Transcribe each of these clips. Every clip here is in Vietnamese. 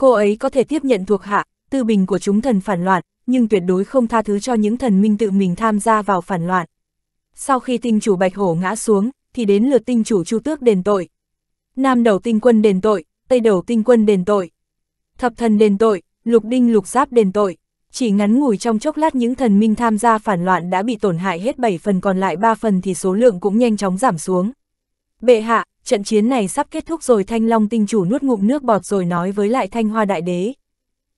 Cô ấy có thể tiếp nhận thuộc hạ, tư bình của chúng thần phản loạn, nhưng tuyệt đối không tha thứ cho những thần minh tự mình tham gia vào phản loạn. Sau khi tinh chủ Bạch Hổ ngã xuống, thì đến lượt tinh chủ Chu Tước đền tội. Nam đầu tinh quân đền tội, Tây đầu tinh quân đền tội. Thập thần đền tội, Lục Đinh Lục Giáp đền tội. Chỉ ngắn ngủi trong chốc lát những thần minh tham gia phản loạn đã bị tổn hại hết 7 phần còn lại 3 phần thì số lượng cũng nhanh chóng giảm xuống. Bệ hạ, trận chiến này sắp kết thúc rồi thanh long tinh chủ nuốt ngụm nước bọt rồi nói với lại thanh hoa đại đế.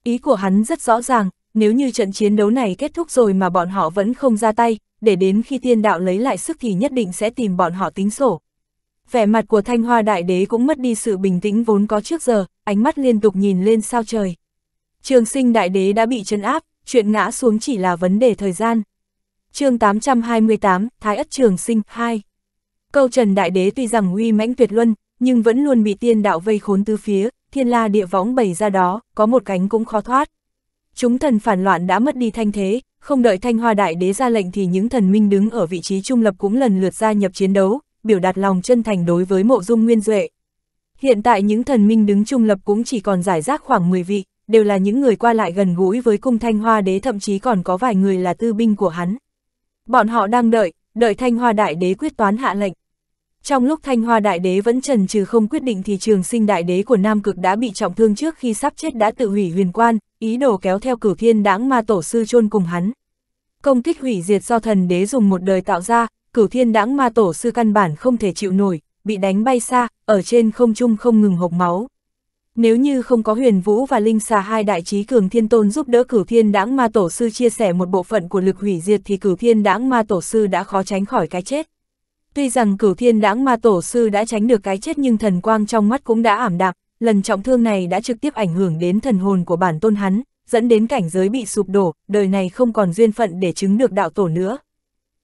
Ý của hắn rất rõ ràng, nếu như trận chiến đấu này kết thúc rồi mà bọn họ vẫn không ra tay, để đến khi tiên đạo lấy lại sức thì nhất định sẽ tìm bọn họ tính sổ. Vẻ mặt của thanh hoa đại đế cũng mất đi sự bình tĩnh vốn có trước giờ, ánh mắt liên tục nhìn lên sao trời. Trường sinh đại đế đã bị trấn áp, chuyện ngã xuống chỉ là vấn đề thời gian. chương 828, Thái Ất Trường Sinh 2 Câu Trần Đại Đế tuy rằng uy mãnh tuyệt luân, nhưng vẫn luôn bị tiên đạo vây khốn tứ phía, thiên la địa võng bày ra đó, có một cánh cũng khó thoát. Chúng thần phản loạn đã mất đi thanh thế, không đợi Thanh Hoa Đại Đế ra lệnh thì những thần minh đứng ở vị trí trung lập cũng lần lượt gia nhập chiến đấu, biểu đạt lòng chân thành đối với mộ dung nguyên duệ. Hiện tại những thần minh đứng trung lập cũng chỉ còn giải rác khoảng 10 vị, đều là những người qua lại gần gũi với cung Thanh Hoa Đế thậm chí còn có vài người là tư binh của hắn. Bọn họ đang đợi, đợi Thanh Hoa Đại Đế quyết toán hạ lệnh. Trong lúc Thanh Hoa Đại Đế vẫn trần trừ không quyết định thì trường sinh Đại Đế của Nam Cực đã bị trọng thương trước khi sắp chết đã tự hủy huyền quan, ý đồ kéo theo cửu thiên đáng ma tổ sư chôn cùng hắn. Công kích hủy diệt do thần đế dùng một đời tạo ra, cửu thiên đáng ma tổ sư căn bản không thể chịu nổi, bị đánh bay xa, ở trên không trung không ngừng hộc máu. Nếu như không có huyền vũ và linh xà hai đại trí cường thiên tôn giúp đỡ cửu thiên đãng ma tổ sư chia sẻ một bộ phận của lực hủy diệt thì cửu thiên đãng ma tổ sư đã khó tránh khỏi cái chết. Tuy rằng cửu thiên đãng ma tổ sư đã tránh được cái chết nhưng thần quang trong mắt cũng đã ảm đạm, lần trọng thương này đã trực tiếp ảnh hưởng đến thần hồn của bản tôn hắn, dẫn đến cảnh giới bị sụp đổ, đời này không còn duyên phận để chứng được đạo tổ nữa.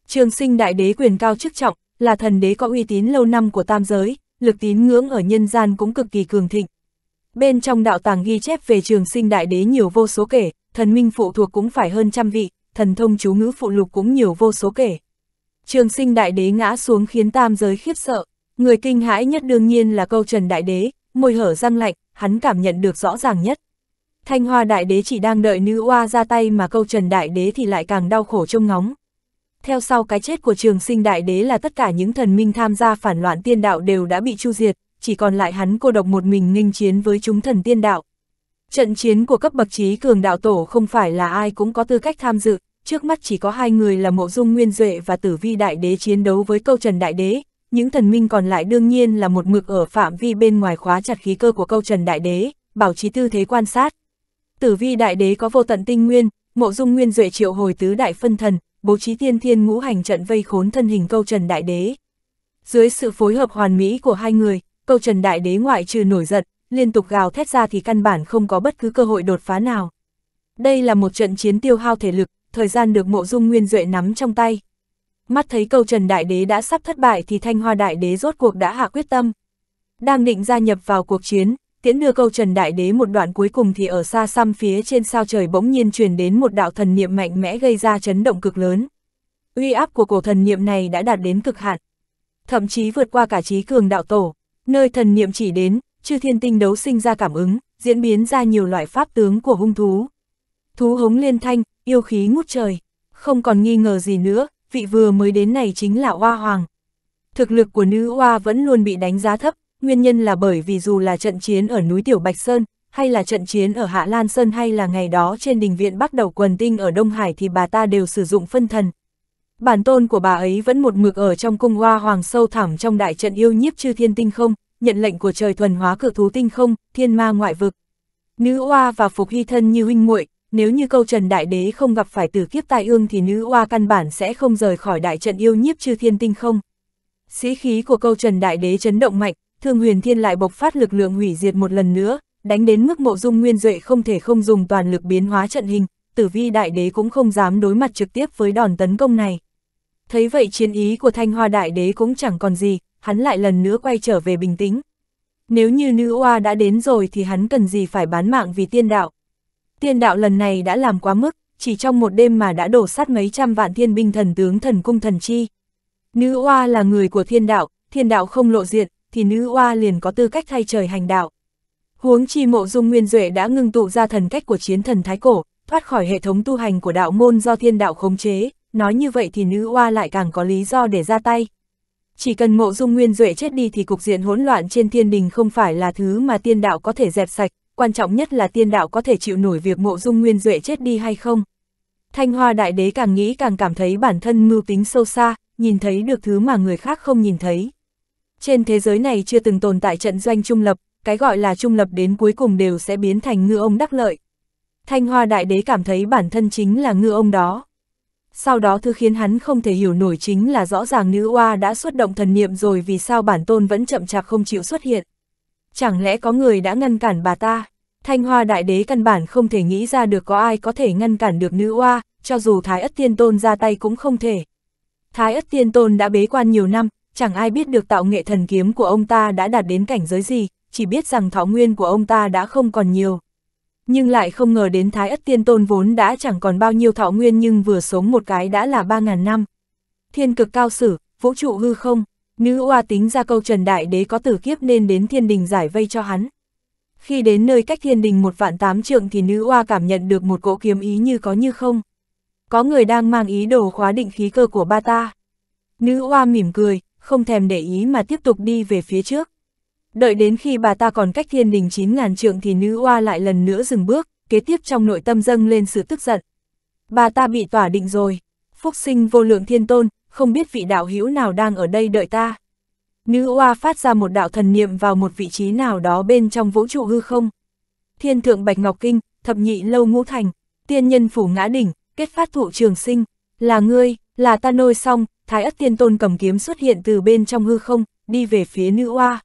Trường sinh đại đế quyền cao chức trọng, là thần đế có uy tín lâu năm của tam giới, lực tín ngưỡng ở nhân gian cũng cực kỳ cường thịnh, Bên trong đạo tàng ghi chép về trường sinh đại đế nhiều vô số kể, thần minh phụ thuộc cũng phải hơn trăm vị, thần thông chú ngữ phụ lục cũng nhiều vô số kể. Trường sinh đại đế ngã xuống khiến tam giới khiếp sợ, người kinh hãi nhất đương nhiên là câu trần đại đế, môi hở răng lạnh, hắn cảm nhận được rõ ràng nhất. Thanh hoa đại đế chỉ đang đợi nữ oa ra tay mà câu trần đại đế thì lại càng đau khổ trông ngóng. Theo sau cái chết của trường sinh đại đế là tất cả những thần minh tham gia phản loạn tiên đạo đều đã bị chu diệt, chỉ còn lại hắn cô độc một mình nghênh chiến với chúng thần tiên đạo. Trận chiến của cấp bậc trí cường đạo tổ không phải là ai cũng có tư cách tham dự, trước mắt chỉ có hai người là Mộ Dung Nguyên Duệ và Tử Vi Đại Đế chiến đấu với Câu Trần Đại Đế, những thần minh còn lại đương nhiên là một mực ở phạm vi bên ngoài khóa chặt khí cơ của Câu Trần Đại Đế, bảo trì tư thế quan sát. Tử Vi Đại Đế có vô tận tinh nguyên, Mộ Dung Nguyên Duệ triệu hồi tứ đại phân thần, bố trí tiên thiên ngũ hành trận vây khốn thân hình Câu Trần Đại Đế. Dưới sự phối hợp hoàn mỹ của hai người, câu trần đại đế ngoại trừ nổi giận, liên tục gào thét ra thì căn bản không có bất cứ cơ hội đột phá nào. Đây là một trận chiến tiêu hao thể lực, thời gian được mộ dung nguyên duệ nắm trong tay. Mắt thấy câu trần đại đế đã sắp thất bại thì thanh hoa đại đế rốt cuộc đã hạ quyết tâm. Đang định gia nhập vào cuộc chiến, tiễn đưa câu trần đại đế một đoạn cuối cùng thì ở xa xăm phía trên sao trời bỗng nhiên truyền đến một đạo thần niệm mạnh mẽ gây ra chấn động cực lớn. Uy áp của cổ thần niệm này đã đạt đến cực hạn, thậm chí vượt qua cả trí cường đạo tổ. Nơi thần niệm chỉ đến, chư thiên tinh đấu sinh ra cảm ứng, diễn biến ra nhiều loại pháp tướng của hung thú. Thú hống liên thanh, yêu khí ngút trời, không còn nghi ngờ gì nữa, vị vừa mới đến này chính là Hoa Hoàng. Thực lực của nữ Hoa vẫn luôn bị đánh giá thấp, nguyên nhân là bởi vì dù là trận chiến ở núi Tiểu Bạch Sơn, hay là trận chiến ở Hạ Lan Sơn hay là ngày đó trên đình viện bắt đầu quần tinh ở Đông Hải thì bà ta đều sử dụng phân thần, Bản tôn của bà ấy vẫn một mực ở trong cung hoa hoàng sâu thẳm trong đại trận yêu nhiếp chư thiên tinh không, nhận lệnh của trời thuần hóa cự thú tinh không, thiên ma ngoại vực. Nữ oa và phục hy thân như huynh muội nếu như câu trần đại đế không gặp phải tử kiếp tai ương thì nữ oa căn bản sẽ không rời khỏi đại trận yêu nhiếp chư thiên tinh không. Sĩ khí của câu trần đại đế chấn động mạnh, thương huyền thiên lại bộc phát lực lượng hủy diệt một lần nữa, đánh đến mức mộ dung nguyên duệ không thể không dùng toàn lực biến hóa trận hình, tử vi đại đế cũng không dám đối mặt trực tiếp với đòn tấn công này. Thấy vậy chiến ý của thanh hoa đại đế cũng chẳng còn gì, hắn lại lần nữa quay trở về bình tĩnh. Nếu như nữ oa đã đến rồi thì hắn cần gì phải bán mạng vì tiên đạo. Tiên đạo lần này đã làm quá mức, chỉ trong một đêm mà đã đổ sát mấy trăm vạn thiên binh thần tướng thần cung thần chi. Nữ oa là người của thiên đạo, thiên đạo không lộ diện, thì nữ oa liền có tư cách thay trời hành đạo. Huống chi mộ dung nguyên duệ đã ngưng tụ ra thần cách của chiến thần thái cổ, thoát khỏi hệ thống tu hành của đạo môn do thiên đạo khống chế, nói như vậy thì nữ oa lại càng có lý do để ra tay. Chỉ cần mộ dung nguyên duệ chết đi thì cục diện hỗn loạn trên thiên đình không phải là thứ mà tiên đạo có thể dẹp sạch, quan trọng nhất là tiên đạo có thể chịu nổi việc mộ dung nguyên duệ chết đi hay không. Thanh Hoa Đại Đế càng nghĩ càng cảm thấy bản thân mưu tính sâu xa, nhìn thấy được thứ mà người khác không nhìn thấy. Trên thế giới này chưa từng tồn tại trận doanh trung lập, cái gọi là trung lập đến cuối cùng đều sẽ biến thành ngư ông đắc lợi, Thanh Hoa Đại Đế cảm thấy bản thân chính là ngư ông đó. Sau đó thứ khiến hắn không thể hiểu nổi chính là rõ ràng nữ oa đã xuất động thần niệm rồi vì sao bản tôn vẫn chậm chạp không chịu xuất hiện. Chẳng lẽ có người đã ngăn cản bà ta? Thanh Hoa Đại Đế căn bản không thể nghĩ ra được có ai có thể ngăn cản được nữ oa, cho dù Thái Ất Tiên Tôn ra tay cũng không thể. Thái Ất Tiên Tôn đã bế quan nhiều năm, chẳng ai biết được tạo nghệ thần kiếm của ông ta đã đạt đến cảnh giới gì, chỉ biết rằng thọ nguyên của ông ta đã không còn nhiều nhưng lại không ngờ đến Thái Ất Tiên Tôn vốn đã chẳng còn bao nhiêu thọ nguyên nhưng vừa sống một cái đã là 3.000 năm. Thiên cực cao sử, vũ trụ hư không, nữ oa tính ra câu Trần Đại Đế có tử kiếp nên đến thiên đình giải vây cho hắn. Khi đến nơi cách thiên đình một vạn tám trượng thì nữ oa cảm nhận được một cỗ kiếm ý như có như không. Có người đang mang ý đồ khóa định khí cơ của ba ta. Nữ oa mỉm cười, không thèm để ý mà tiếp tục đi về phía trước. Đợi đến khi bà ta còn cách thiên đình 9 ngàn trượng thì nữ oa lại lần nữa dừng bước, kế tiếp trong nội tâm dâng lên sự tức giận. Bà ta bị tỏa định rồi, phúc sinh vô lượng thiên tôn, không biết vị đạo hữu nào đang ở đây đợi ta. Nữ oa phát ra một đạo thần niệm vào một vị trí nào đó bên trong vũ trụ hư không. Thiên thượng Bạch Ngọc Kinh, thập nhị lâu ngũ thành, tiên nhân phủ ngã đỉnh, kết phát thụ trường sinh, là ngươi, là ta nôi xong, thái ất tiên tôn cầm kiếm xuất hiện từ bên trong hư không, đi về phía nữ oa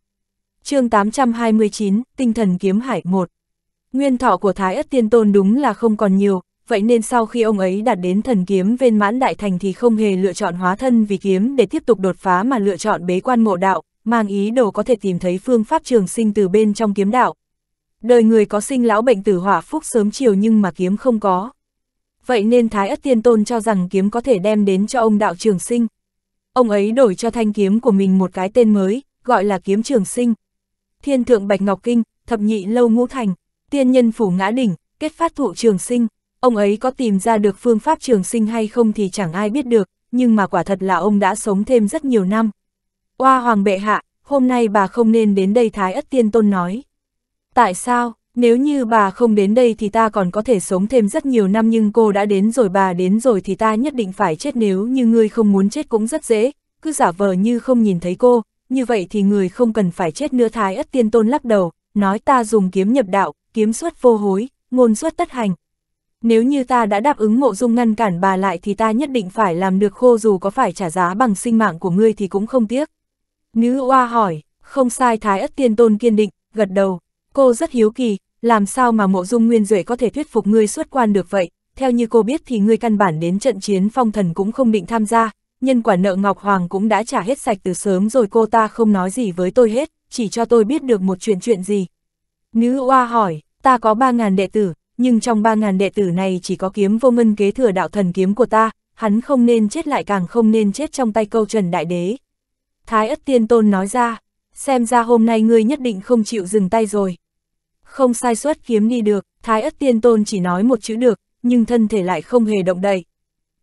chương 829, tinh thần kiếm hải 1. Nguyên thọ của Thái Ất Tiên Tôn đúng là không còn nhiều, vậy nên sau khi ông ấy đạt đến thần kiếm viên mãn đại thành thì không hề lựa chọn hóa thân vì kiếm để tiếp tục đột phá mà lựa chọn bế quan ngộ đạo, mang ý đồ có thể tìm thấy phương pháp trường sinh từ bên trong kiếm đạo. Đời người có sinh lão bệnh tử hỏa phúc sớm chiều nhưng mà kiếm không có. Vậy nên Thái Ất Tiên Tôn cho rằng kiếm có thể đem đến cho ông đạo trường sinh. Ông ấy đổi cho thanh kiếm của mình một cái tên mới, gọi là kiếm trường sinh, thiên thượng Bạch Ngọc Kinh, thập nhị lâu ngũ thành, tiên nhân phủ ngã đỉnh, kết phát thụ trường sinh. Ông ấy có tìm ra được phương pháp trường sinh hay không thì chẳng ai biết được, nhưng mà quả thật là ông đã sống thêm rất nhiều năm. Hoa hoàng bệ hạ, hôm nay bà không nên đến đây Thái Ất Tiên Tôn nói. Tại sao, nếu như bà không đến đây thì ta còn có thể sống thêm rất nhiều năm nhưng cô đã đến rồi bà đến rồi thì ta nhất định phải chết nếu như ngươi không muốn chết cũng rất dễ, cứ giả vờ như không nhìn thấy cô, như vậy thì người không cần phải chết nữa thái ất tiên tôn lắc đầu, nói ta dùng kiếm nhập đạo, kiếm xuất vô hối, ngôn xuất tất hành. Nếu như ta đã đáp ứng mộ dung ngăn cản bà lại thì ta nhất định phải làm được khô dù có phải trả giá bằng sinh mạng của ngươi thì cũng không tiếc. Nữ oa hỏi, không sai thái ất tiên tôn kiên định, gật đầu, cô rất hiếu kỳ, làm sao mà mộ dung nguyên rưỡi có thể thuyết phục ngươi xuất quan được vậy, theo như cô biết thì ngươi căn bản đến trận chiến phong thần cũng không định tham gia, nhân quả nợ Ngọc Hoàng cũng đã trả hết sạch từ sớm rồi cô ta không nói gì với tôi hết, chỉ cho tôi biết được một chuyện chuyện gì. Nữ oa hỏi, ta có 3.000 đệ tử, nhưng trong 3.000 đệ tử này chỉ có kiếm vô ngân kế thừa đạo thần kiếm của ta, hắn không nên chết lại càng không nên chết trong tay câu trần đại đế. Thái ất tiên tôn nói ra, xem ra hôm nay ngươi nhất định không chịu dừng tay rồi. Không sai suất kiếm đi được, thái ất tiên tôn chỉ nói một chữ được, nhưng thân thể lại không hề động đậy.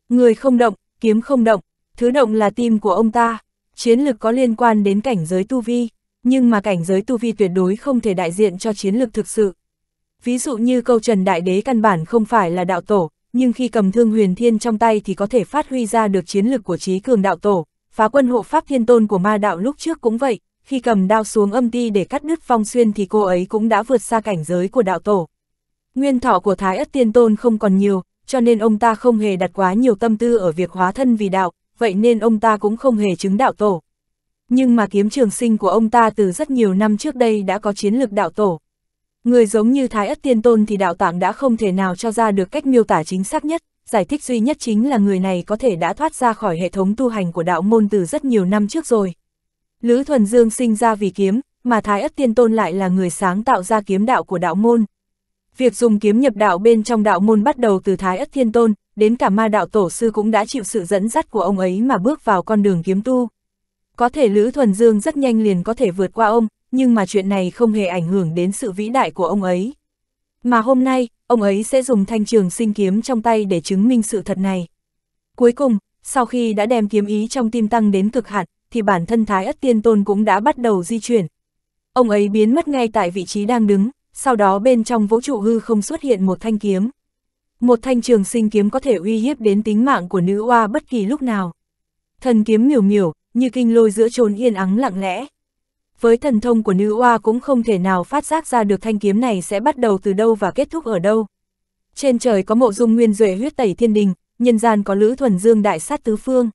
Người không động, kiếm không động, Thứ động là tim của ông ta, chiến lực có liên quan đến cảnh giới tu vi, nhưng mà cảnh giới tu vi tuyệt đối không thể đại diện cho chiến lực thực sự. Ví dụ như câu Trần Đại Đế căn bản không phải là đạo tổ, nhưng khi cầm thương huyền thiên trong tay thì có thể phát huy ra được chiến lực của trí cường đạo tổ, phá quân hộ pháp thiên tôn của ma đạo lúc trước cũng vậy, khi cầm đao xuống âm ti để cắt đứt phong xuyên thì cô ấy cũng đã vượt xa cảnh giới của đạo tổ. Nguyên thọ của Thái Ất Tiên Tôn không còn nhiều, cho nên ông ta không hề đặt quá nhiều tâm tư ở việc hóa thân vì đạo, vậy nên ông ta cũng không hề chứng đạo tổ. Nhưng mà kiếm trường sinh của ông ta từ rất nhiều năm trước đây đã có chiến lược đạo tổ. Người giống như Thái Ất Tiên Tôn thì đạo tạng đã không thể nào cho ra được cách miêu tả chính xác nhất, giải thích duy nhất chính là người này có thể đã thoát ra khỏi hệ thống tu hành của đạo môn từ rất nhiều năm trước rồi. Lữ Thuần Dương sinh ra vì kiếm, mà Thái Ất Tiên Tôn lại là người sáng tạo ra kiếm đạo của đạo môn. Việc dùng kiếm nhập đạo bên trong đạo môn bắt đầu từ Thái Ất Thiên Tôn, đến cả ma đạo tổ sư cũng đã chịu sự dẫn dắt của ông ấy mà bước vào con đường kiếm tu. Có thể Lữ Thuần Dương rất nhanh liền có thể vượt qua ông, nhưng mà chuyện này không hề ảnh hưởng đến sự vĩ đại của ông ấy. Mà hôm nay, ông ấy sẽ dùng thanh trường sinh kiếm trong tay để chứng minh sự thật này. Cuối cùng, sau khi đã đem kiếm ý trong tim tăng đến cực hạn, thì bản thân Thái Ất Tiên Tôn cũng đã bắt đầu di chuyển. Ông ấy biến mất ngay tại vị trí đang đứng, sau đó bên trong vũ trụ hư không xuất hiện một thanh kiếm một thanh trường sinh kiếm có thể uy hiếp đến tính mạng của nữ oa bất kỳ lúc nào. Thần kiếm miểu miểu, như kinh lôi giữa trốn yên ắng lặng lẽ. Với thần thông của nữ oa cũng không thể nào phát giác ra được thanh kiếm này sẽ bắt đầu từ đâu và kết thúc ở đâu. Trên trời có mộ dung nguyên duệ huyết tẩy thiên đình, nhân gian có lữ thuần dương đại sát tứ phương.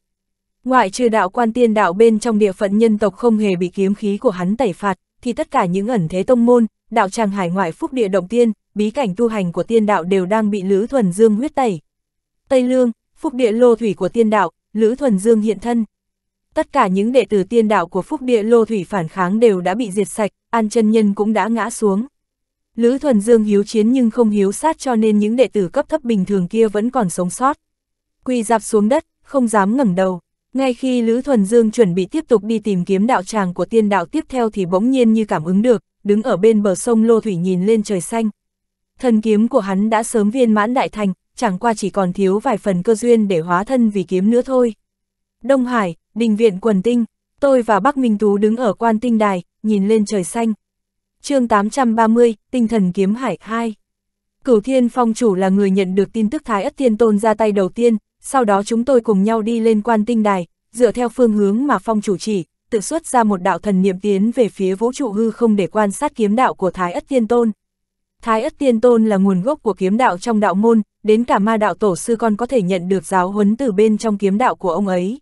Ngoại trừ đạo quan tiên đạo bên trong địa phận nhân tộc không hề bị kiếm khí của hắn tẩy phạt, thì tất cả những ẩn thế tông môn, đạo tràng hải ngoại phúc địa động tiên, bí cảnh tu hành của tiên đạo đều đang bị Lữ Thuần Dương huyết tẩy. Tây Lương, phúc địa lô thủy của tiên đạo, Lữ Thuần Dương hiện thân. Tất cả những đệ tử tiên đạo của phúc địa lô thủy phản kháng đều đã bị diệt sạch, An chân Nhân cũng đã ngã xuống. Lữ Thuần Dương hiếu chiến nhưng không hiếu sát cho nên những đệ tử cấp thấp bình thường kia vẫn còn sống sót. Quỳ dạp xuống đất, không dám ngẩng đầu. Ngay khi Lữ Thuần Dương chuẩn bị tiếp tục đi tìm kiếm đạo tràng của tiên đạo tiếp theo thì bỗng nhiên như cảm ứng được, đứng ở bên bờ sông Lô Thủy nhìn lên trời xanh. Thần kiếm của hắn đã sớm viên mãn đại thành, chẳng qua chỉ còn thiếu vài phần cơ duyên để hóa thân vì kiếm nữa thôi. Đông Hải, đình viện quần tinh, tôi và Bắc Minh Tú đứng ở quan tinh đài, nhìn lên trời xanh. chương 830, tinh thần kiếm hải 2. Cửu Thiên Phong Chủ là người nhận được tin tức Thái Ất Thiên Tôn ra tay đầu tiên, sau đó chúng tôi cùng nhau đi lên quan tinh đài, dựa theo phương hướng mà Phong Chủ chỉ, tự xuất ra một đạo thần niệm tiến về phía vũ trụ hư không để quan sát kiếm đạo của Thái Ất Tiên Tôn. Thái Ất Tiên Tôn là nguồn gốc của kiếm đạo trong đạo môn, đến cả ma đạo tổ sư còn có thể nhận được giáo huấn từ bên trong kiếm đạo của ông ấy.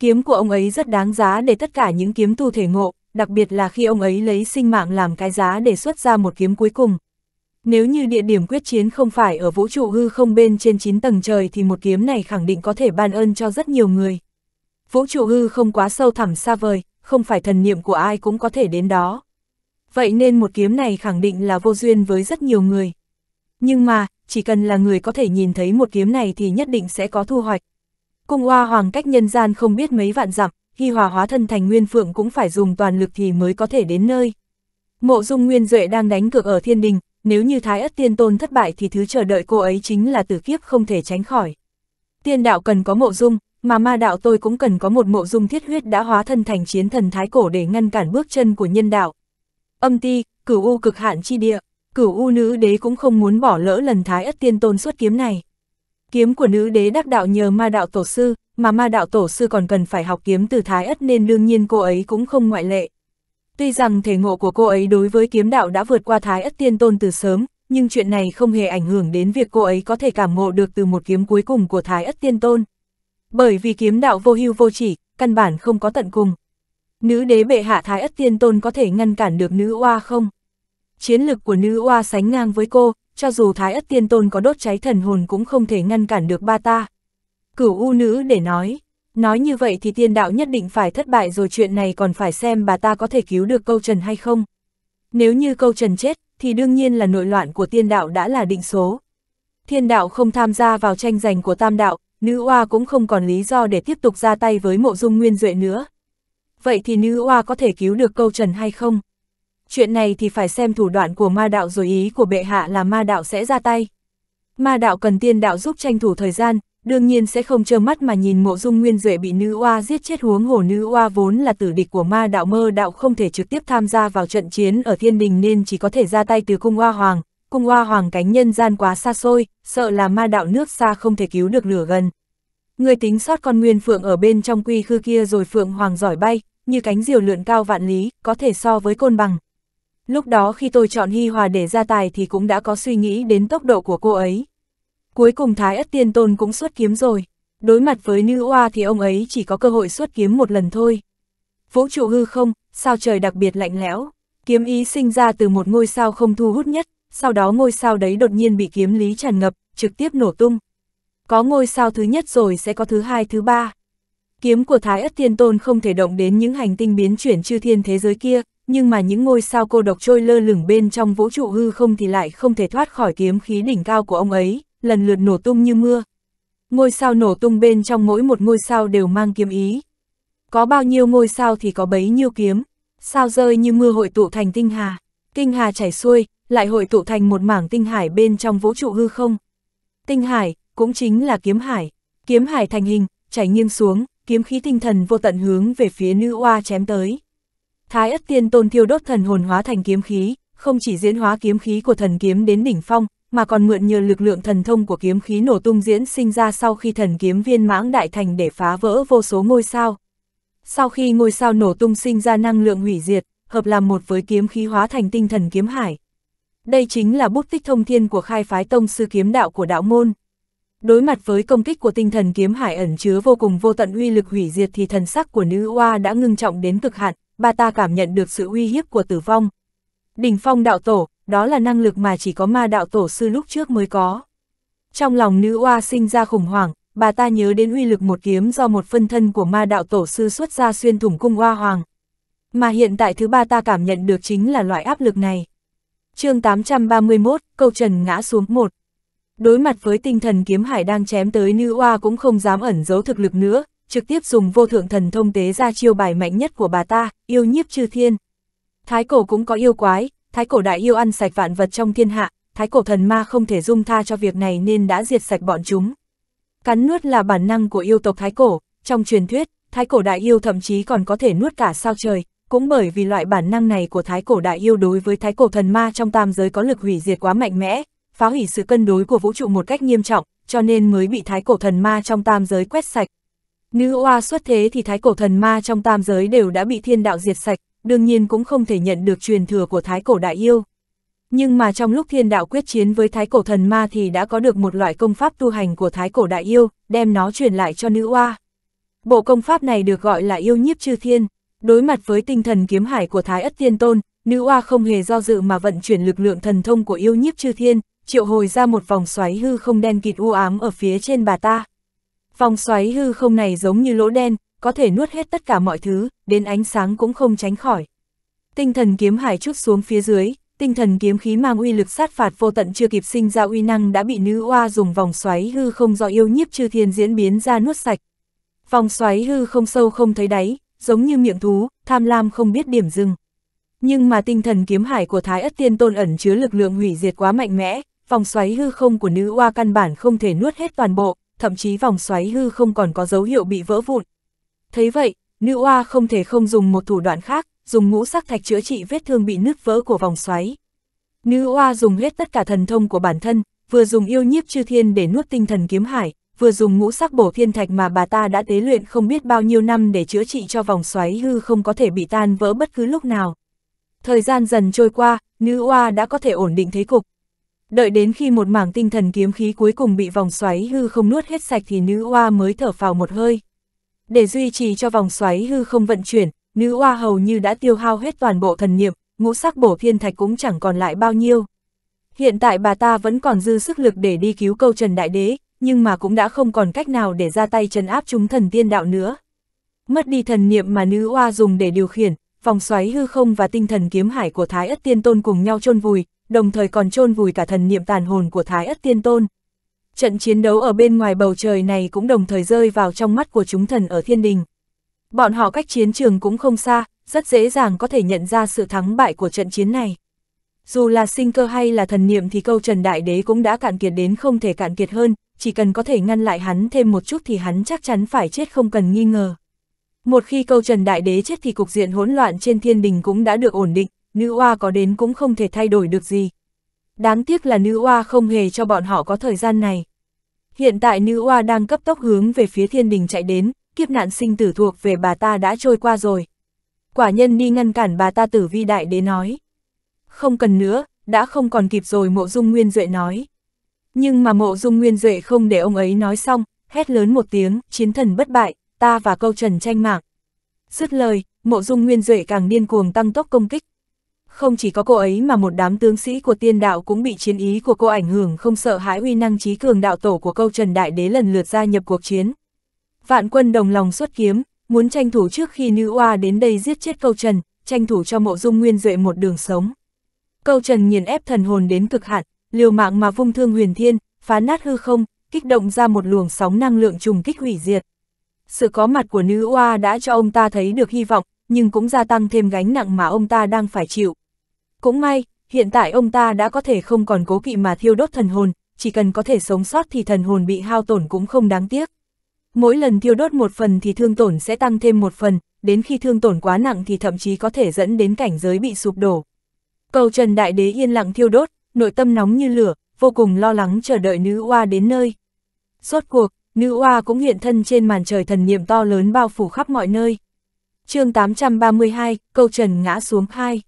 Kiếm của ông ấy rất đáng giá để tất cả những kiếm tu thể ngộ, đặc biệt là khi ông ấy lấy sinh mạng làm cái giá để xuất ra một kiếm cuối cùng. Nếu như địa điểm quyết chiến không phải ở vũ trụ hư không bên trên 9 tầng trời thì một kiếm này khẳng định có thể ban ơn cho rất nhiều người vũ trụ hư không quá sâu thẳm xa vời, không phải thần niệm của ai cũng có thể đến đó. Vậy nên một kiếm này khẳng định là vô duyên với rất nhiều người. Nhưng mà, chỉ cần là người có thể nhìn thấy một kiếm này thì nhất định sẽ có thu hoạch. Cung hoa hoàng cách nhân gian không biết mấy vạn dặm, khi hòa hóa thân thành nguyên phượng cũng phải dùng toàn lực thì mới có thể đến nơi. Mộ dung nguyên duệ đang đánh cược ở thiên đình, nếu như thái ất tiên tôn thất bại thì thứ chờ đợi cô ấy chính là tử kiếp không thể tránh khỏi. Tiên đạo cần có mộ dung, mà ma đạo tôi cũng cần có một mộ dung thiết huyết đã hóa thân thành chiến thần thái cổ để ngăn cản bước chân của nhân đạo. Âm ti, cửu u cực hạn chi địa, cửu u nữ đế cũng không muốn bỏ lỡ lần thái ất tiên tôn xuất kiếm này. Kiếm của nữ đế đắc đạo nhờ ma đạo tổ sư, mà ma đạo tổ sư còn cần phải học kiếm từ thái ất nên đương nhiên cô ấy cũng không ngoại lệ. Tuy rằng thể ngộ của cô ấy đối với kiếm đạo đã vượt qua thái ất tiên tôn từ sớm, nhưng chuyện này không hề ảnh hưởng đến việc cô ấy có thể cảm ngộ được từ một kiếm cuối cùng của thái ất tiên tôn. Bởi vì kiếm đạo vô hưu vô chỉ, căn bản không có tận cùng. Nữ đế bệ hạ thái ất tiên tôn có thể ngăn cản được nữ oa không? Chiến lực của nữ oa sánh ngang với cô, cho dù thái ất tiên tôn có đốt cháy thần hồn cũng không thể ngăn cản được ba ta. Cửu u nữ để nói, nói như vậy thì tiên đạo nhất định phải thất bại rồi chuyện này còn phải xem bà ta có thể cứu được câu trần hay không. Nếu như câu trần chết, thì đương nhiên là nội loạn của tiên đạo đã là định số. Thiên đạo không tham gia vào tranh giành của tam đạo, nữ oa cũng không còn lý do để tiếp tục ra tay với mộ dung nguyên duệ nữa. Vậy thì nữ oa có thể cứu được câu trần hay không? Chuyện này thì phải xem thủ đoạn của ma đạo rồi ý của bệ hạ là ma đạo sẽ ra tay. Ma đạo cần tiên đạo giúp tranh thủ thời gian, đương nhiên sẽ không trơ mắt mà nhìn mộ dung nguyên duệ bị nữ oa giết chết huống hồ nữ oa vốn là tử địch của ma đạo mơ đạo không thể trực tiếp tham gia vào trận chiến ở thiên đình nên chỉ có thể ra tay từ cung oa hoàng cung hoa hoàng cánh nhân gian quá xa xôi, sợ là ma đạo nước xa không thể cứu được lửa gần. Người tính sót con nguyên phượng ở bên trong quy khư kia rồi phượng hoàng giỏi bay, như cánh diều lượn cao vạn lý, có thể so với côn bằng. Lúc đó khi tôi chọn Hi Hòa để ra tài thì cũng đã có suy nghĩ đến tốc độ của cô ấy. Cuối cùng Thái Ất Tiên Tôn cũng xuất kiếm rồi. Đối mặt với nữ Hoa thì ông ấy chỉ có cơ hội xuất kiếm một lần thôi. Vũ trụ hư không, sao trời đặc biệt lạnh lẽo. Kiếm ý sinh ra từ một ngôi sao không thu hút nhất, sau đó ngôi sao đấy đột nhiên bị kiếm lý tràn ngập, trực tiếp nổ tung. Có ngôi sao thứ nhất rồi sẽ có thứ hai thứ ba. Kiếm của Thái Ất Thiên Tôn không thể động đến những hành tinh biến chuyển chư thiên thế giới kia, nhưng mà những ngôi sao cô độc trôi lơ lửng bên trong vũ trụ hư không thì lại không thể thoát khỏi kiếm khí đỉnh cao của ông ấy, lần lượt nổ tung như mưa. Ngôi sao nổ tung bên trong mỗi một ngôi sao đều mang kiếm ý. Có bao nhiêu ngôi sao thì có bấy nhiêu kiếm, sao rơi như mưa hội tụ thành tinh hà, kinh hà chảy xuôi, lại hội tụ thành một mảng tinh hải bên trong vũ trụ hư không. Tinh hải, cũng chính là kiếm hải. Kiếm hải thành hình, chảy nghiêng xuống, kiếm khí tinh thần vô tận hướng về phía nữ oa chém tới. Thái ất tiên tôn thiêu đốt thần hồn hóa thành kiếm khí, không chỉ diễn hóa kiếm khí của thần kiếm đến đỉnh phong, mà còn mượn nhờ lực lượng thần thông của kiếm khí nổ tung diễn sinh ra sau khi thần kiếm viên mãng đại thành để phá vỡ vô số ngôi sao. Sau khi ngôi sao nổ tung sinh ra năng lượng hủy diệt, hợp làm một với kiếm khí hóa thành tinh thần kiếm hải. Đây chính là bút tích thông thiên của khai phái tông sư kiếm đạo của đạo môn. Đối mặt với công kích của tinh thần kiếm hải ẩn chứa vô cùng vô tận uy lực hủy diệt thì thần sắc của nữ oa đã ngưng trọng đến cực hạn, bà ta cảm nhận được sự uy hiếp của tử vong. Đỉnh phong đạo tổ, đó là năng lực mà chỉ có ma đạo tổ sư lúc trước mới có. Trong lòng nữ oa sinh ra khủng hoảng, bà ta nhớ đến uy lực một kiếm do một phân thân của ma đạo tổ sư xuất ra xuyên thủng cung oa hoàng. Mà hiện tại thứ ba ta cảm nhận được chính là loại áp lực này chương 831, câu trần ngã xuống một. Đối mặt với tinh thần kiếm hải đang chém tới nữ oa cũng không dám ẩn giấu thực lực nữa, trực tiếp dùng vô thượng thần thông tế ra chiêu bài mạnh nhất của bà ta, yêu nhiếp chư thiên. Thái cổ cũng có yêu quái, thái cổ đại yêu ăn sạch vạn vật trong thiên hạ, thái cổ thần ma không thể dung tha cho việc này nên đã diệt sạch bọn chúng. Cắn nuốt là bản năng của yêu tộc thái cổ, trong truyền thuyết, thái cổ đại yêu thậm chí còn có thể nuốt cả sao trời, cũng bởi vì loại bản năng này của thái cổ đại yêu đối với thái cổ thần ma trong tam giới có lực hủy diệt quá mạnh mẽ, phá hủy sự cân đối của vũ trụ một cách nghiêm trọng, cho nên mới bị thái cổ thần ma trong tam giới quét sạch. Nữ oa xuất thế thì thái cổ thần ma trong tam giới đều đã bị thiên đạo diệt sạch, đương nhiên cũng không thể nhận được truyền thừa của thái cổ đại yêu. Nhưng mà trong lúc thiên đạo quyết chiến với thái cổ thần ma thì đã có được một loại công pháp tu hành của thái cổ đại yêu, đem nó truyền lại cho nữ oa. Bộ công pháp này được gọi là yêu nhiếp chư thiên, Đối mặt với tinh thần kiếm hải của Thái Ất Tiên Tôn, nữ oa không hề do dự mà vận chuyển lực lượng thần thông của yêu nhiếp chư thiên, triệu hồi ra một vòng xoáy hư không đen kịt u ám ở phía trên bà ta. Vòng xoáy hư không này giống như lỗ đen, có thể nuốt hết tất cả mọi thứ, đến ánh sáng cũng không tránh khỏi. Tinh thần kiếm hải chút xuống phía dưới, tinh thần kiếm khí mang uy lực sát phạt vô tận chưa kịp sinh ra uy năng đã bị nữ oa dùng vòng xoáy hư không do yêu nhiếp chư thiên diễn biến ra nuốt sạch. Vòng xoáy hư không sâu không thấy đáy, giống như miệng thú, tham lam không biết điểm dừng. Nhưng mà tinh thần kiếm hải của Thái Ất Tiên Tôn ẩn chứa lực lượng hủy diệt quá mạnh mẽ, vòng xoáy hư không của nữ oa căn bản không thể nuốt hết toàn bộ, thậm chí vòng xoáy hư không còn có dấu hiệu bị vỡ vụn. Thấy vậy, nữ oa không thể không dùng một thủ đoạn khác, dùng ngũ sắc thạch chữa trị vết thương bị nứt vỡ của vòng xoáy. Nữ oa dùng hết tất cả thần thông của bản thân, vừa dùng yêu nhiếp chư thiên để nuốt tinh thần kiếm hải, vừa dùng ngũ sắc bổ thiên thạch mà bà ta đã tế luyện không biết bao nhiêu năm để chữa trị cho vòng xoáy hư không có thể bị tan vỡ bất cứ lúc nào. Thời gian dần trôi qua, nữ oa đã có thể ổn định thế cục. Đợi đến khi một mảng tinh thần kiếm khí cuối cùng bị vòng xoáy hư không nuốt hết sạch thì nữ oa mới thở phào một hơi. Để duy trì cho vòng xoáy hư không vận chuyển, nữ oa hầu như đã tiêu hao hết toàn bộ thần niệm, ngũ sắc bổ thiên thạch cũng chẳng còn lại bao nhiêu. Hiện tại bà ta vẫn còn dư sức lực để đi cứu câu Trần Đại Đế, nhưng mà cũng đã không còn cách nào để ra tay chấn áp chúng thần tiên đạo nữa. Mất đi thần niệm mà nữ oa dùng để điều khiển, vòng xoáy hư không và tinh thần kiếm hải của Thái Ất Tiên Tôn cùng nhau chôn vùi, đồng thời còn chôn vùi cả thần niệm tàn hồn của Thái Ất Tiên Tôn. Trận chiến đấu ở bên ngoài bầu trời này cũng đồng thời rơi vào trong mắt của chúng thần ở thiên đình. Bọn họ cách chiến trường cũng không xa, rất dễ dàng có thể nhận ra sự thắng bại của trận chiến này. Dù là sinh cơ hay là thần niệm thì câu Trần Đại Đế cũng đã cạn kiệt đến không thể cạn kiệt hơn, chỉ cần có thể ngăn lại hắn thêm một chút thì hắn chắc chắn phải chết không cần nghi ngờ. Một khi câu Trần Đại Đế chết thì cục diện hỗn loạn trên thiên đình cũng đã được ổn định, nữ oa có đến cũng không thể thay đổi được gì. Đáng tiếc là nữ oa không hề cho bọn họ có thời gian này. Hiện tại nữ oa đang cấp tốc hướng về phía thiên đình chạy đến, kiếp nạn sinh tử thuộc về bà ta đã trôi qua rồi. Quả nhân đi ngăn cản bà ta tử vi đại đế nói. Không cần nữa, đã không còn kịp rồi mộ dung nguyên duệ nói. Nhưng mà mộ dung nguyên duệ không để ông ấy nói xong, hét lớn một tiếng, chiến thần bất bại, ta và câu trần tranh mạng. Dứt lời, mộ dung nguyên duệ càng điên cuồng tăng tốc công kích. Không chỉ có cô ấy mà một đám tướng sĩ của tiên đạo cũng bị chiến ý của cô ảnh hưởng không sợ hãi uy năng trí cường đạo tổ của câu trần đại đế lần lượt gia nhập cuộc chiến. Vạn quân đồng lòng xuất kiếm, muốn tranh thủ trước khi nữ oa đến đây giết chết câu trần, tranh thủ cho mộ dung nguyên duệ một đường sống. Câu trần nghiền ép thần hồn đến cực hạn, liều mạng mà vung thương huyền thiên, phá nát hư không, kích động ra một luồng sóng năng lượng trùng kích hủy diệt. Sự có mặt của nữ oa đã cho ông ta thấy được hy vọng, nhưng cũng gia tăng thêm gánh nặng mà ông ta đang phải chịu. Cũng may, hiện tại ông ta đã có thể không còn cố kỵ mà thiêu đốt thần hồn, chỉ cần có thể sống sót thì thần hồn bị hao tổn cũng không đáng tiếc. Mỗi lần thiêu đốt một phần thì thương tổn sẽ tăng thêm một phần, đến khi thương tổn quá nặng thì thậm chí có thể dẫn đến cảnh giới bị sụp đổ. Cầu Trần Đại Đế yên lặng thiêu đốt, nội tâm nóng như lửa, vô cùng lo lắng chờ đợi nữ oa đến nơi. Rốt cuộc, nữ oa cũng hiện thân trên màn trời thần niệm to lớn bao phủ khắp mọi nơi. chương 832, câu trần ngã xuống hai.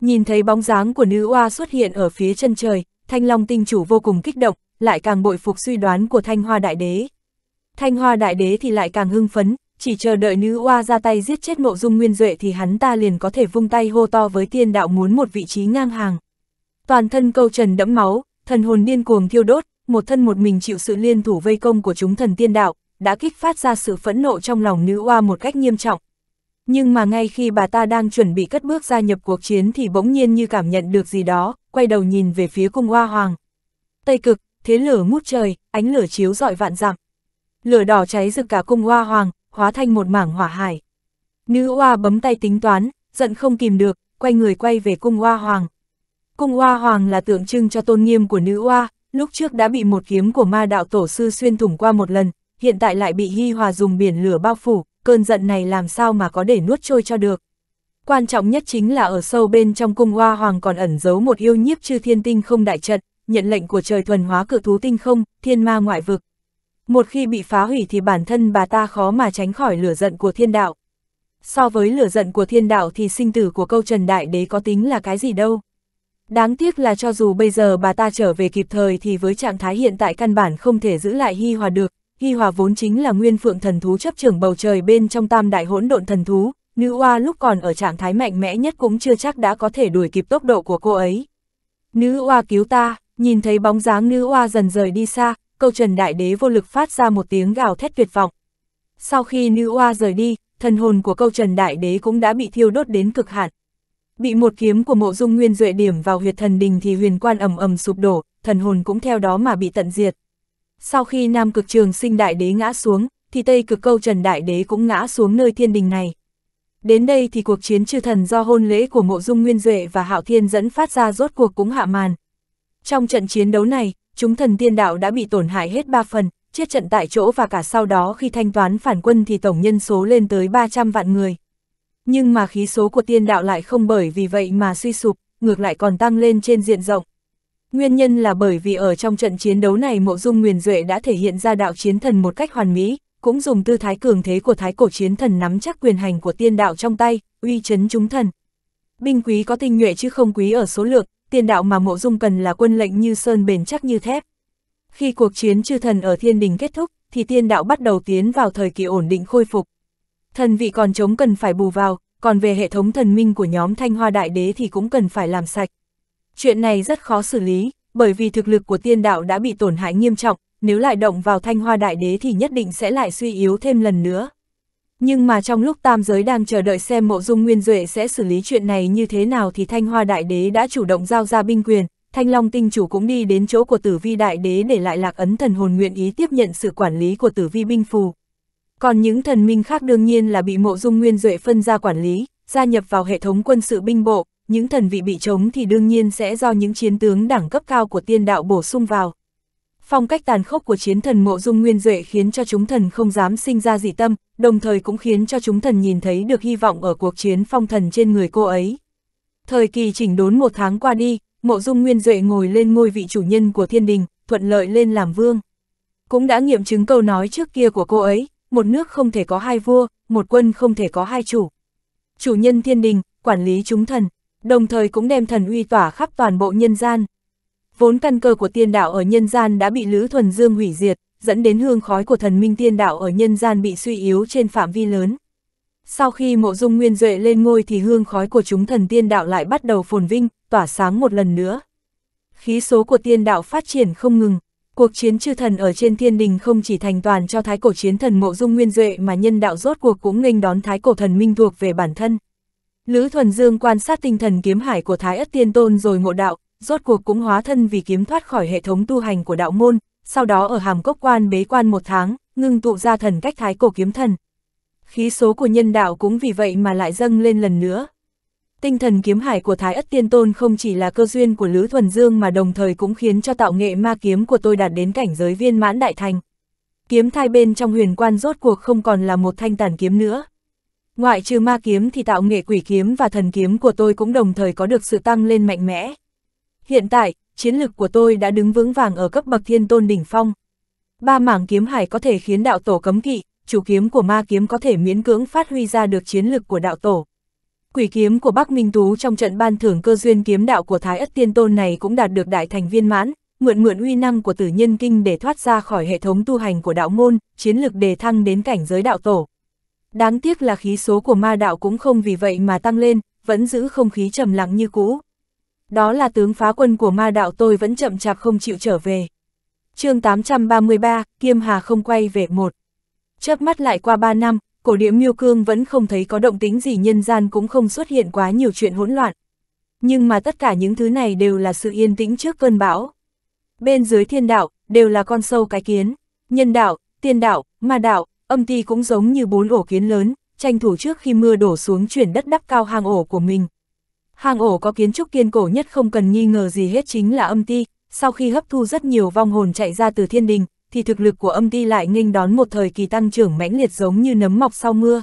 Nhìn thấy bóng dáng của nữ oa xuất hiện ở phía chân trời, thanh long tinh chủ vô cùng kích động, lại càng bội phục suy đoán của thanh hoa đại đế. Thanh hoa đại đế thì lại càng hưng phấn, chỉ chờ đợi nữ oa ra tay giết chết mộ dung nguyên duệ thì hắn ta liền có thể vung tay hô to với tiên đạo muốn một vị trí ngang hàng toàn thân câu trần đẫm máu, thần hồn điên cuồng thiêu đốt, một thân một mình chịu sự liên thủ vây công của chúng thần tiên đạo, đã kích phát ra sự phẫn nộ trong lòng nữ oa một cách nghiêm trọng. Nhưng mà ngay khi bà ta đang chuẩn bị cất bước gia nhập cuộc chiến thì bỗng nhiên như cảm nhận được gì đó, quay đầu nhìn về phía cung oa hoàng. Tây cực, thế lửa ngút trời, ánh lửa chiếu rọi vạn dặm. Lửa đỏ cháy rực cả cung oa hoàng, hóa thành một mảng hỏa hải. Nữ oa bấm tay tính toán, giận không kìm được, quay người quay về cung oa hoàng. Cung Hoa Hoàng là tượng trưng cho tôn nghiêm của nữ Hoa, lúc trước đã bị một kiếm của ma đạo tổ sư xuyên thủng qua một lần, hiện tại lại bị Hi Hòa dùng biển lửa bao phủ, cơn giận này làm sao mà có để nuốt trôi cho được. Quan trọng nhất chính là ở sâu bên trong cung Hoa Hoàng còn ẩn giấu một yêu nhiếp chư thiên tinh không đại trận, nhận lệnh của trời thuần hóa cự thú tinh không, thiên ma ngoại vực. Một khi bị phá hủy thì bản thân bà ta khó mà tránh khỏi lửa giận của thiên đạo. So với lửa giận của thiên đạo thì sinh tử của câu trần đại đế có tính là cái gì đâu. Đáng tiếc là cho dù bây giờ bà ta trở về kịp thời thì với trạng thái hiện tại căn bản không thể giữ lại Hi Hòa được. Hi Hòa vốn chính là nguyên phượng thần thú chấp trưởng bầu trời bên trong tam đại hỗn độn thần thú, nữ oa lúc còn ở trạng thái mạnh mẽ nhất cũng chưa chắc đã có thể đuổi kịp tốc độ của cô ấy. Nữ oa cứu ta, nhìn thấy bóng dáng nữ oa dần rời đi xa, câu trần đại đế vô lực phát ra một tiếng gào thét tuyệt vọng. Sau khi nữ oa rời đi, thần hồn của câu trần đại đế cũng đã bị thiêu đốt đến cực hạn, bị một kiếm của mộ dung nguyên duệ điểm vào huyệt thần đình thì huyền quan ầm ầm sụp đổ, thần hồn cũng theo đó mà bị tận diệt. Sau khi Nam Cực Trường Sinh Đại Đế ngã xuống, thì Tây Cực Câu Trần Đại Đế cũng ngã xuống nơi thiên đình này. Đến đây thì cuộc chiến chư thần do hôn lễ của mộ dung nguyên duệ và hạo thiên dẫn phát ra rốt cuộc cũng hạ màn. Trong trận chiến đấu này, chúng thần tiên đạo đã bị tổn hại hết ba phần, chết trận tại chỗ và cả sau đó khi thanh toán phản quân thì tổng nhân số lên tới 300 vạn người. Nhưng mà khí số của tiên đạo lại không bởi vì vậy mà suy sụp, ngược lại còn tăng lên trên diện rộng. Nguyên nhân là bởi vì ở trong trận chiến đấu này Mộ Dung Nguyền Duệ đã thể hiện ra đạo chiến thần một cách hoàn mỹ, cũng dùng tư thái cường thế của thái cổ chiến thần nắm chắc quyền hành của tiên đạo trong tay, uy chấn chúng thần. Binh quý có tinh nhuệ chứ không quý ở số lượng, tiên đạo mà Mộ Dung cần là quân lệnh như sơn bền chắc như thép. Khi cuộc chiến chư thần ở thiên đình kết thúc, thì tiên đạo bắt đầu tiến vào thời kỳ ổn định khôi phục. Thần vị còn chống cần phải bù vào, còn về hệ thống thần minh của nhóm Thanh Hoa Đại Đế thì cũng cần phải làm sạch. Chuyện này rất khó xử lý, bởi vì thực lực của tiên đạo đã bị tổn hại nghiêm trọng, nếu lại động vào Thanh Hoa Đại Đế thì nhất định sẽ lại suy yếu thêm lần nữa. Nhưng mà trong lúc tam giới đang chờ đợi xem mộ dung nguyên duệ sẽ xử lý chuyện này như thế nào thì Thanh Hoa Đại Đế đã chủ động giao ra binh quyền, Thanh Long Tinh Chủ cũng đi đến chỗ của tử vi Đại Đế để lại lạc ấn thần hồn nguyện ý tiếp nhận sự quản lý của tử vi binh phù. Còn những thần minh khác đương nhiên là bị mộ dung nguyên duệ phân ra quản lý, gia nhập vào hệ thống quân sự binh bộ, những thần vị bị chống thì đương nhiên sẽ do những chiến tướng đẳng cấp cao của tiên đạo bổ sung vào. Phong cách tàn khốc của chiến thần mộ dung nguyên duệ khiến cho chúng thần không dám sinh ra dị tâm, đồng thời cũng khiến cho chúng thần nhìn thấy được hy vọng ở cuộc chiến phong thần trên người cô ấy. Thời kỳ chỉnh đốn một tháng qua đi, mộ dung nguyên duệ ngồi lên ngôi vị chủ nhân của thiên đình, thuận lợi lên làm vương. Cũng đã nghiệm chứng câu nói trước kia của cô ấy, một nước không thể có hai vua, một quân không thể có hai chủ. Chủ nhân thiên đình, quản lý chúng thần, đồng thời cũng đem thần uy tỏa khắp toàn bộ nhân gian. Vốn căn cơ của tiên đạo ở nhân gian đã bị Lữ Thuần Dương hủy diệt, dẫn đến hương khói của thần minh tiên đạo ở nhân gian bị suy yếu trên phạm vi lớn. Sau khi mộ dung nguyên duệ lên ngôi thì hương khói của chúng thần tiên đạo lại bắt đầu phồn vinh, tỏa sáng một lần nữa. Khí số của tiên đạo phát triển không ngừng, Cuộc chiến chư thần ở trên thiên đình không chỉ thành toàn cho thái cổ chiến thần mộ dung nguyên duệ mà nhân đạo rốt cuộc cũng nghênh đón thái cổ thần minh thuộc về bản thân. Lữ Thuần Dương quan sát tinh thần kiếm hải của Thái Ất Tiên Tôn rồi ngộ đạo, rốt cuộc cũng hóa thân vì kiếm thoát khỏi hệ thống tu hành của đạo môn, sau đó ở hàm cốc quan bế quan một tháng, ngưng tụ ra thần cách thái cổ kiếm thần. Khí số của nhân đạo cũng vì vậy mà lại dâng lên lần nữa. Tinh thần kiếm hải của Thái Ất Tiên Tôn không chỉ là cơ duyên của Lữ Thuần Dương mà đồng thời cũng khiến cho tạo nghệ ma kiếm của tôi đạt đến cảnh giới viên mãn đại thành. Kiếm thai bên trong huyền quan rốt cuộc không còn là một thanh tàn kiếm nữa. Ngoại trừ ma kiếm thì tạo nghệ quỷ kiếm và thần kiếm của tôi cũng đồng thời có được sự tăng lên mạnh mẽ. Hiện tại, chiến lực của tôi đã đứng vững vàng ở cấp bậc thiên tôn đỉnh phong. Ba mảng kiếm hải có thể khiến đạo tổ cấm kỵ, chủ kiếm của ma kiếm có thể miễn cưỡng phát huy ra được chiến lực của đạo tổ. Quỷ kiếm của Bắc Minh Tú trong trận ban thưởng cơ duyên kiếm đạo của Thái Ất Tiên Tôn này cũng đạt được đại thành viên mãn, mượn mượn uy năng của tử nhân kinh để thoát ra khỏi hệ thống tu hành của đạo môn, chiến lực đề thăng đến cảnh giới đạo tổ. Đáng tiếc là khí số của ma đạo cũng không vì vậy mà tăng lên, vẫn giữ không khí trầm lặng như cũ. Đó là tướng phá quân của ma đạo tôi vẫn chậm chạp không chịu trở về. chương 833, Kiêm Hà không quay về một. Chớp mắt lại qua 3 năm, cổ địa miêu cương vẫn không thấy có động tính gì nhân gian cũng không xuất hiện quá nhiều chuyện hỗn loạn. Nhưng mà tất cả những thứ này đều là sự yên tĩnh trước cơn bão. Bên dưới thiên đạo, đều là con sâu cái kiến, nhân đạo, tiên đạo, ma đạo, âm ti cũng giống như bốn ổ kiến lớn, tranh thủ trước khi mưa đổ xuống chuyển đất đắp cao hang ổ của mình. Hang ổ có kiến trúc kiên cổ nhất không cần nghi ngờ gì hết chính là âm ti, sau khi hấp thu rất nhiều vong hồn chạy ra từ thiên đình, thì thực lực của âm ti lại nghênh đón một thời kỳ tăng trưởng mãnh liệt giống như nấm mọc sau mưa.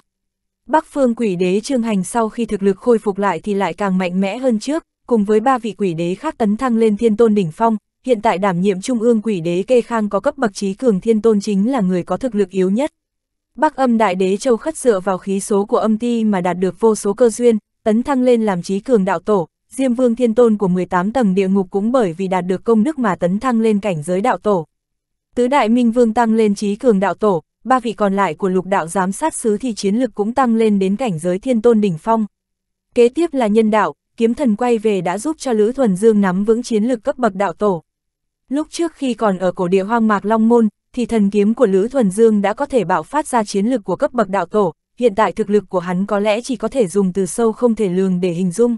Bắc phương quỷ đế trương hành sau khi thực lực khôi phục lại thì lại càng mạnh mẽ hơn trước, cùng với ba vị quỷ đế khác tấn thăng lên thiên tôn đỉnh phong, hiện tại đảm nhiệm trung ương quỷ đế kê khang có cấp bậc trí cường thiên tôn chính là người có thực lực yếu nhất. Bắc âm đại đế châu khất dựa vào khí số của âm ti mà đạt được vô số cơ duyên, tấn thăng lên làm trí cường đạo tổ, Diêm Vương Thiên Tôn của 18 tầng địa ngục cũng bởi vì đạt được công đức mà tấn thăng lên cảnh giới đạo tổ tứ đại minh vương tăng lên trí cường đạo tổ, ba vị còn lại của lục đạo giám sát sứ thì chiến lực cũng tăng lên đến cảnh giới thiên tôn đỉnh phong. Kế tiếp là nhân đạo, kiếm thần quay về đã giúp cho Lữ Thuần Dương nắm vững chiến lực cấp bậc đạo tổ. Lúc trước khi còn ở cổ địa hoang mạc Long Môn, thì thần kiếm của Lữ Thuần Dương đã có thể bạo phát ra chiến lực của cấp bậc đạo tổ, hiện tại thực lực của hắn có lẽ chỉ có thể dùng từ sâu không thể lường để hình dung.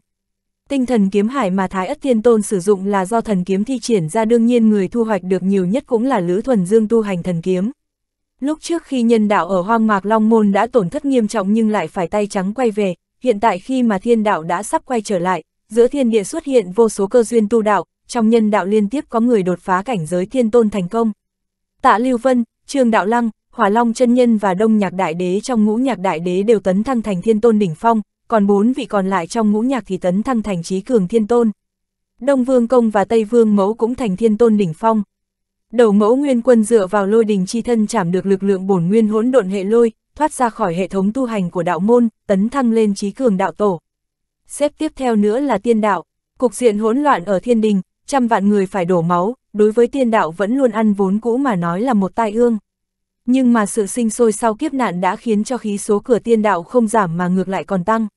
Tinh thần kiếm hải mà Thái Ất Thiên Tôn sử dụng là do thần kiếm thi triển ra đương nhiên người thu hoạch được nhiều nhất cũng là Lữ Thuần Dương tu hành thần kiếm. Lúc trước khi nhân đạo ở hoang mạc Long Môn đã tổn thất nghiêm trọng nhưng lại phải tay trắng quay về, hiện tại khi mà thiên đạo đã sắp quay trở lại, giữa thiên địa xuất hiện vô số cơ duyên tu đạo, trong nhân đạo liên tiếp có người đột phá cảnh giới thiên tôn thành công. Tạ Lưu Vân, Trương Đạo Lăng, Hỏa Long chân nhân và Đông Nhạc Đại Đế trong ngũ nhạc đại đế đều tấn thăng thành thiên tôn đỉnh phong, còn bốn vị còn lại trong ngũ nhạc thì tấn thăng thành trí cường thiên tôn. Đông Vương Công và Tây Vương Mẫu cũng thành thiên tôn đỉnh phong. Đầu mẫu nguyên quân dựa vào lôi đình chi thân chảm được lực lượng bổn nguyên hỗn độn hệ lôi, thoát ra khỏi hệ thống tu hành của đạo môn, tấn thăng lên trí cường đạo tổ. Xếp tiếp theo nữa là tiên đạo, cục diện hỗn loạn ở thiên đình, trăm vạn người phải đổ máu, đối với tiên đạo vẫn luôn ăn vốn cũ mà nói là một tai ương. Nhưng mà sự sinh sôi sau kiếp nạn đã khiến cho khí số cửa tiên đạo không giảm mà ngược lại còn tăng.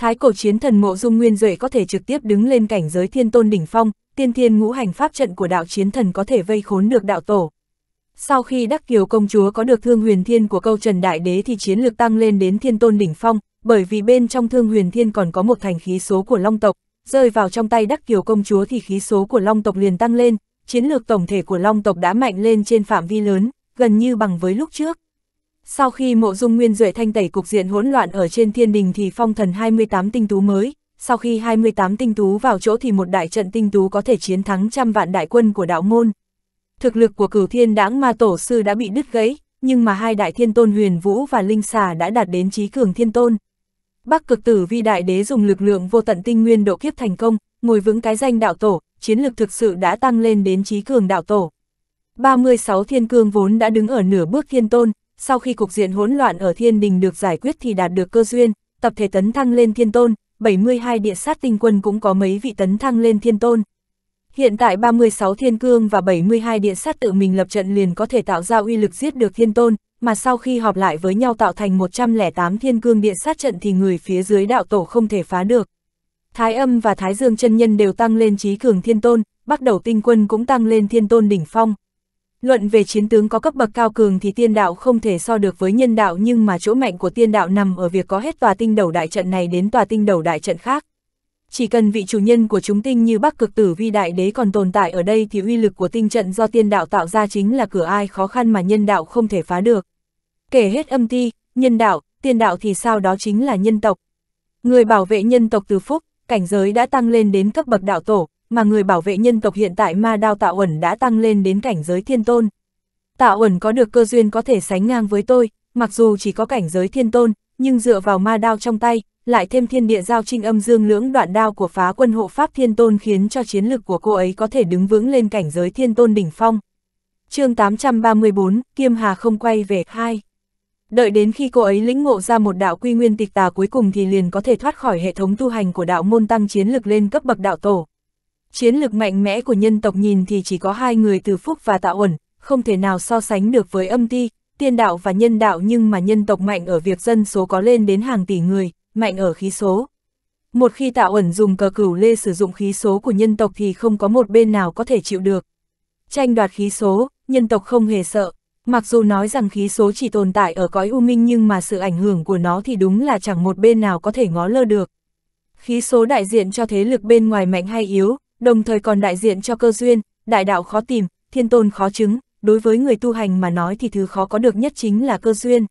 Thái cổ chiến thần mộ dung nguyên duệ có thể trực tiếp đứng lên cảnh giới thiên tôn đỉnh phong, tiên thiên ngũ hành pháp trận của đạo chiến thần có thể vây khốn được đạo tổ. Sau khi Đắc Kiều công chúa có được thương huyền thiên của câu Trần Đại Đế thì chiến lược tăng lên đến thiên tôn đỉnh phong, bởi vì bên trong thương huyền thiên còn có một thành khí số của Long tộc, rơi vào trong tay Đắc Kiều công chúa thì khí số của Long tộc liền tăng lên, chiến lược tổng thể của Long tộc đã mạnh lên trên phạm vi lớn, gần như bằng với lúc trước. Sau khi mộ dung nguyên duệ thanh tẩy cục diện hỗn loạn ở trên thiên đình thì phong thần 28 tinh tú mới, sau khi 28 tinh tú vào chỗ thì một đại trận tinh tú có thể chiến thắng trăm vạn đại quân của đạo môn. Thực lực của cửu thiên đãng ma tổ sư đã bị đứt gãy, nhưng mà hai đại thiên tôn huyền vũ và linh xà đã đạt đến trí cường thiên tôn. Bắc cực tử vi đại đế dùng lực lượng vô tận tinh nguyên độ kiếp thành công, ngồi vững cái danh đạo tổ, chiến lực thực sự đã tăng lên đến trí cường đạo tổ. 36 thiên cương vốn đã đứng ở nửa bước thiên tôn, sau khi cục diện hỗn loạn ở thiên đình được giải quyết thì đạt được cơ duyên, tập thể tấn thăng lên thiên tôn, 72 địa sát tinh quân cũng có mấy vị tấn thăng lên thiên tôn. Hiện tại 36 thiên cương và 72 địa sát tự mình lập trận liền có thể tạo ra uy lực giết được thiên tôn, mà sau khi họp lại với nhau tạo thành 108 thiên cương địa sát trận thì người phía dưới đạo tổ không thể phá được. Thái âm và Thái dương chân nhân đều tăng lên trí cường thiên tôn, bắt đầu tinh quân cũng tăng lên thiên tôn đỉnh phong, Luận về chiến tướng có cấp bậc cao cường thì tiên đạo không thể so được với nhân đạo nhưng mà chỗ mạnh của tiên đạo nằm ở việc có hết tòa tinh đầu đại trận này đến tòa tinh đầu đại trận khác. Chỉ cần vị chủ nhân của chúng tinh như bắc cực tử vi đại đế còn tồn tại ở đây thì uy lực của tinh trận do tiên đạo tạo ra chính là cửa ai khó khăn mà nhân đạo không thể phá được. Kể hết âm ti, nhân đạo, tiên đạo thì sao đó chính là nhân tộc. Người bảo vệ nhân tộc từ phúc, cảnh giới đã tăng lên đến cấp bậc đạo tổ, mà người bảo vệ nhân tộc hiện tại ma đao tạo ẩn đã tăng lên đến cảnh giới thiên tôn. Tạo ẩn có được cơ duyên có thể sánh ngang với tôi, mặc dù chỉ có cảnh giới thiên tôn, nhưng dựa vào ma đao trong tay, lại thêm thiên địa giao trinh âm dương lưỡng đoạn đao của phá quân hộ pháp thiên tôn khiến cho chiến lực của cô ấy có thể đứng vững lên cảnh giới thiên tôn đỉnh phong. chương 834, Kiêm Hà không quay về 2 Đợi đến khi cô ấy lĩnh ngộ ra một đạo quy nguyên tịch tà cuối cùng thì liền có thể thoát khỏi hệ thống tu hành của đạo môn tăng chiến lực lên cấp bậc đạo tổ, Chiến lực mạnh mẽ của nhân tộc nhìn thì chỉ có hai người từ Phúc và tạo Uẩn, không thể nào so sánh được với âm ti, tiên đạo và nhân đạo nhưng mà nhân tộc mạnh ở việc dân số có lên đến hàng tỷ người, mạnh ở khí số. Một khi tạo Uẩn dùng cờ cửu lê sử dụng khí số của nhân tộc thì không có một bên nào có thể chịu được. Tranh đoạt khí số, nhân tộc không hề sợ, Mặc dù nói rằng khí số chỉ tồn tại ở cõi u minh nhưng mà sự ảnh hưởng của nó thì đúng là chẳng một bên nào có thể ngó lơ được. Khí số đại diện cho thế lực bên ngoài mạnh hay yếu, đồng thời còn đại diện cho cơ duyên, đại đạo khó tìm, thiên tôn khó chứng, đối với người tu hành mà nói thì thứ khó có được nhất chính là cơ duyên.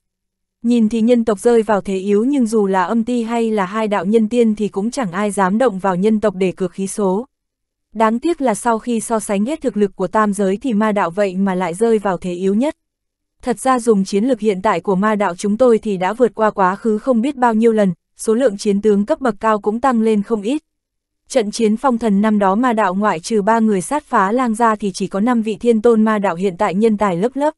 Nhìn thì nhân tộc rơi vào thế yếu nhưng dù là âm ti hay là hai đạo nhân tiên thì cũng chẳng ai dám động vào nhân tộc để cược khí số. Đáng tiếc là sau khi so sánh hết thực lực của tam giới thì ma đạo vậy mà lại rơi vào thế yếu nhất. Thật ra dùng chiến lược hiện tại của ma đạo chúng tôi thì đã vượt qua quá khứ không biết bao nhiêu lần, số lượng chiến tướng cấp bậc cao cũng tăng lên không ít, trận chiến phong thần năm đó ma đạo ngoại trừ ba người sát phá lang ra thì chỉ có 5 vị thiên tôn ma đạo hiện tại nhân tài lớp lớp.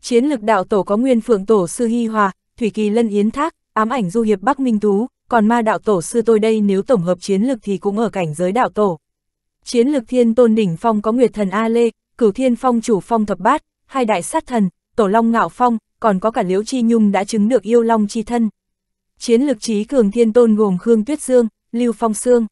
Chiến lực đạo tổ có nguyên phượng tổ sư Hy Hòa, Thủy Kỳ Lân Yến Thác, ám ảnh du hiệp Bắc Minh Tú, còn ma đạo tổ sư tôi đây nếu tổng hợp chiến lực thì cũng ở cảnh giới đạo tổ. Chiến lực thiên tôn đỉnh phong có Nguyệt Thần A Lê, Cửu Thiên Phong chủ phong thập bát, hai đại sát thần, Tổ Long Ngạo Phong, còn có cả Liễu Chi Nhung đã chứng được yêu long chi thân. Chiến lực trí cường thiên tôn gồm Khương Tuyết Dương, Lưu Phong Sương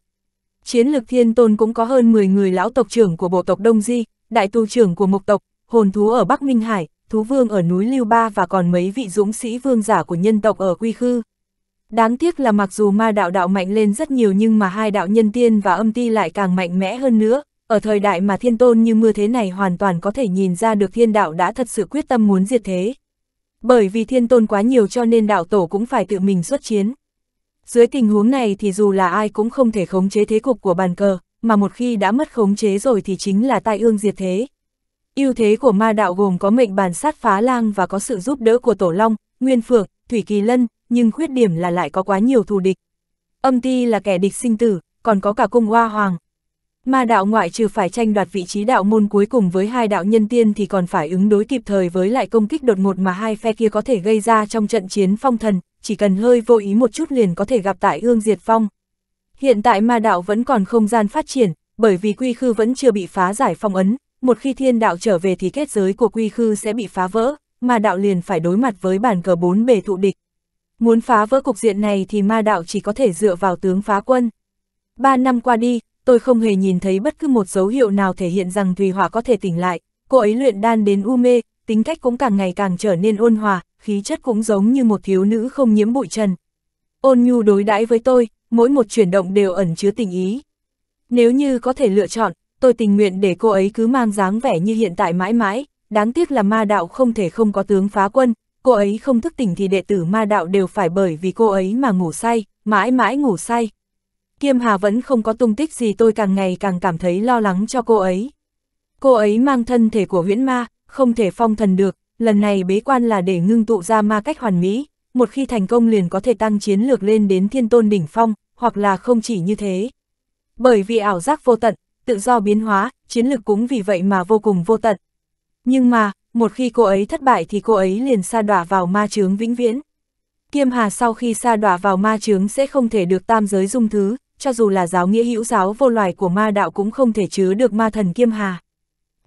chiến lực thiên tôn cũng có hơn 10 người lão tộc trưởng của bộ tộc Đông Di, đại tu trưởng của mục tộc, hồn thú ở Bắc Minh Hải, thú vương ở núi Lưu Ba và còn mấy vị dũng sĩ vương giả của nhân tộc ở Quy Khư. Đáng tiếc là mặc dù ma đạo đạo mạnh lên rất nhiều nhưng mà hai đạo nhân tiên và âm ti lại càng mạnh mẽ hơn nữa, ở thời đại mà thiên tôn như mưa thế này hoàn toàn có thể nhìn ra được thiên đạo đã thật sự quyết tâm muốn diệt thế. Bởi vì thiên tôn quá nhiều cho nên đạo tổ cũng phải tự mình xuất chiến. Dưới tình huống này thì dù là ai cũng không thể khống chế thế cục của bàn cờ, mà một khi đã mất khống chế rồi thì chính là tai ương diệt thế. ưu thế của ma đạo gồm có mệnh bàn sát phá lang và có sự giúp đỡ của Tổ Long, Nguyên Phượng, Thủy Kỳ Lân, nhưng khuyết điểm là lại có quá nhiều thù địch. Âm ti là kẻ địch sinh tử, còn có cả cung hoa hoàng. Ma đạo ngoại trừ phải tranh đoạt vị trí đạo môn cuối cùng với hai đạo nhân tiên thì còn phải ứng đối kịp thời với lại công kích đột ngột mà hai phe kia có thể gây ra trong trận chiến phong thần, chỉ cần hơi vô ý một chút liền có thể gặp tại ương diệt phong. Hiện tại ma đạo vẫn còn không gian phát triển, bởi vì quy khư vẫn chưa bị phá giải phong ấn, một khi thiên đạo trở về thì kết giới của quy khư sẽ bị phá vỡ, ma đạo liền phải đối mặt với bản cờ bốn bề thụ địch. Muốn phá vỡ cục diện này thì ma đạo chỉ có thể dựa vào tướng phá quân. Ba năm qua đi, tôi không hề nhìn thấy bất cứ một dấu hiệu nào thể hiện rằng Thùy Hỏa có thể tỉnh lại, cô ấy luyện đan đến u mê, tính cách cũng càng ngày càng trở nên ôn hòa, khí chất cũng giống như một thiếu nữ không nhiễm bụi trần. Ôn nhu đối đãi với tôi, mỗi một chuyển động đều ẩn chứa tình ý. Nếu như có thể lựa chọn, tôi tình nguyện để cô ấy cứ mang dáng vẻ như hiện tại mãi mãi, đáng tiếc là ma đạo không thể không có tướng phá quân, cô ấy không thức tỉnh thì đệ tử ma đạo đều phải bởi vì cô ấy mà ngủ say, mãi mãi ngủ say. Kiêm Hà vẫn không có tung tích gì tôi càng ngày càng cảm thấy lo lắng cho cô ấy. Cô ấy mang thân thể của huyễn ma, không thể phong thần được, lần này bế quan là để ngưng tụ ra ma cách hoàn mỹ, một khi thành công liền có thể tăng chiến lược lên đến thiên tôn đỉnh phong, hoặc là không chỉ như thế. Bởi vì ảo giác vô tận, tự do biến hóa, chiến lược cũng vì vậy mà vô cùng vô tận. Nhưng mà, một khi cô ấy thất bại thì cô ấy liền sa đọa vào ma chướng vĩnh viễn. Kiêm Hà sau khi sa đọa vào ma chướng sẽ không thể được tam giới dung thứ, cho dù là giáo nghĩa hữu giáo vô loài của ma đạo cũng không thể chứa được ma thần Kiêm Hà.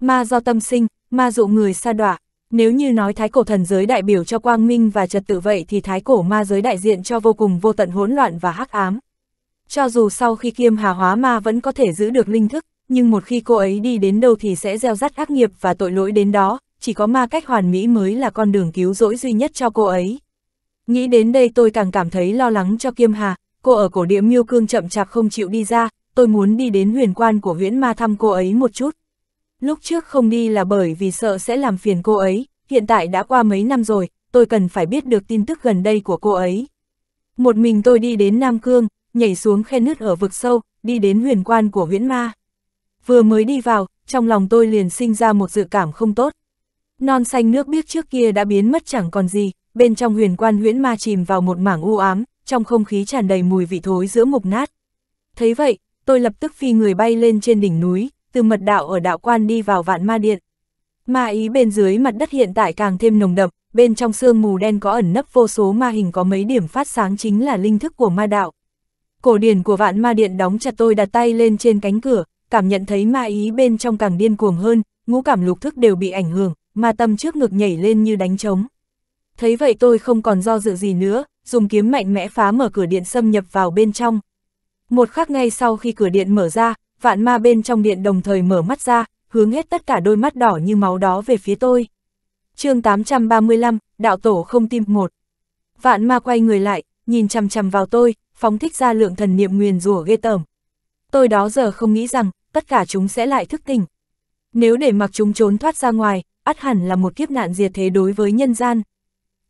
Ma do tâm sinh, ma dụ người sa đọa, nếu như nói thái cổ thần giới đại biểu cho quang minh và trật tự vậy thì thái cổ ma giới đại diện cho vô cùng vô tận hỗn loạn và hắc ám. Cho dù sau khi kiêm hà hóa ma vẫn có thể giữ được linh thức, nhưng một khi cô ấy đi đến đâu thì sẽ gieo rắt ác nghiệp và tội lỗi đến đó, chỉ có ma cách hoàn mỹ mới là con đường cứu rỗi duy nhất cho cô ấy. Nghĩ đến đây tôi càng cảm thấy lo lắng cho Kiêm Hà, cô ở cổ địa miêu cương chậm chạp không chịu đi ra, tôi muốn đi đến huyền quan của huyễn ma thăm cô ấy một chút. Lúc trước không đi là bởi vì sợ sẽ làm phiền cô ấy, hiện tại đã qua mấy năm rồi, tôi cần phải biết được tin tức gần đây của cô ấy. Một mình tôi đi đến Nam Cương, nhảy xuống khe nứt ở vực sâu, đi đến huyền quan của huyễn ma. Vừa mới đi vào, trong lòng tôi liền sinh ra một dự cảm không tốt. Non xanh nước biếc trước kia đã biến mất chẳng còn gì, bên trong huyền quan huyễn ma chìm vào một mảng u ám, trong không khí tràn đầy mùi vị thối giữa mục nát. Thấy vậy, tôi lập tức phi người bay lên trên đỉnh núi, từ mật đạo ở đạo quan đi vào vạn ma điện. Ma ý bên dưới mặt đất hiện tại càng thêm nồng đậm, bên trong sương mù đen có ẩn nấp vô số ma hình có mấy điểm phát sáng chính là linh thức của ma đạo. Cổ điển của vạn ma điện đóng chặt tôi đặt tay lên trên cánh cửa, cảm nhận thấy ma ý bên trong càng điên cuồng hơn, ngũ cảm lục thức đều bị ảnh hưởng, ma tâm trước ngực nhảy lên như đánh trống. Thấy vậy tôi không còn do dự gì nữa, dùng kiếm mạnh mẽ phá mở cửa điện xâm nhập vào bên trong. Một khắc ngay sau khi cửa điện mở ra, vạn ma bên trong điện đồng thời mở mắt ra, hướng hết tất cả đôi mắt đỏ như máu đó về phía tôi. chương 835, Đạo Tổ không tim một. Vạn ma quay người lại, nhìn chằm chằm vào tôi, phóng thích ra lượng thần niệm nguyền rủa ghê tởm. Tôi đó giờ không nghĩ rằng, tất cả chúng sẽ lại thức tỉnh. Nếu để mặc chúng trốn thoát ra ngoài, ắt hẳn là một kiếp nạn diệt thế đối với nhân gian.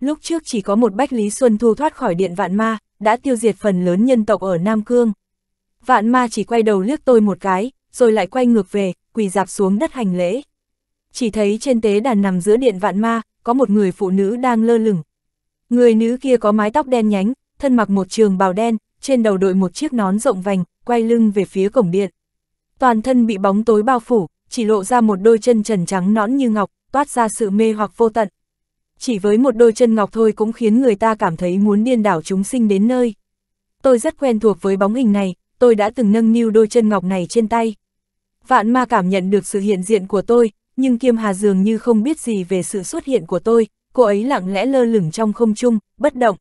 Lúc trước chỉ có một Bách Lý Xuân thu thoát khỏi điện vạn ma, đã tiêu diệt phần lớn nhân tộc ở Nam Cương vạn ma chỉ quay đầu liếc tôi một cái, rồi lại quay ngược về, quỳ dạp xuống đất hành lễ. Chỉ thấy trên tế đàn nằm giữa điện vạn ma, có một người phụ nữ đang lơ lửng. Người nữ kia có mái tóc đen nhánh, thân mặc một trường bào đen, trên đầu đội một chiếc nón rộng vành, quay lưng về phía cổng điện. Toàn thân bị bóng tối bao phủ, chỉ lộ ra một đôi chân trần trắng nõn như ngọc, toát ra sự mê hoặc vô tận. Chỉ với một đôi chân ngọc thôi cũng khiến người ta cảm thấy muốn điên đảo chúng sinh đến nơi. Tôi rất quen thuộc với bóng hình này, tôi đã từng nâng niu đôi chân ngọc này trên tay. Vạn ma cảm nhận được sự hiện diện của tôi, nhưng Kiêm Hà dường như không biết gì về sự xuất hiện của tôi, cô ấy lặng lẽ lơ lửng trong không trung, bất động.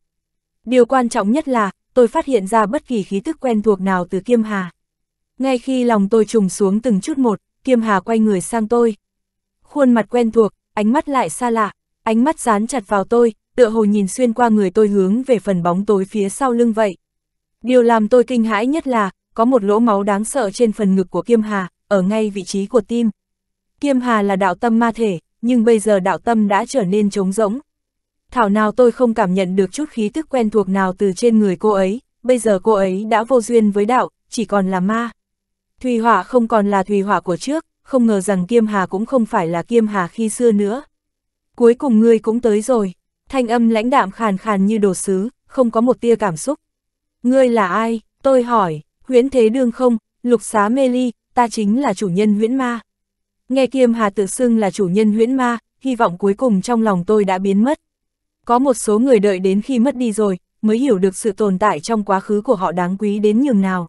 Điều quan trọng nhất là, tôi phát hiện ra bất kỳ khí tức quen thuộc nào từ Kiêm Hà. Ngay khi lòng tôi trùng xuống từng chút một, Kiêm Hà quay người sang tôi. Khuôn mặt quen thuộc, ánh mắt lại xa lạ, ánh mắt dán chặt vào tôi, tựa hồ nhìn xuyên qua người tôi hướng về phần bóng tối phía sau lưng vậy. Điều làm tôi kinh hãi nhất là, có một lỗ máu đáng sợ trên phần ngực của Kiêm Hà, ở ngay vị trí của tim. Kiêm Hà là đạo tâm ma thể, nhưng bây giờ đạo tâm đã trở nên trống rỗng. Thảo nào tôi không cảm nhận được chút khí tức quen thuộc nào từ trên người cô ấy, bây giờ cô ấy đã vô duyên với đạo, chỉ còn là ma. Thùy hỏa không còn là thùy hỏa của trước, không ngờ rằng Kiêm Hà cũng không phải là Kiêm Hà khi xưa nữa. Cuối cùng ngươi cũng tới rồi, thanh âm lãnh đạm khàn khàn như đồ sứ, không có một tia cảm xúc. Ngươi là ai? Tôi hỏi, huyễn thế đương không, lục xá mê ly, ta chính là chủ nhân huyễn ma. Nghe kiêm hà tự xưng là chủ nhân huyễn ma, hy vọng cuối cùng trong lòng tôi đã biến mất. Có một số người đợi đến khi mất đi rồi, mới hiểu được sự tồn tại trong quá khứ của họ đáng quý đến nhường nào.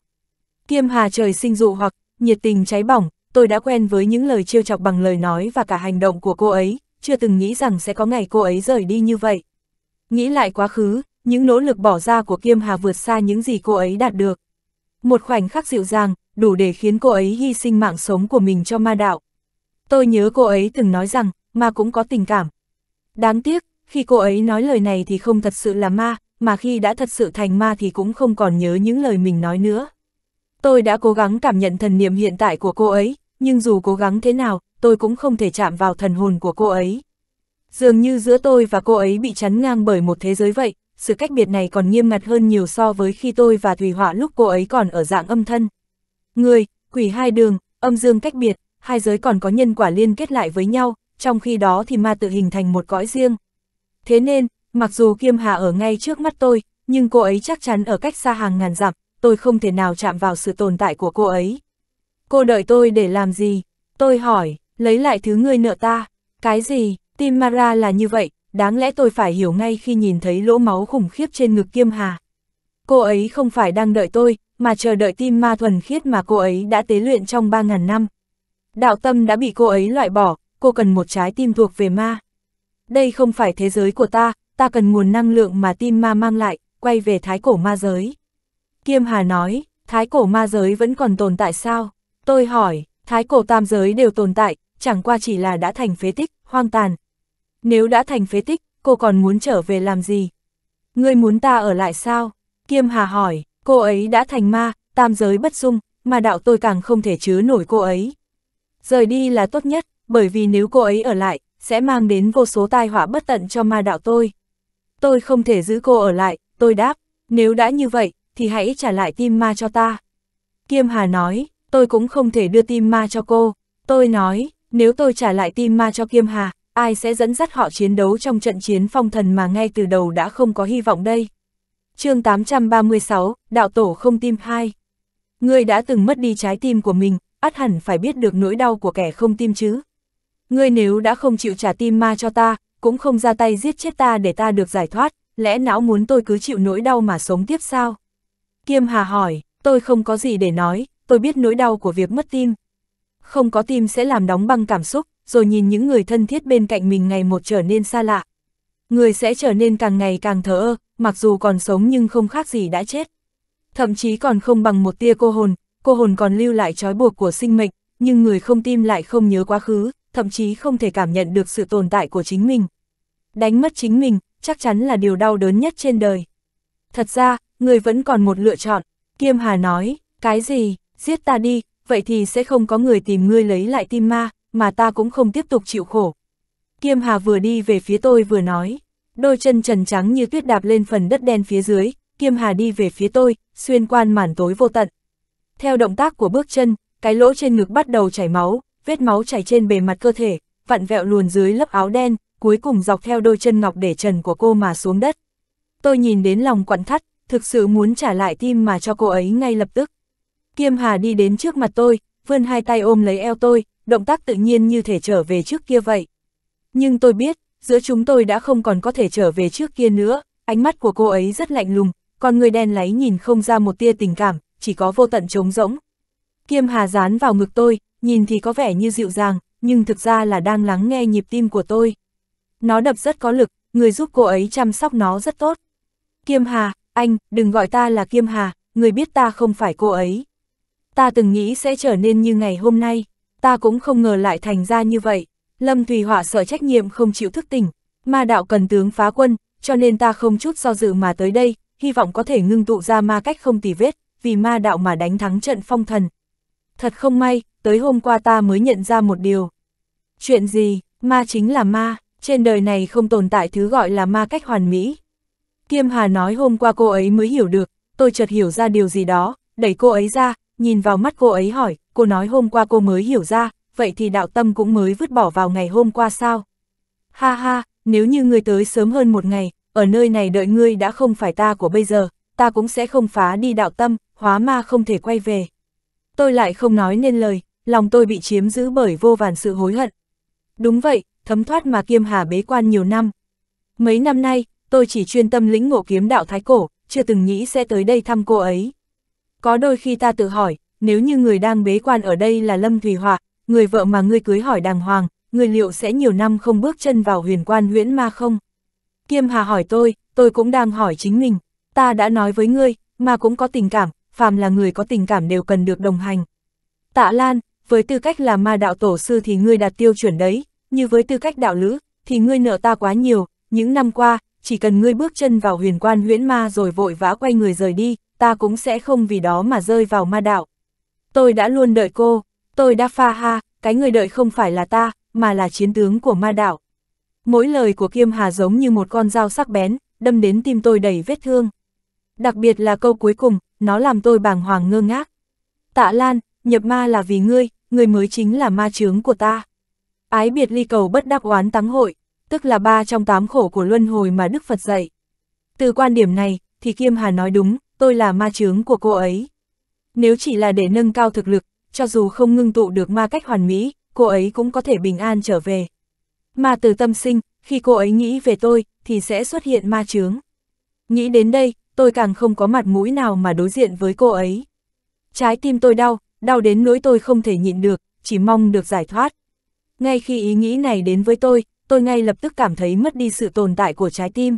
Kiêm hà trời sinh dụ hoặc, nhiệt tình cháy bỏng, tôi đã quen với những lời trêu chọc bằng lời nói và cả hành động của cô ấy, chưa từng nghĩ rằng sẽ có ngày cô ấy rời đi như vậy. Nghĩ lại quá khứ, những nỗ lực bỏ ra của Kiêm Hà vượt xa những gì cô ấy đạt được. Một khoảnh khắc dịu dàng, đủ để khiến cô ấy hy sinh mạng sống của mình cho ma đạo. Tôi nhớ cô ấy từng nói rằng, ma cũng có tình cảm. Đáng tiếc, khi cô ấy nói lời này thì không thật sự là ma, mà khi đã thật sự thành ma thì cũng không còn nhớ những lời mình nói nữa. Tôi đã cố gắng cảm nhận thần niệm hiện tại của cô ấy, nhưng dù cố gắng thế nào, tôi cũng không thể chạm vào thần hồn của cô ấy. Dường như giữa tôi và cô ấy bị chắn ngang bởi một thế giới vậy, sự cách biệt này còn nghiêm ngặt hơn nhiều so với khi tôi và Thùy Họa lúc cô ấy còn ở dạng âm thân. Người, quỷ hai đường, âm dương cách biệt, hai giới còn có nhân quả liên kết lại với nhau, trong khi đó thì ma tự hình thành một cõi riêng. Thế nên, mặc dù Kiêm Hà ở ngay trước mắt tôi, nhưng cô ấy chắc chắn ở cách xa hàng ngàn dặm, tôi không thể nào chạm vào sự tồn tại của cô ấy. Cô đợi tôi để làm gì? Tôi hỏi, lấy lại thứ ngươi nợ ta. Cái gì? Tim Mara là như vậy, đáng lẽ tôi phải hiểu ngay khi nhìn thấy lỗ máu khủng khiếp trên ngực Kiêm Hà. Cô ấy không phải đang đợi tôi, mà chờ đợi tim ma thuần khiết mà cô ấy đã tế luyện trong 3.000 năm. Đạo tâm đã bị cô ấy loại bỏ, cô cần một trái tim thuộc về ma. Đây không phải thế giới của ta, ta cần nguồn năng lượng mà tim ma mang lại, quay về thái cổ ma giới. Kiêm Hà nói, thái cổ ma giới vẫn còn tồn tại sao? Tôi hỏi, thái cổ tam giới đều tồn tại, chẳng qua chỉ là đã thành phế tích, hoang tàn, nếu đã thành phế tích, cô còn muốn trở về làm gì? Ngươi muốn ta ở lại sao? Kiêm Hà hỏi, cô ấy đã thành ma, tam giới bất dung, mà đạo tôi càng không thể chứa nổi cô ấy. Rời đi là tốt nhất, bởi vì nếu cô ấy ở lại, sẽ mang đến vô số tai họa bất tận cho ma đạo tôi. Tôi không thể giữ cô ở lại, tôi đáp, nếu đã như vậy, thì hãy trả lại tim ma cho ta. Kiêm Hà nói, tôi cũng không thể đưa tim ma cho cô. Tôi nói, nếu tôi trả lại tim ma cho Kiêm Hà, ai sẽ dẫn dắt họ chiến đấu trong trận chiến phong thần mà ngay từ đầu đã không có hy vọng đây. chương 836, Đạo Tổ không tim 2 Ngươi đã từng mất đi trái tim của mình, át hẳn phải biết được nỗi đau của kẻ không tim chứ. Ngươi nếu đã không chịu trả tim ma cho ta, cũng không ra tay giết chết ta để ta được giải thoát, lẽ não muốn tôi cứ chịu nỗi đau mà sống tiếp sao? Kiêm Hà hỏi, tôi không có gì để nói, tôi biết nỗi đau của việc mất tim. Không có tim sẽ làm đóng băng cảm xúc, rồi nhìn những người thân thiết bên cạnh mình ngày một trở nên xa lạ. Người sẽ trở nên càng ngày càng thở ơ, mặc dù còn sống nhưng không khác gì đã chết. Thậm chí còn không bằng một tia cô hồn, cô hồn còn lưu lại trói buộc của sinh mệnh, nhưng người không tim lại không nhớ quá khứ, thậm chí không thể cảm nhận được sự tồn tại của chính mình. Đánh mất chính mình, chắc chắn là điều đau đớn nhất trên đời. Thật ra, người vẫn còn một lựa chọn, Kiêm Hà nói, cái gì, giết ta đi, vậy thì sẽ không có người tìm ngươi lấy lại tim ma, mà ta cũng không tiếp tục chịu khổ. Kiêm Hà vừa đi về phía tôi vừa nói, đôi chân trần trắng như tuyết đạp lên phần đất đen phía dưới, Kiêm Hà đi về phía tôi, xuyên quan màn tối vô tận. Theo động tác của bước chân, cái lỗ trên ngực bắt đầu chảy máu, vết máu chảy trên bề mặt cơ thể, vặn vẹo luồn dưới lớp áo đen, cuối cùng dọc theo đôi chân ngọc để trần của cô mà xuống đất. Tôi nhìn đến lòng quặn thắt, thực sự muốn trả lại tim mà cho cô ấy ngay lập tức. Kiêm Hà đi đến trước mặt tôi, vươn hai tay ôm lấy eo tôi, động tác tự nhiên như thể trở về trước kia vậy. Nhưng tôi biết, giữa chúng tôi đã không còn có thể trở về trước kia nữa, ánh mắt của cô ấy rất lạnh lùng, còn người đen láy nhìn không ra một tia tình cảm, chỉ có vô tận trống rỗng. Kiêm Hà dán vào ngực tôi, nhìn thì có vẻ như dịu dàng, nhưng thực ra là đang lắng nghe nhịp tim của tôi. Nó đập rất có lực, người giúp cô ấy chăm sóc nó rất tốt. Kiêm Hà, anh, đừng gọi ta là Kiêm Hà, người biết ta không phải cô ấy. Ta từng nghĩ sẽ trở nên như ngày hôm nay ta cũng không ngờ lại thành ra như vậy. Lâm Thùy Hỏa sợ trách nhiệm không chịu thức tỉnh, ma đạo cần tướng phá quân, cho nên ta không chút do dự mà tới đây, hy vọng có thể ngưng tụ ra ma cách không tì vết, vì ma đạo mà đánh thắng trận phong thần. Thật không may, tới hôm qua ta mới nhận ra một điều. Chuyện gì, ma chính là ma, trên đời này không tồn tại thứ gọi là ma cách hoàn mỹ. Kiêm Hà nói hôm qua cô ấy mới hiểu được, tôi chợt hiểu ra điều gì đó, đẩy cô ấy ra, nhìn vào mắt cô ấy hỏi, cô nói hôm qua cô mới hiểu ra, vậy thì đạo tâm cũng mới vứt bỏ vào ngày hôm qua sao? Ha ha, nếu như ngươi tới sớm hơn một ngày, ở nơi này đợi ngươi đã không phải ta của bây giờ, ta cũng sẽ không phá đi đạo tâm, hóa ma không thể quay về. Tôi lại không nói nên lời, lòng tôi bị chiếm giữ bởi vô vàn sự hối hận. Đúng vậy, thấm thoát mà kiêm hà bế quan nhiều năm. Mấy năm nay, tôi chỉ chuyên tâm lĩnh ngộ kiếm đạo thái cổ, chưa từng nghĩ sẽ tới đây thăm cô ấy. Có đôi khi ta tự hỏi, nếu như người đang bế quan ở đây là Lâm thủy Họa, người vợ mà ngươi cưới hỏi đàng hoàng, người liệu sẽ nhiều năm không bước chân vào huyền quan huyễn ma không? Kiêm Hà hỏi tôi, tôi cũng đang hỏi chính mình, ta đã nói với ngươi, mà cũng có tình cảm, phàm là người có tình cảm đều cần được đồng hành. Tạ Lan, với tư cách là ma đạo tổ sư thì ngươi đạt tiêu chuẩn đấy, như với tư cách đạo lữ, thì ngươi nợ ta quá nhiều, những năm qua, chỉ cần ngươi bước chân vào huyền quan huyễn ma rồi vội vã quay người rời đi, ta cũng sẽ không vì đó mà rơi vào ma đạo. Tôi đã luôn đợi cô, tôi đã pha ha, cái người đợi không phải là ta, mà là chiến tướng của ma đạo. Mỗi lời của Kiêm Hà giống như một con dao sắc bén, đâm đến tim tôi đầy vết thương. Đặc biệt là câu cuối cùng, nó làm tôi bàng hoàng ngơ ngác. Tạ Lan, nhập ma là vì ngươi, ngươi mới chính là ma chướng của ta. Ái biệt ly cầu bất đắc oán táng hội, tức là ba trong tám khổ của luân hồi mà Đức Phật dạy. Từ quan điểm này, thì Kiêm Hà nói đúng, tôi là ma chướng của cô ấy. Nếu chỉ là để nâng cao thực lực, cho dù không ngưng tụ được ma cách hoàn mỹ, cô ấy cũng có thể bình an trở về. Mà từ tâm sinh, khi cô ấy nghĩ về tôi, thì sẽ xuất hiện ma chướng. Nghĩ đến đây, tôi càng không có mặt mũi nào mà đối diện với cô ấy. Trái tim tôi đau, đau đến nỗi tôi không thể nhịn được, chỉ mong được giải thoát. Ngay khi ý nghĩ này đến với tôi, tôi ngay lập tức cảm thấy mất đi sự tồn tại của trái tim.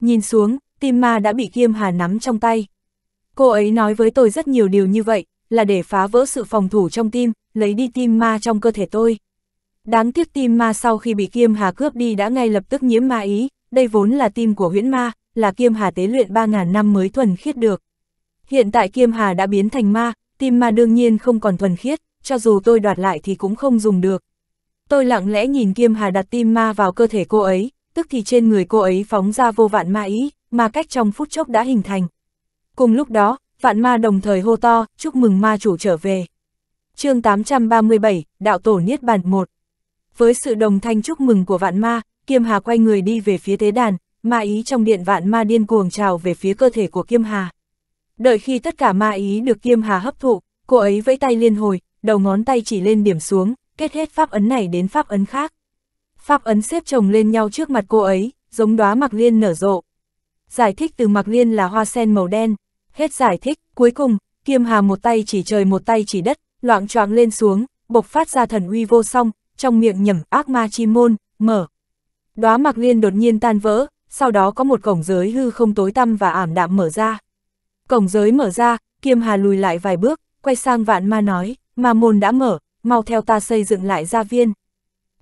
Nhìn xuống, tim ma đã bị Kiêm Hà nắm trong tay. Cô ấy nói với tôi rất nhiều điều như vậy, là để phá vỡ sự phòng thủ trong tim, lấy đi tim ma trong cơ thể tôi. Đáng tiếc tim ma sau khi bị Kiêm Hà cướp đi đã ngay lập tức nhiễm ma ý, đây vốn là tim của huyễn ma, là Kiêm Hà tế luyện 3.000 năm mới thuần khiết được. Hiện tại Kiêm Hà đã biến thành ma, tim ma đương nhiên không còn thuần khiết, cho dù tôi đoạt lại thì cũng không dùng được. Tôi lặng lẽ nhìn Kiêm Hà đặt tim ma vào cơ thể cô ấy, tức thì trên người cô ấy phóng ra vô vạn ma ý ma cách trong phút chốc đã hình thành. Cùng lúc đó, vạn ma đồng thời hô to, chúc mừng ma chủ trở về. chương 837, Đạo Tổ Niết Bàn 1 Với sự đồng thanh chúc mừng của vạn ma, Kiêm Hà quay người đi về phía tế đàn, ma ý trong điện vạn ma điên cuồng trào về phía cơ thể của Kiêm Hà. Đợi khi tất cả ma ý được Kiêm Hà hấp thụ, cô ấy vẫy tay liên hồi, đầu ngón tay chỉ lên điểm xuống, kết hết pháp ấn này đến pháp ấn khác. Pháp ấn xếp chồng lên nhau trước mặt cô ấy, giống đóa mặc liên nở rộ, giải thích từ Mặc Liên là hoa sen màu đen. Hết giải thích, cuối cùng, Kiêm Hà một tay chỉ trời một tay chỉ đất, loạn choạng lên xuống, bộc phát ra thần uy vô song, trong miệng nhẩm ác ma chi môn, mở. Đóa Mặc Liên đột nhiên tan vỡ, sau đó có một cổng giới hư không tối tăm và ảm đạm mở ra. Cổng giới mở ra, Kiêm Hà lùi lại vài bước, quay sang vạn ma nói, ma môn đã mở, mau theo ta xây dựng lại gia viên.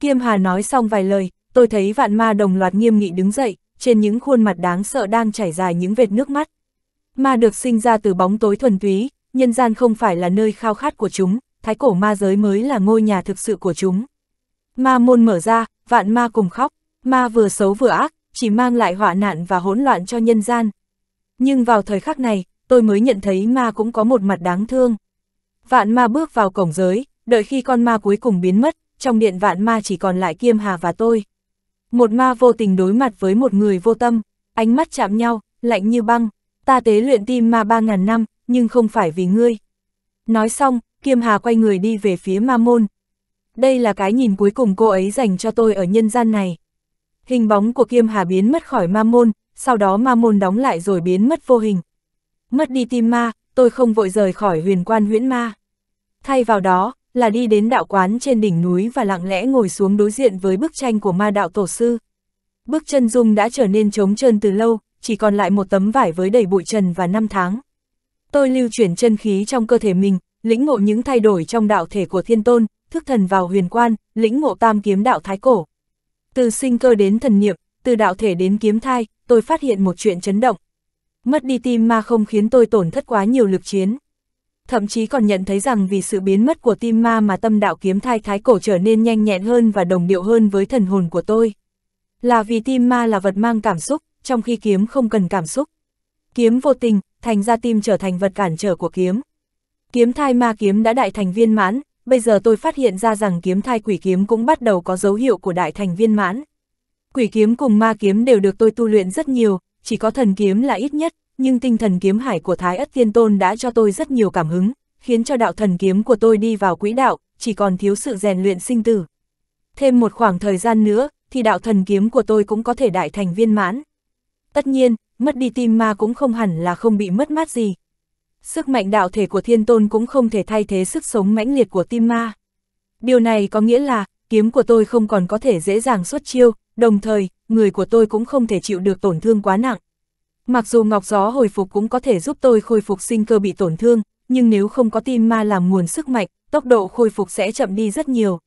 Kiêm Hà nói xong vài lời, tôi thấy vạn ma đồng loạt nghiêm nghị đứng dậy, trên những khuôn mặt đáng sợ đang chảy dài những vệt nước mắt. Ma được sinh ra từ bóng tối thuần túy, nhân gian không phải là nơi khao khát của chúng, thái cổ ma giới mới là ngôi nhà thực sự của chúng. Ma môn mở ra, vạn ma cùng khóc, ma vừa xấu vừa ác, chỉ mang lại họa nạn và hỗn loạn cho nhân gian. Nhưng vào thời khắc này, tôi mới nhận thấy ma cũng có một mặt đáng thương. Vạn ma bước vào cổng giới, đợi khi con ma cuối cùng biến mất, trong điện vạn ma chỉ còn lại Kiêm Hà và tôi. Một ma vô tình đối mặt với một người vô tâm, ánh mắt chạm nhau, lạnh như băng, ta tế luyện tim ma ba ngàn năm, nhưng không phải vì ngươi. Nói xong, Kiêm Hà quay người đi về phía ma môn. Đây là cái nhìn cuối cùng cô ấy dành cho tôi ở nhân gian này. Hình bóng của Kiêm Hà biến mất khỏi ma môn, sau đó ma môn đóng lại rồi biến mất vô hình. Mất đi tim ma, tôi không vội rời khỏi huyền quan huyễn ma. Thay vào đó, là đi đến đạo quán trên đỉnh núi và lặng lẽ ngồi xuống đối diện với bức tranh của ma đạo tổ sư. Bước chân dung đã trở nên trống trơn từ lâu, chỉ còn lại một tấm vải với đầy bụi trần và năm tháng. Tôi lưu chuyển chân khí trong cơ thể mình, lĩnh ngộ những thay đổi trong đạo thể của thiên tôn, thức thần vào huyền quan, lĩnh ngộ tam kiếm đạo thái cổ. Từ sinh cơ đến thần niệm, từ đạo thể đến kiếm thai, tôi phát hiện một chuyện chấn động. Mất đi tim ma không khiến tôi tổn thất quá nhiều lực chiến thậm chí còn nhận thấy rằng vì sự biến mất của tim ma mà tâm đạo kiếm thai thái cổ trở nên nhanh nhẹn hơn và đồng điệu hơn với thần hồn của tôi. Là vì tim ma là vật mang cảm xúc, trong khi kiếm không cần cảm xúc. Kiếm vô tình, thành ra tim trở thành vật cản trở của kiếm. Kiếm thai ma kiếm đã đại thành viên mãn, bây giờ tôi phát hiện ra rằng kiếm thai quỷ kiếm cũng bắt đầu có dấu hiệu của đại thành viên mãn. Quỷ kiếm cùng ma kiếm đều được tôi tu luyện rất nhiều, chỉ có thần kiếm là ít nhất, nhưng tinh thần kiếm hải của Thái Ất Thiên Tôn đã cho tôi rất nhiều cảm hứng, khiến cho đạo thần kiếm của tôi đi vào quỹ đạo, chỉ còn thiếu sự rèn luyện sinh tử. Thêm một khoảng thời gian nữa, thì đạo thần kiếm của tôi cũng có thể đại thành viên mãn. Tất nhiên, mất đi tim ma cũng không hẳn là không bị mất mát gì. Sức mạnh đạo thể của thiên tôn cũng không thể thay thế sức sống mãnh liệt của tim ma. Điều này có nghĩa là, kiếm của tôi không còn có thể dễ dàng xuất chiêu, đồng thời, người của tôi cũng không thể chịu được tổn thương quá nặng. Mặc dù ngọc gió hồi phục cũng có thể giúp tôi khôi phục sinh cơ bị tổn thương, nhưng nếu không có tim ma làm nguồn sức mạnh, tốc độ khôi phục sẽ chậm đi rất nhiều.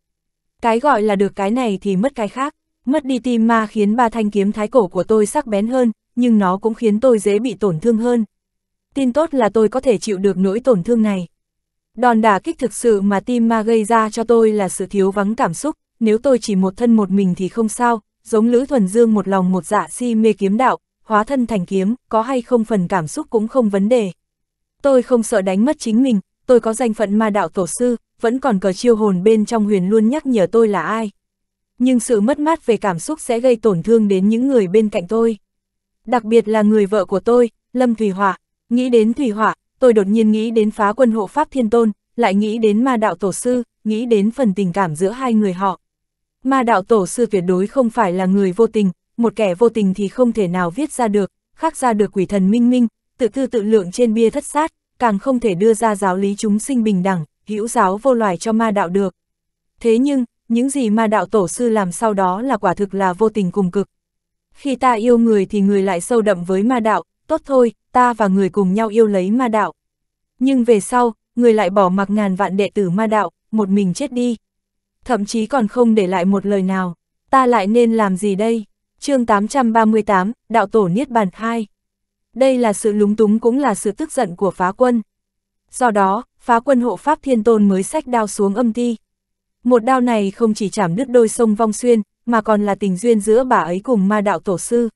Cái gọi là được cái này thì mất cái khác, mất đi tim ma khiến ba thanh kiếm thái cổ của tôi sắc bén hơn, nhưng nó cũng khiến tôi dễ bị tổn thương hơn. Tin tốt là tôi có thể chịu được nỗi tổn thương này. Đòn đả kích thực sự mà tim ma gây ra cho tôi là sự thiếu vắng cảm xúc, nếu tôi chỉ một thân một mình thì không sao, giống Lữ Thuần Dương một lòng một dạ si mê kiếm đạo, hóa thân thành kiếm, có hay không phần cảm xúc cũng không vấn đề. Tôi không sợ đánh mất chính mình, tôi có danh phận ma đạo tổ sư, vẫn còn cờ chiêu hồn bên trong huyền luôn nhắc nhở tôi là ai. Nhưng sự mất mát về cảm xúc sẽ gây tổn thương đến những người bên cạnh tôi. Đặc biệt là người vợ của tôi, Lâm Thủy Hỏa. Nghĩ đến Thủy Hỏa, tôi đột nhiên nghĩ đến phá quân hộ Pháp Thiên Tôn, lại nghĩ đến ma đạo tổ sư, nghĩ đến phần tình cảm giữa hai người họ. Ma đạo tổ sư tuyệt đối không phải là người vô tình, một kẻ vô tình thì không thể nào viết ra được, khắc ra được quỷ thần minh minh, tự tư tự lượng trên bia thất sát, càng không thể đưa ra giáo lý chúng sinh bình đẳng, hữu giáo vô loài cho ma đạo được. Thế nhưng, những gì ma đạo tổ sư làm sau đó là quả thực là vô tình cùng cực. Khi ta yêu người thì người lại sâu đậm với ma đạo, tốt thôi, ta và người cùng nhau yêu lấy ma đạo. Nhưng về sau, người lại bỏ mặc ngàn vạn đệ tử ma đạo, một mình chết đi. Thậm chí còn không để lại một lời nào, ta lại nên làm gì đây? chương 838, Đạo Tổ Niết Bàn Khai. Đây là sự lúng túng cũng là sự tức giận của phá quân. Do đó, phá quân hộ pháp thiên tôn mới sách đao xuống âm ti. Một đao này không chỉ chạm đứt đôi sông Vong Xuyên, mà còn là tình duyên giữa bà ấy cùng ma đạo tổ sư.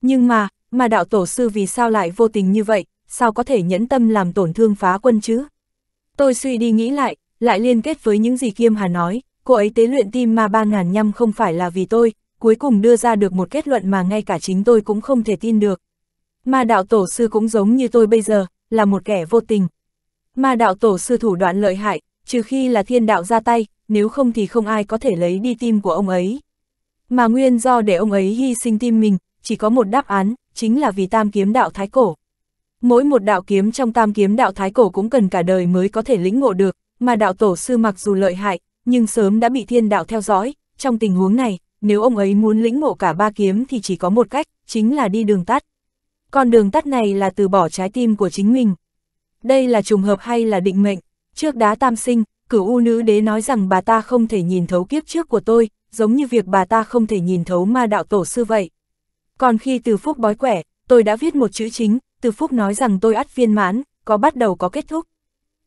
Nhưng mà, ma đạo tổ sư vì sao lại vô tình như vậy, sao có thể nhẫn tâm làm tổn thương phá quân chứ? Tôi suy đi nghĩ lại, lại liên kết với những gì Kiêm Hà nói, cô ấy tế luyện tim ma ba ngàn năm không phải là vì tôi, cuối cùng đưa ra được một kết luận mà ngay cả chính tôi cũng không thể tin được. Ma đạo tổ sư cũng giống như tôi bây giờ, là một kẻ vô tình. Ma đạo tổ sư thủ đoạn lợi hại, trừ khi là thiên đạo ra tay, nếu không thì không ai có thể lấy đi tim của ông ấy. Mà nguyên do để ông ấy hy sinh tim mình, chỉ có một đáp án, chính là vì tam kiếm đạo thái cổ. Mỗi một đạo kiếm trong tam kiếm đạo thái cổ cũng cần cả đời mới có thể lĩnh ngộ được, mà đạo tổ sư mặc dù lợi hại, nhưng sớm đã bị thiên đạo theo dõi, trong tình huống này, nếu ông ấy muốn lĩnh ngộ cả ba kiếm thì chỉ có một cách, chính là đi đường tắt. Còn đường tắt này là từ bỏ trái tim của chính mình. Đây là trùng hợp hay là định mệnh? Trước đá tam sinh, cửu u nữ đế nói rằng bà ta không thể nhìn thấu kiếp trước của tôi, giống như việc bà ta không thể nhìn thấu ma đạo tổ sư vậy. Còn khi từ phúc bói quẻ, tôi đã viết một chữ chính, từ phúc nói rằng tôi ắt viên mãn, có bắt đầu có kết thúc.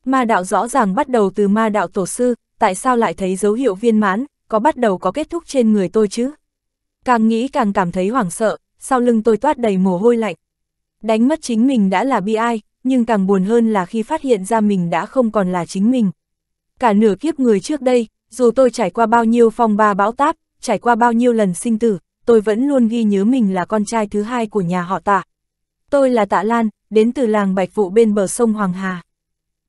Ma đạo rõ ràng bắt đầu từ ma đạo tổ sư, tại sao lại thấy dấu hiệu viên mãn, có bắt đầu có kết thúc trên người tôi chứ. Càng nghĩ càng cảm thấy hoảng sợ, sau lưng tôi toát đầy mồ hôi lạnh. Đánh mất chính mình đã là bi ai, nhưng càng buồn hơn là khi phát hiện ra mình đã không còn là chính mình. Cả nửa kiếp người trước đây, dù tôi trải qua bao nhiêu phong ba bão táp, trải qua bao nhiêu lần sinh tử, tôi vẫn luôn ghi nhớ mình là con trai thứ hai của nhà họ tạ. Tôi là tạ Lan, đến từ làng Bạch Vụ bên bờ sông Hoàng Hà.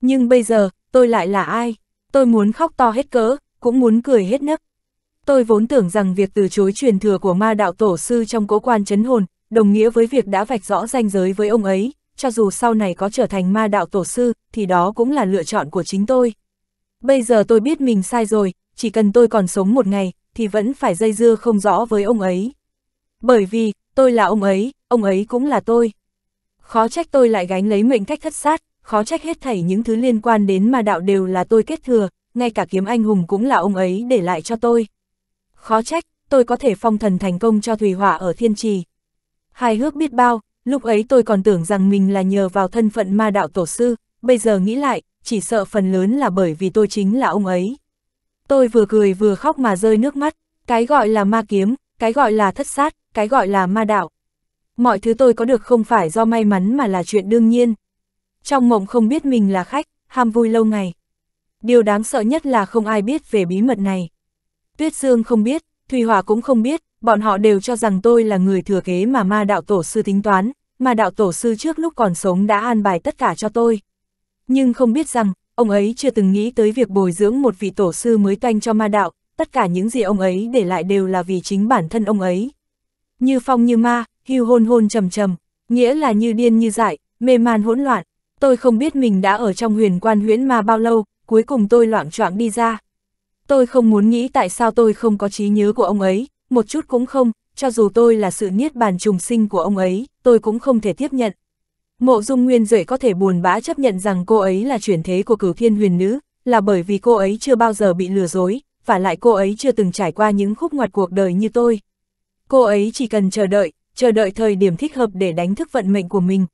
Nhưng bây giờ, tôi lại là ai? Tôi muốn khóc to hết cỡ, cũng muốn cười hết nấc. Tôi vốn tưởng rằng việc từ chối truyền thừa của ma đạo tổ sư trong cố quan chấn hồn, đồng nghĩa với việc đã vạch rõ ranh giới với ông ấy, cho dù sau này có trở thành ma đạo tổ sư, thì đó cũng là lựa chọn của chính tôi. Bây giờ tôi biết mình sai rồi, chỉ cần tôi còn sống một ngày, thì vẫn phải dây dưa không rõ với ông ấy. Bởi vì, tôi là ông ấy, ông ấy cũng là tôi. Khó trách tôi lại gánh lấy mệnh cách thất sát, khó trách hết thảy những thứ liên quan đến ma đạo đều là tôi kết thừa, ngay cả kiếm anh hùng cũng là ông ấy để lại cho tôi khó trách, tôi có thể phong thần thành công cho Thủy Hỏa ở Thiên Trì. Hài hước biết bao, lúc ấy tôi còn tưởng rằng mình là nhờ vào thân phận ma đạo tổ sư, bây giờ nghĩ lại, chỉ sợ phần lớn là bởi vì tôi chính là ông ấy. Tôi vừa cười vừa khóc mà rơi nước mắt, cái gọi là ma kiếm, cái gọi là thất sát, cái gọi là ma đạo. Mọi thứ tôi có được không phải do may mắn mà là chuyện đương nhiên. Trong mộng không biết mình là khách, ham vui lâu ngày. Điều đáng sợ nhất là không ai biết về bí mật này. Tuyết Dương không biết, Thùy Hòa cũng không biết, bọn họ đều cho rằng tôi là người thừa kế mà ma đạo tổ sư tính toán, mà đạo tổ sư trước lúc còn sống đã an bài tất cả cho tôi. Nhưng không biết rằng, ông ấy chưa từng nghĩ tới việc bồi dưỡng một vị tổ sư mới toanh cho ma đạo, tất cả những gì ông ấy để lại đều là vì chính bản thân ông ấy. Như phong như ma, hưu hôn hôn trầm trầm, nghĩa là như điên như dại, mê man hỗn loạn. Tôi không biết mình đã ở trong huyền quan huyễn ma bao lâu, cuối cùng tôi loạn choạng đi ra. Tôi không muốn nghĩ tại sao tôi không có trí nhớ của ông ấy, một chút cũng không, cho dù tôi là sự niết bàn trùng sinh của ông ấy, tôi cũng không thể tiếp nhận. Mộ Dung Nguyên Duệ có thể buồn bã chấp nhận rằng cô ấy là chuyển thế của cửu thiên huyền nữ, là bởi vì cô ấy chưa bao giờ bị lừa dối, và lại cô ấy chưa từng trải qua những khúc ngoặt cuộc đời như tôi. Cô ấy chỉ cần chờ đợi, chờ đợi thời điểm thích hợp để đánh thức vận mệnh của mình.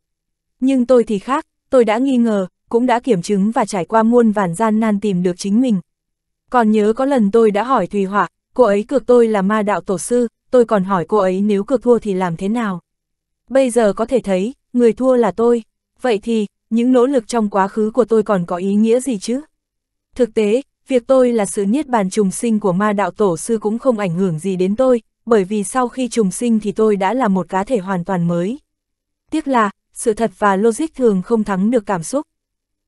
Nhưng tôi thì khác, tôi đã nghi ngờ, cũng đã kiểm chứng và trải qua muôn vàn gian nan tìm được chính mình. Còn nhớ có lần tôi đã hỏi Thùy Họa, cô ấy cược tôi là ma đạo tổ sư, tôi còn hỏi cô ấy nếu cược thua thì làm thế nào. Bây giờ có thể thấy, người thua là tôi. Vậy thì, những nỗ lực trong quá khứ của tôi còn có ý nghĩa gì chứ? Thực tế, việc tôi là sự niết bàn trùng sinh của ma đạo tổ sư cũng không ảnh hưởng gì đến tôi, bởi vì sau khi trùng sinh thì tôi đã là một cá thể hoàn toàn mới. Tiếc là, sự thật và logic thường không thắng được cảm xúc.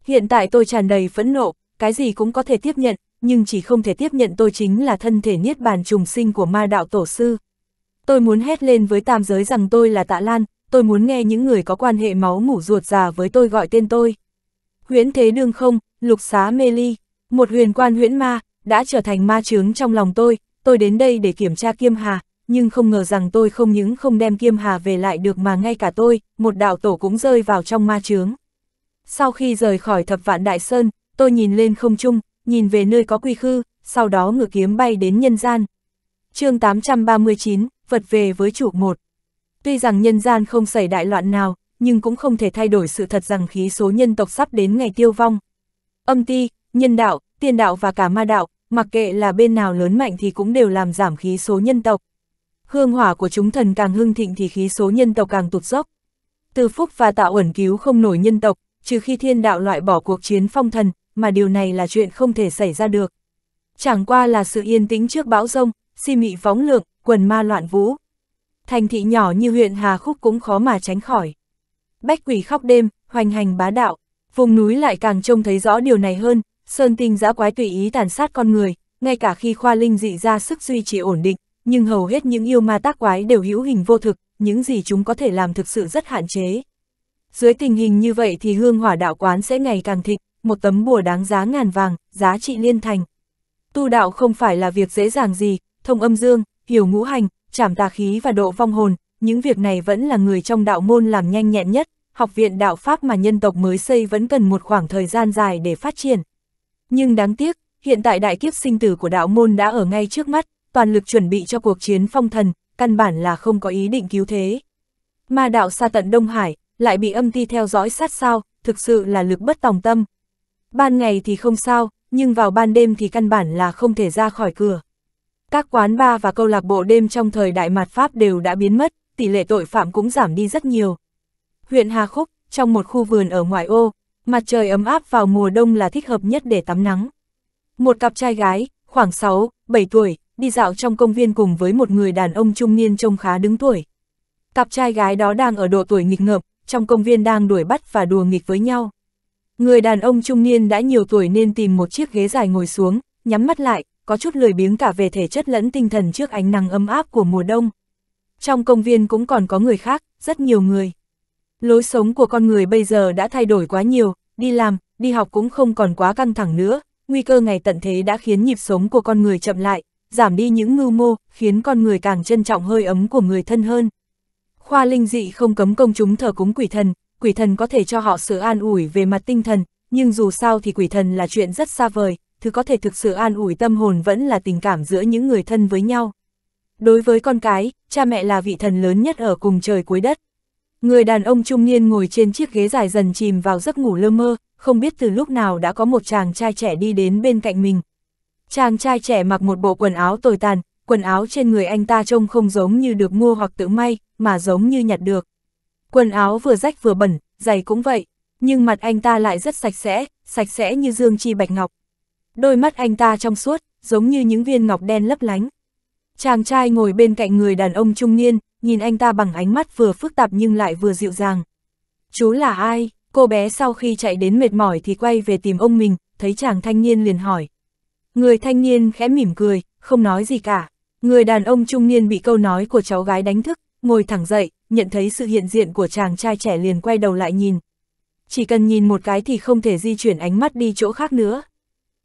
Hiện tại tôi tràn đầy phẫn nộ, cái gì cũng có thể tiếp nhận, nhưng chỉ không thể tiếp nhận tôi chính là thân thể niết bàn trùng sinh của ma đạo tổ sư. Tôi muốn hét lên với tam giới rằng tôi là tạ lan, tôi muốn nghe những người có quan hệ máu mủ ruột già với tôi gọi tên tôi. Huyễn thế đương không, lục xá mê ly, một huyền quan huyễn ma, đã trở thành ma chướng trong lòng tôi, tôi đến đây để kiểm tra kiêm hà, nhưng không ngờ rằng tôi không những không đem kiêm hà về lại được mà ngay cả tôi, một đạo tổ cũng rơi vào trong ma chướng. Sau khi rời khỏi thập vạn đại sơn, tôi nhìn lên không trung, nhìn về nơi có quy khư, sau đó ngựa kiếm bay đến nhân gian. chương 839, vật về với chủ một. Tuy rằng nhân gian không xảy đại loạn nào, nhưng cũng không thể thay đổi sự thật rằng khí số nhân tộc sắp đến ngày tiêu vong. Âm ti, nhân đạo, tiên đạo và cả ma đạo, mặc kệ là bên nào lớn mạnh thì cũng đều làm giảm khí số nhân tộc. Hương hỏa của chúng thần càng hưng thịnh thì khí số nhân tộc càng tụt dốc. Từ phúc và tạo ẩn cứu không nổi nhân tộc, trừ khi thiên đạo loại bỏ cuộc chiến phong thần, mà điều này là chuyện không thể xảy ra được. Chẳng qua là sự yên tĩnh trước bão rông, si mị phóng lượng, quần ma loạn vũ. Thành thị nhỏ như huyện Hà Khúc cũng khó mà tránh khỏi. Bách quỷ khóc đêm, hoành hành bá đạo, vùng núi lại càng trông thấy rõ điều này hơn, sơn tinh giã quái tùy ý tàn sát con người, ngay cả khi khoa linh dị ra sức duy trì ổn định, nhưng hầu hết những yêu ma tác quái đều hữu hình vô thực, những gì chúng có thể làm thực sự rất hạn chế. Dưới tình hình như vậy thì hương hỏa đạo quán sẽ ngày càng thịnh, một tấm bùa đáng giá ngàn vàng, giá trị liên thành. Tu đạo không phải là việc dễ dàng gì, thông âm dương, hiểu ngũ hành, trảm tà khí và độ vong hồn, những việc này vẫn là người trong đạo môn làm nhanh nhẹn nhất, học viện đạo Pháp mà nhân tộc mới xây vẫn cần một khoảng thời gian dài để phát triển. Nhưng đáng tiếc, hiện tại đại kiếp sinh tử của đạo môn đã ở ngay trước mắt, toàn lực chuẩn bị cho cuộc chiến phong thần, căn bản là không có ý định cứu thế. Mà đạo xa tận Đông Hải, lại bị âm ti theo dõi sát sao, thực sự là lực bất tòng tâm ban ngày thì không sao, nhưng vào ban đêm thì căn bản là không thể ra khỏi cửa. Các quán bar và câu lạc bộ đêm trong thời đại mạt Pháp đều đã biến mất, tỷ lệ tội phạm cũng giảm đi rất nhiều. Huyện Hà Khúc, trong một khu vườn ở ngoại ô, mặt trời ấm áp vào mùa đông là thích hợp nhất để tắm nắng. Một cặp trai gái, khoảng 6, 7 tuổi, đi dạo trong công viên cùng với một người đàn ông trung niên trông khá đứng tuổi. Cặp trai gái đó đang ở độ tuổi nghịch ngợm, trong công viên đang đuổi bắt và đùa nghịch với nhau. Người đàn ông trung niên đã nhiều tuổi nên tìm một chiếc ghế dài ngồi xuống, nhắm mắt lại, có chút lười biếng cả về thể chất lẫn tinh thần trước ánh nắng ấm áp của mùa đông. Trong công viên cũng còn có người khác, rất nhiều người. Lối sống của con người bây giờ đã thay đổi quá nhiều, đi làm, đi học cũng không còn quá căng thẳng nữa, nguy cơ ngày tận thế đã khiến nhịp sống của con người chậm lại, giảm đi những mưu mô, khiến con người càng trân trọng hơi ấm của người thân hơn. Khoa linh dị không cấm công chúng thờ cúng quỷ thần, quỷ thần có thể cho họ sự an ủi về mặt tinh thần, nhưng dù sao thì quỷ thần là chuyện rất xa vời, thứ có thể thực sự an ủi tâm hồn vẫn là tình cảm giữa những người thân với nhau. Đối với con cái, cha mẹ là vị thần lớn nhất ở cùng trời cuối đất. Người đàn ông trung niên ngồi trên chiếc ghế dài dần chìm vào giấc ngủ lơ mơ, không biết từ lúc nào đã có một chàng trai trẻ đi đến bên cạnh mình. Chàng trai trẻ mặc một bộ quần áo tồi tàn, quần áo trên người anh ta trông không giống như được mua hoặc tự may, mà giống như nhặt được quần áo vừa rách vừa bẩn, giày cũng vậy, nhưng mặt anh ta lại rất sạch sẽ, sạch sẽ như dương chi bạch ngọc. Đôi mắt anh ta trong suốt, giống như những viên ngọc đen lấp lánh. Chàng trai ngồi bên cạnh người đàn ông trung niên, nhìn anh ta bằng ánh mắt vừa phức tạp nhưng lại vừa dịu dàng. Chú là ai? Cô bé sau khi chạy đến mệt mỏi thì quay về tìm ông mình, thấy chàng thanh niên liền hỏi. Người thanh niên khẽ mỉm cười, không nói gì cả. Người đàn ông trung niên bị câu nói của cháu gái đánh thức, ngồi thẳng dậy, nhận thấy sự hiện diện của chàng trai trẻ liền quay đầu lại nhìn. Chỉ cần nhìn một cái thì không thể di chuyển ánh mắt đi chỗ khác nữa.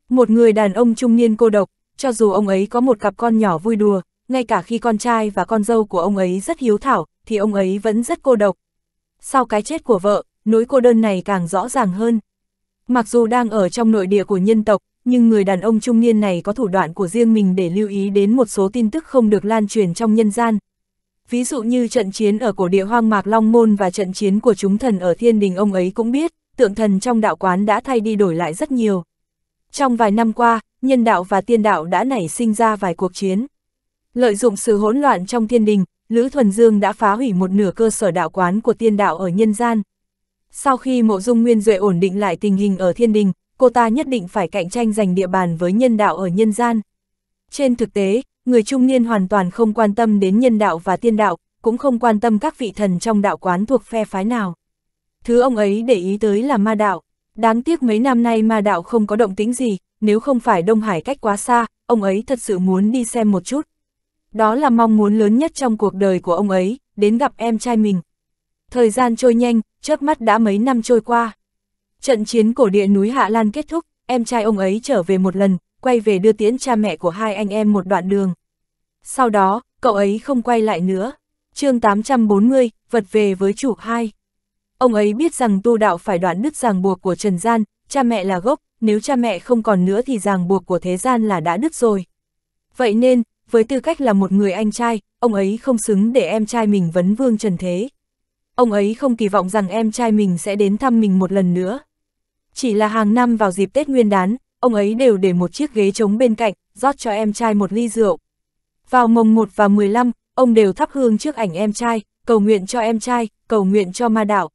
Một người đàn ông trung niên cô độc, cho dù ông ấy có một cặp con nhỏ vui đùa, ngay cả khi con trai và con dâu của ông ấy rất hiếu thảo, thì ông ấy vẫn rất cô độc. Sau cái chết của vợ, nỗi cô đơn này càng rõ ràng hơn. Mặc dù đang ở trong nội địa của nhân tộc, nhưng người đàn ông trung niên này có thủ đoạn của riêng mình để lưu ý đến một số tin tức không được lan truyền trong nhân gian, ví dụ như trận chiến ở cổ địa hoang mạc Long Môn và trận chiến của chúng thần ở thiên đình ông ấy cũng biết, tượng thần trong đạo quán đã thay đi đổi lại rất nhiều. Trong vài năm qua, nhân đạo và tiên đạo đã nảy sinh ra vài cuộc chiến. Lợi dụng sự hỗn loạn trong thiên đình, Lữ Thuần Dương đã phá hủy một nửa cơ sở đạo quán của tiên đạo ở nhân gian. Sau khi mộ dung nguyên duệ ổn định lại tình hình ở thiên đình, cô ta nhất định phải cạnh tranh giành địa bàn với nhân đạo ở nhân gian. Trên thực tế, người trung niên hoàn toàn không quan tâm đến nhân đạo và tiên đạo, cũng không quan tâm các vị thần trong đạo quán thuộc phe phái nào. Thứ ông ấy để ý tới là ma đạo. Đáng tiếc mấy năm nay ma đạo không có động tính gì, nếu không phải Đông Hải cách quá xa, ông ấy thật sự muốn đi xem một chút. Đó là mong muốn lớn nhất trong cuộc đời của ông ấy, đến gặp em trai mình. Thời gian trôi nhanh, chớp mắt đã mấy năm trôi qua. Trận chiến cổ địa núi Hạ Lan kết thúc, em trai ông ấy trở về một lần, quay về đưa tiễn cha mẹ của hai anh em một đoạn đường. Sau đó, cậu ấy không quay lại nữa. chương 840, vật về với chủ hai. Ông ấy biết rằng tu đạo phải đoạn đứt ràng buộc của trần gian, cha mẹ là gốc, nếu cha mẹ không còn nữa thì ràng buộc của thế gian là đã đứt rồi. Vậy nên, với tư cách là một người anh trai, ông ấy không xứng để em trai mình vấn vương trần thế. Ông ấy không kỳ vọng rằng em trai mình sẽ đến thăm mình một lần nữa. Chỉ là hàng năm vào dịp Tết Nguyên đán, ông ấy đều để một chiếc ghế trống bên cạnh, rót cho em trai một ly rượu. Vào mồng 1 và 15, ông đều thắp hương trước ảnh em trai, cầu nguyện cho em trai, cầu nguyện cho ma đảo.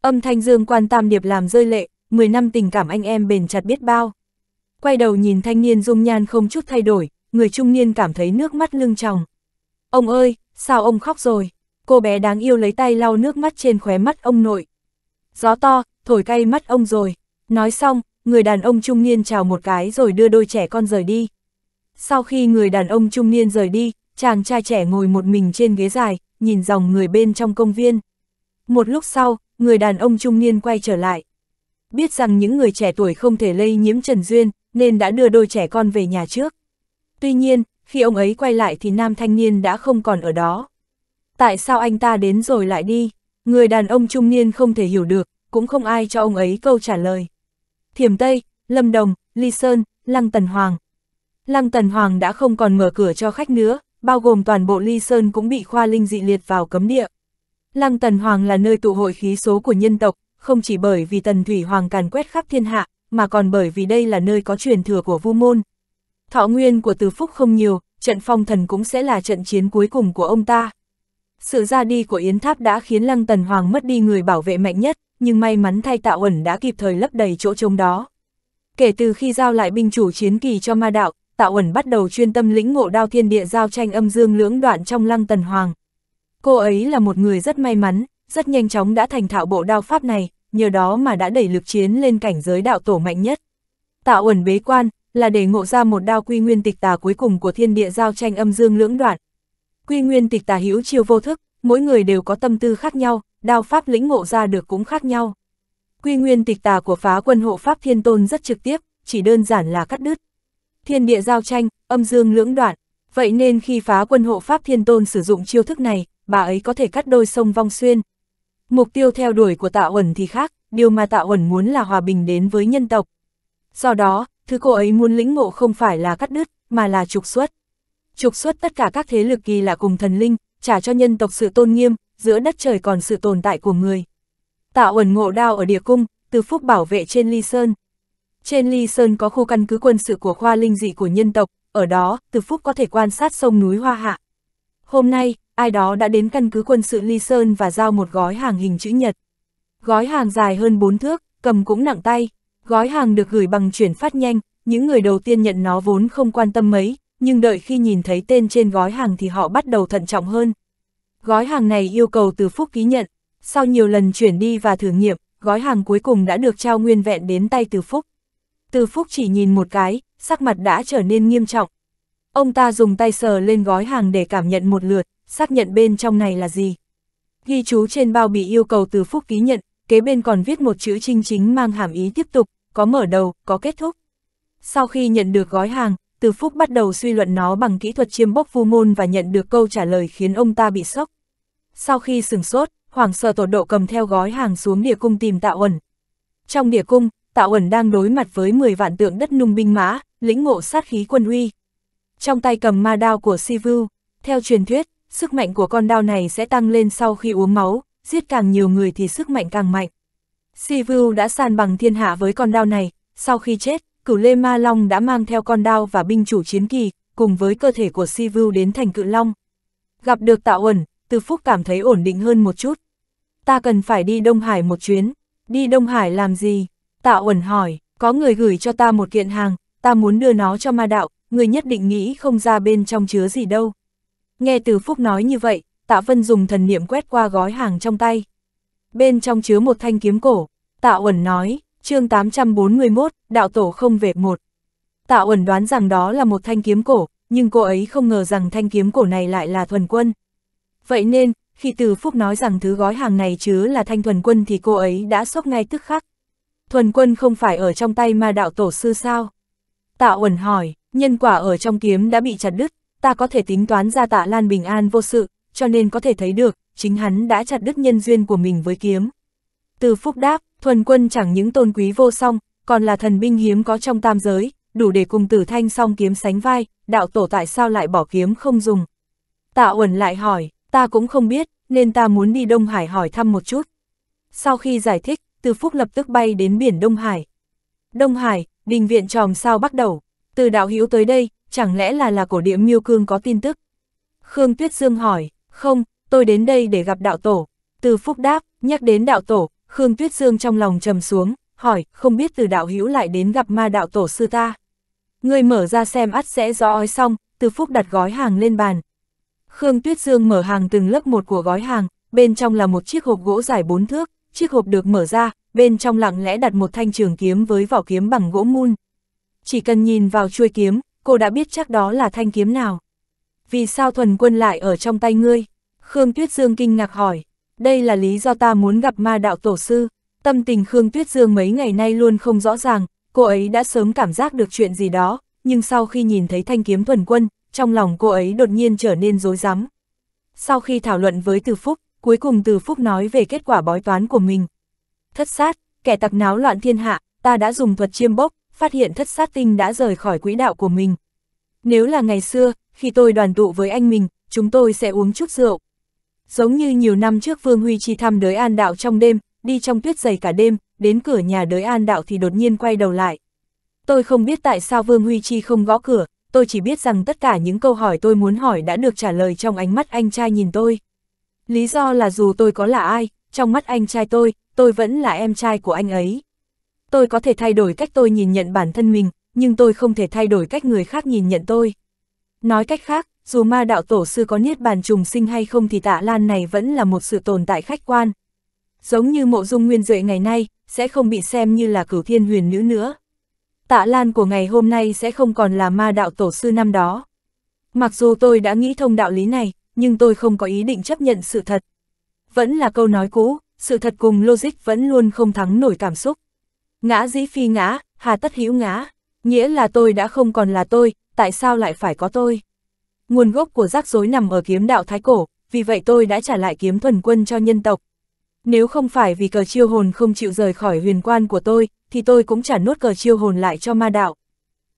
Âm thanh dương quan tam điệp làm rơi lệ, 10 năm tình cảm anh em bền chặt biết bao. Quay đầu nhìn thanh niên dung nhan không chút thay đổi, người trung niên cảm thấy nước mắt lưng tròng. Ông ơi, sao ông khóc rồi? Cô bé đáng yêu lấy tay lau nước mắt trên khóe mắt ông nội. Gió to, thổi cay mắt ông rồi. Nói xong, người đàn ông trung niên chào một cái rồi đưa đôi trẻ con rời đi. Sau khi người đàn ông trung niên rời đi, chàng trai trẻ ngồi một mình trên ghế dài, nhìn dòng người bên trong công viên. Một lúc sau, người đàn ông trung niên quay trở lại. Biết rằng những người trẻ tuổi không thể lây nhiễm Trần Duyên, nên đã đưa đôi trẻ con về nhà trước. Tuy nhiên, khi ông ấy quay lại thì nam thanh niên đã không còn ở đó. Tại sao anh ta đến rồi lại đi? Người đàn ông trung niên không thể hiểu được, cũng không ai cho ông ấy câu trả lời. Thiểm Tây, Lâm Đồng, Ly Sơn, Lăng Tần Hoàng. Lăng Tần Hoàng đã không còn mở cửa cho khách nữa, bao gồm toàn bộ Ly Sơn cũng bị khoa linh dị liệt vào cấm địa. Lăng Tần Hoàng là nơi tụ hội khí số của nhân tộc, không chỉ bởi vì Tần Thủy Hoàng càn quét khắp thiên hạ, mà còn bởi vì đây là nơi có truyền thừa của Vu Môn. Thọ nguyên của Từ Phúc không nhiều, trận phong thần cũng sẽ là trận chiến cuối cùng của ông ta. Sự ra đi của Yến Tháp đã khiến Lăng Tần Hoàng mất đi người bảo vệ mạnh nhất, nhưng may mắn thay tạo Uẩn đã kịp thời lấp đầy chỗ trống đó. Kể từ khi giao lại binh chủ chiến kỳ cho ma đạo, tạo Uẩn bắt đầu chuyên tâm lĩnh ngộ đao thiên địa giao tranh âm dương lưỡng đoạn trong Lăng Tần Hoàng. Cô ấy là một người rất may mắn, rất nhanh chóng đã thành thạo bộ đao pháp này, nhờ đó mà đã đẩy lực chiến lên cảnh giới đạo tổ mạnh nhất. tạo Uẩn bế quan là để ngộ ra một đao quy nguyên tịch tà cuối cùng của thiên địa giao tranh âm dương lưỡng đoạn, Quy nguyên tịch tà hữu chiêu vô thức, mỗi người đều có tâm tư khác nhau, đao pháp lĩnh ngộ ra được cũng khác nhau. Quy nguyên tịch tà của phá quân hộ pháp thiên tôn rất trực tiếp, chỉ đơn giản là cắt đứt. Thiên địa giao tranh, âm dương lưỡng đoạn, vậy nên khi phá quân hộ pháp thiên tôn sử dụng chiêu thức này, bà ấy có thể cắt đôi sông vong xuyên. Mục tiêu theo đuổi của Tạ ẩn thì khác, điều mà Tạ ẩn muốn là hòa bình đến với nhân tộc. Do đó, thứ cô ấy muốn lĩnh ngộ không phải là cắt đứt, mà là trục xuất trục xuất tất cả các thế lực kỳ lạ cùng thần linh, trả cho nhân tộc sự tôn nghiêm, giữa đất trời còn sự tồn tại của người. Tạo ẩn ngộ đao ở địa cung, từ phúc bảo vệ trên Ly Sơn. Trên Ly Sơn có khu căn cứ quân sự của khoa linh dị của nhân tộc, ở đó, từ phúc có thể quan sát sông núi Hoa Hạ. Hôm nay, ai đó đã đến căn cứ quân sự Ly Sơn và giao một gói hàng hình chữ nhật. Gói hàng dài hơn 4 thước, cầm cũng nặng tay. Gói hàng được gửi bằng chuyển phát nhanh, những người đầu tiên nhận nó vốn không quan tâm mấy, nhưng đợi khi nhìn thấy tên trên gói hàng thì họ bắt đầu thận trọng hơn. Gói hàng này yêu cầu từ Phúc ký nhận, sau nhiều lần chuyển đi và thử nghiệm, gói hàng cuối cùng đã được trao nguyên vẹn đến tay từ Phúc. Từ Phúc chỉ nhìn một cái, sắc mặt đã trở nên nghiêm trọng. Ông ta dùng tay sờ lên gói hàng để cảm nhận một lượt, xác nhận bên trong này là gì. Ghi chú trên bao bì yêu cầu từ Phúc ký nhận, kế bên còn viết một chữ trinh chính mang hàm ý tiếp tục, có mở đầu, có kết thúc. Sau khi nhận được gói hàng, từ Phúc bắt đầu suy luận nó bằng kỹ thuật chiêm bốc vu môn và nhận được câu trả lời khiến ông ta bị sốc. Sau khi sừng sốt, Hoàng sợ Tổ Độ cầm theo gói hàng xuống địa cung tìm Tạo Uẩn. Trong địa cung, Tạo Uẩn đang đối mặt với 10 vạn tượng đất nung binh mã, lĩnh ngộ sát khí quân uy. Trong tay cầm ma đao của Sivu, theo truyền thuyết, sức mạnh của con đao này sẽ tăng lên sau khi uống máu, giết càng nhiều người thì sức mạnh càng mạnh. Sivu đã san bằng thiên hạ với con đao này, sau khi chết, cửu lê ma long đã mang theo con đao và binh chủ chiến kỳ, cùng với cơ thể của si vưu đến thành cự long. Gặp được tạo ẩn, từ phúc cảm thấy ổn định hơn một chút. Ta cần phải đi Đông Hải một chuyến. Đi Đông Hải làm gì? Tạo ẩn hỏi, có người gửi cho ta một kiện hàng, ta muốn đưa nó cho ma đạo, người nhất định nghĩ không ra bên trong chứa gì đâu. Nghe từ phúc nói như vậy, tạ vân dùng thần niệm quét qua gói hàng trong tay. Bên trong chứa một thanh kiếm cổ, tạo ẩn nói, chương 841, đạo tổ không về một. Tạ ẩn đoán rằng đó là một thanh kiếm cổ, nhưng cô ấy không ngờ rằng thanh kiếm cổ này lại là thuần quân. Vậy nên, khi Từ Phúc nói rằng thứ gói hàng này chứa là thanh thuần quân thì cô ấy đã sốc ngay tức khắc. Thuần quân không phải ở trong tay mà đạo tổ sư sao? Tạ ẩn hỏi, nhân quả ở trong kiếm đã bị chặt đứt, ta có thể tính toán ra tạ Lan bình an vô sự, cho nên có thể thấy được, chính hắn đã chặt đứt nhân duyên của mình với kiếm. Từ Phúc đáp, thuần quân chẳng những tôn quý vô song, còn là thần binh hiếm có trong tam giới, đủ để cùng tử thanh song kiếm sánh vai, đạo tổ tại sao lại bỏ kiếm không dùng. Tạ Uẩn lại hỏi, ta cũng không biết, nên ta muốn đi Đông Hải hỏi thăm một chút. Sau khi giải thích, Từ Phúc lập tức bay đến biển Đông Hải. Đông Hải, đình viện tròm sao bắt đầu, từ đạo hữu tới đây, chẳng lẽ là là cổ địa miêu cương có tin tức? Khương Tuyết Dương hỏi, không, tôi đến đây để gặp đạo tổ. Từ Phúc đáp, nhắc đến đạo tổ, Khương Tuyết Dương trong lòng trầm xuống, hỏi, không biết từ đạo hữu lại đến gặp ma đạo tổ sư ta. Người mở ra xem ắt sẽ rõ ói xong, từ phúc đặt gói hàng lên bàn. Khương Tuyết Dương mở hàng từng lớp một của gói hàng, bên trong là một chiếc hộp gỗ dài bốn thước, chiếc hộp được mở ra, bên trong lặng lẽ đặt một thanh trường kiếm với vỏ kiếm bằng gỗ mun. Chỉ cần nhìn vào chuôi kiếm, cô đã biết chắc đó là thanh kiếm nào. Vì sao thuần quân lại ở trong tay ngươi? Khương Tuyết Dương kinh ngạc hỏi, đây là lý do ta muốn gặp ma đạo tổ sư. Tâm tình Khương Tuyết Dương mấy ngày nay luôn không rõ ràng, cô ấy đã sớm cảm giác được chuyện gì đó, nhưng sau khi nhìn thấy thanh kiếm thuần quân, trong lòng cô ấy đột nhiên trở nên rối rắm. Sau khi thảo luận với Từ Phúc, cuối cùng Từ Phúc nói về kết quả bói toán của mình. Thất sát, kẻ tặc náo loạn thiên hạ, ta đã dùng thuật chiêm bốc, phát hiện thất sát tinh đã rời khỏi quỹ đạo của mình. Nếu là ngày xưa, khi tôi đoàn tụ với anh mình, chúng tôi sẽ uống chút rượu. Giống như nhiều năm trước Vương Huy Chi thăm đới an đạo trong đêm, đi trong tuyết dày cả đêm, đến cửa nhà đới an đạo thì đột nhiên quay đầu lại. Tôi không biết tại sao Vương Huy Chi không gõ cửa, tôi chỉ biết rằng tất cả những câu hỏi tôi muốn hỏi đã được trả lời trong ánh mắt anh trai nhìn tôi. Lý do là dù tôi có là ai, trong mắt anh trai tôi, tôi vẫn là em trai của anh ấy. Tôi có thể thay đổi cách tôi nhìn nhận bản thân mình, nhưng tôi không thể thay đổi cách người khác nhìn nhận tôi. Nói cách khác, dù ma đạo tổ sư có niết bàn trùng sinh hay không thì tạ lan này vẫn là một sự tồn tại khách quan giống như mộ dung nguyên duệ ngày nay, sẽ không bị xem như là cửu thiên huyền nữ nữa. Tạ Lan của ngày hôm nay sẽ không còn là ma đạo tổ sư năm đó. Mặc dù tôi đã nghĩ thông đạo lý này, nhưng tôi không có ý định chấp nhận sự thật. Vẫn là câu nói cũ, sự thật cùng logic vẫn luôn không thắng nổi cảm xúc. Ngã dĩ phi ngã, hà tất hữu ngã, nghĩa là tôi đã không còn là tôi, tại sao lại phải có tôi? Nguồn gốc của rắc rối nằm ở kiếm đạo thái cổ, vì vậy tôi đã trả lại kiếm thuần quân cho nhân tộc, nếu không phải vì cờ chiêu hồn không chịu rời khỏi huyền quan của tôi, thì tôi cũng trả nốt cờ chiêu hồn lại cho ma đạo.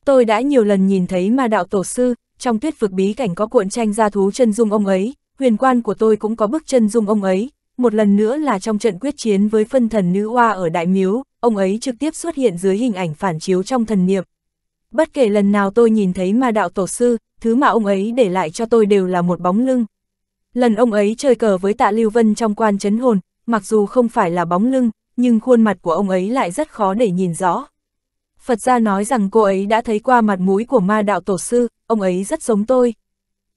Tôi đã nhiều lần nhìn thấy ma đạo tổ sư, trong tuyết vực bí cảnh có cuộn tranh gia thú chân dung ông ấy, huyền quan của tôi cũng có bức chân dung ông ấy, một lần nữa là trong trận quyết chiến với phân thần nữ hoa ở Đại Miếu, ông ấy trực tiếp xuất hiện dưới hình ảnh phản chiếu trong thần niệm. Bất kể lần nào tôi nhìn thấy ma đạo tổ sư, thứ mà ông ấy để lại cho tôi đều là một bóng lưng. Lần ông ấy chơi cờ với tạ Lưu Vân trong quan chấn hồn, mặc dù không phải là bóng lưng, nhưng khuôn mặt của ông ấy lại rất khó để nhìn rõ. Phật gia nói rằng cô ấy đã thấy qua mặt mũi của ma đạo tổ sư, ông ấy rất giống tôi.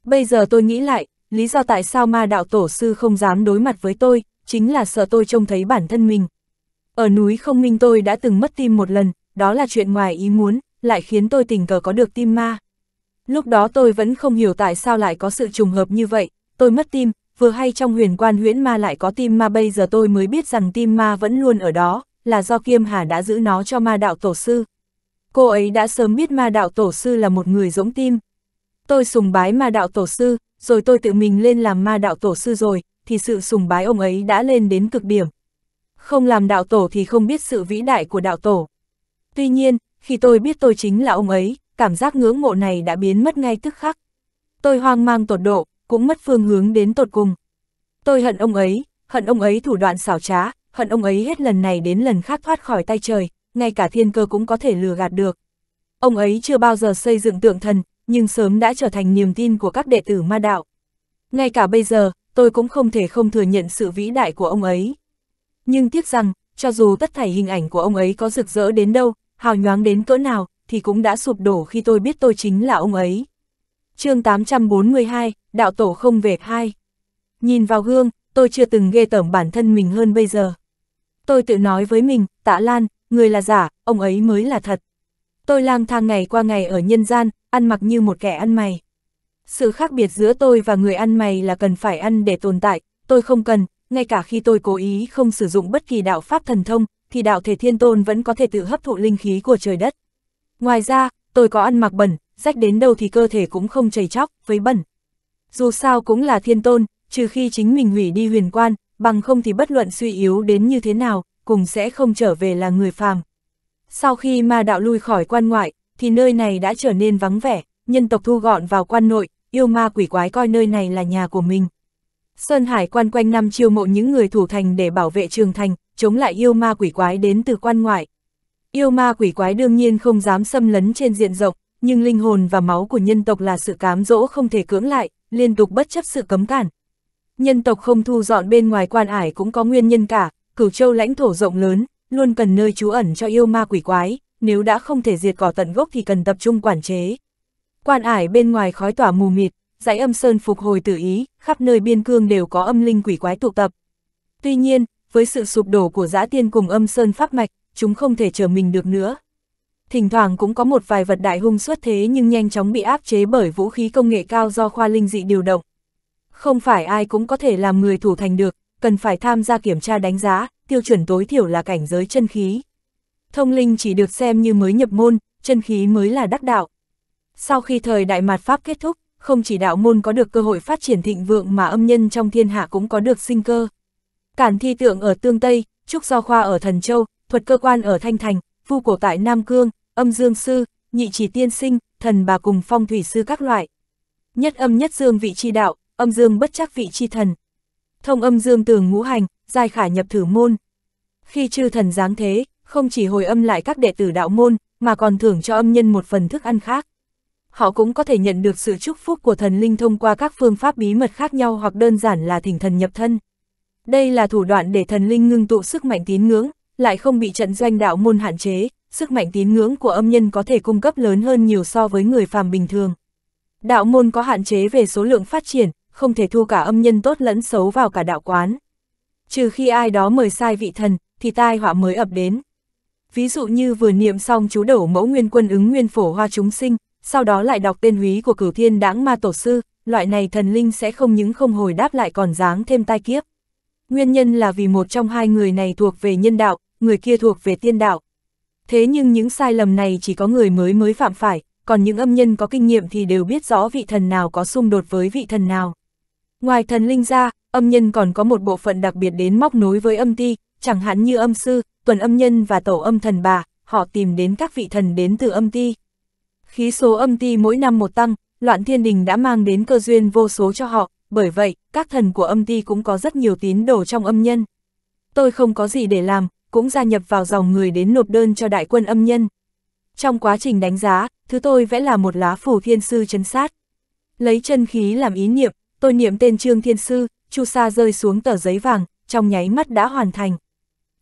Bây giờ tôi nghĩ lại, lý do tại sao ma đạo tổ sư không dám đối mặt với tôi, chính là sợ tôi trông thấy bản thân mình. Ở núi không minh tôi đã từng mất tim một lần, đó là chuyện ngoài ý muốn, lại khiến tôi tình cờ có được tim ma. Lúc đó tôi vẫn không hiểu tại sao lại có sự trùng hợp như vậy, tôi mất tim, vừa hay trong huyền quan huyễn ma lại có tim ma bây giờ tôi mới biết rằng tim ma vẫn luôn ở đó, là do Kiêm Hà đã giữ nó cho ma đạo tổ sư. Cô ấy đã sớm biết ma đạo tổ sư là một người dũng tim. Tôi sùng bái ma đạo tổ sư, rồi tôi tự mình lên làm ma đạo tổ sư rồi, thì sự sùng bái ông ấy đã lên đến cực điểm. Không làm đạo tổ thì không biết sự vĩ đại của đạo tổ. Tuy nhiên, khi tôi biết tôi chính là ông ấy, cảm giác ngưỡng mộ này đã biến mất ngay tức khắc. Tôi hoang mang tột độ, cũng mất phương hướng đến tột cùng. Tôi hận ông ấy, hận ông ấy thủ đoạn xảo trá, hận ông ấy hết lần này đến lần khác thoát khỏi tay trời, ngay cả thiên cơ cũng có thể lừa gạt được. Ông ấy chưa bao giờ xây dựng tượng thần, nhưng sớm đã trở thành niềm tin của các đệ tử ma đạo. Ngay cả bây giờ, tôi cũng không thể không thừa nhận sự vĩ đại của ông ấy. Nhưng tiếc rằng, cho dù tất thảy hình ảnh của ông ấy có rực rỡ đến đâu, hào nhoáng đến cỡ nào, thì cũng đã sụp đổ khi tôi biết tôi chính là ông ấy chương 842, đạo tổ không về hai. Nhìn vào gương, tôi chưa từng ghê tởm bản thân mình hơn bây giờ. Tôi tự nói với mình, tạ lan, người là giả, ông ấy mới là thật. Tôi lang thang ngày qua ngày ở nhân gian, ăn mặc như một kẻ ăn mày. Sự khác biệt giữa tôi và người ăn mày là cần phải ăn để tồn tại, tôi không cần, ngay cả khi tôi cố ý không sử dụng bất kỳ đạo pháp thần thông, thì đạo thể thiên tôn vẫn có thể tự hấp thụ linh khí của trời đất. Ngoài ra, tôi có ăn mặc bẩn, rách đến đâu thì cơ thể cũng không chảy chóc, với bẩn. Dù sao cũng là thiên tôn, trừ khi chính mình hủy đi huyền quan, bằng không thì bất luận suy yếu đến như thế nào, cũng sẽ không trở về là người phàm. Sau khi ma đạo lui khỏi quan ngoại, thì nơi này đã trở nên vắng vẻ, nhân tộc thu gọn vào quan nội, yêu ma quỷ quái coi nơi này là nhà của mình. Sơn Hải quan quanh năm chiêu mộ những người thủ thành để bảo vệ trường thành, chống lại yêu ma quỷ quái đến từ quan ngoại. Yêu ma quỷ quái đương nhiên không dám xâm lấn trên diện rộng, nhưng linh hồn và máu của nhân tộc là sự cám dỗ không thể cưỡng lại, liên tục bất chấp sự cấm cản. Nhân tộc không thu dọn bên ngoài quan ải cũng có nguyên nhân cả, cửu châu lãnh thổ rộng lớn, luôn cần nơi trú ẩn cho yêu ma quỷ quái, nếu đã không thể diệt cỏ tận gốc thì cần tập trung quản chế. Quan ải bên ngoài khói tỏa mù mịt, dãy âm sơn phục hồi tự ý, khắp nơi biên cương đều có âm linh quỷ quái tụ tập. Tuy nhiên, với sự sụp đổ của giã tiên cùng âm sơn pháp mạch, chúng không thể chờ mình được nữa, thỉnh thoảng cũng có một vài vật đại hung xuất thế nhưng nhanh chóng bị áp chế bởi vũ khí công nghệ cao do khoa linh dị điều động. Không phải ai cũng có thể làm người thủ thành được, cần phải tham gia kiểm tra đánh giá, tiêu chuẩn tối thiểu là cảnh giới chân khí. Thông linh chỉ được xem như mới nhập môn, chân khí mới là đắc đạo. Sau khi thời đại mạt Pháp kết thúc, không chỉ đạo môn có được cơ hội phát triển thịnh vượng mà âm nhân trong thiên hạ cũng có được sinh cơ. Cản thi tượng ở Tương Tây, Trúc Do Khoa ở Thần Châu, Thuật Cơ Quan ở Thanh Thành, phu Cổ tại Nam Cương, âm dương sư, nhị chỉ tiên sinh, thần bà cùng phong thủy sư các loại. Nhất âm nhất dương vị chi đạo, âm dương bất chắc vị chi thần. Thông âm dương tường ngũ hành, giai khả nhập thử môn. Khi chư thần giáng thế, không chỉ hồi âm lại các đệ tử đạo môn, mà còn thưởng cho âm nhân một phần thức ăn khác. Họ cũng có thể nhận được sự chúc phúc của thần linh thông qua các phương pháp bí mật khác nhau hoặc đơn giản là thỉnh thần nhập thân. Đây là thủ đoạn để thần linh ngưng tụ sức mạnh tín ngưỡng, lại không bị trận doanh đạo môn hạn chế, sức mạnh tín ngưỡng của âm nhân có thể cung cấp lớn hơn nhiều so với người phàm bình thường. Đạo môn có hạn chế về số lượng phát triển, không thể thu cả âm nhân tốt lẫn xấu vào cả đạo quán. Trừ khi ai đó mời sai vị thần, thì tai họa mới ập đến. Ví dụ như vừa niệm xong chú đổ mẫu nguyên quân ứng nguyên phổ hoa chúng sinh, sau đó lại đọc tên húy của cửu thiên đãng ma tổ sư, loại này thần linh sẽ không những không hồi đáp lại còn dáng thêm tai kiếp. Nguyên nhân là vì một trong hai người này thuộc về nhân đạo, người kia thuộc về tiên đạo. Thế nhưng những sai lầm này chỉ có người mới mới phạm phải, còn những âm nhân có kinh nghiệm thì đều biết rõ vị thần nào có xung đột với vị thần nào. Ngoài thần linh ra, âm nhân còn có một bộ phận đặc biệt đến móc nối với âm ti, chẳng hạn như âm sư, tuần âm nhân và tổ âm thần bà, họ tìm đến các vị thần đến từ âm ti. Khí số âm ti mỗi năm một tăng, loạn thiên đình đã mang đến cơ duyên vô số cho họ, bởi vậy, các thần của âm ti cũng có rất nhiều tín đồ trong âm nhân. Tôi không có gì để làm, cũng gia nhập vào dòng người đến nộp đơn cho đại quân âm nhân. Trong quá trình đánh giá, thứ tôi vẽ là một lá phủ thiên sư chấn sát. Lấy chân khí làm ý niệm, tôi niệm tên Trương Thiên Sư, Chu Sa rơi xuống tờ giấy vàng, trong nháy mắt đã hoàn thành.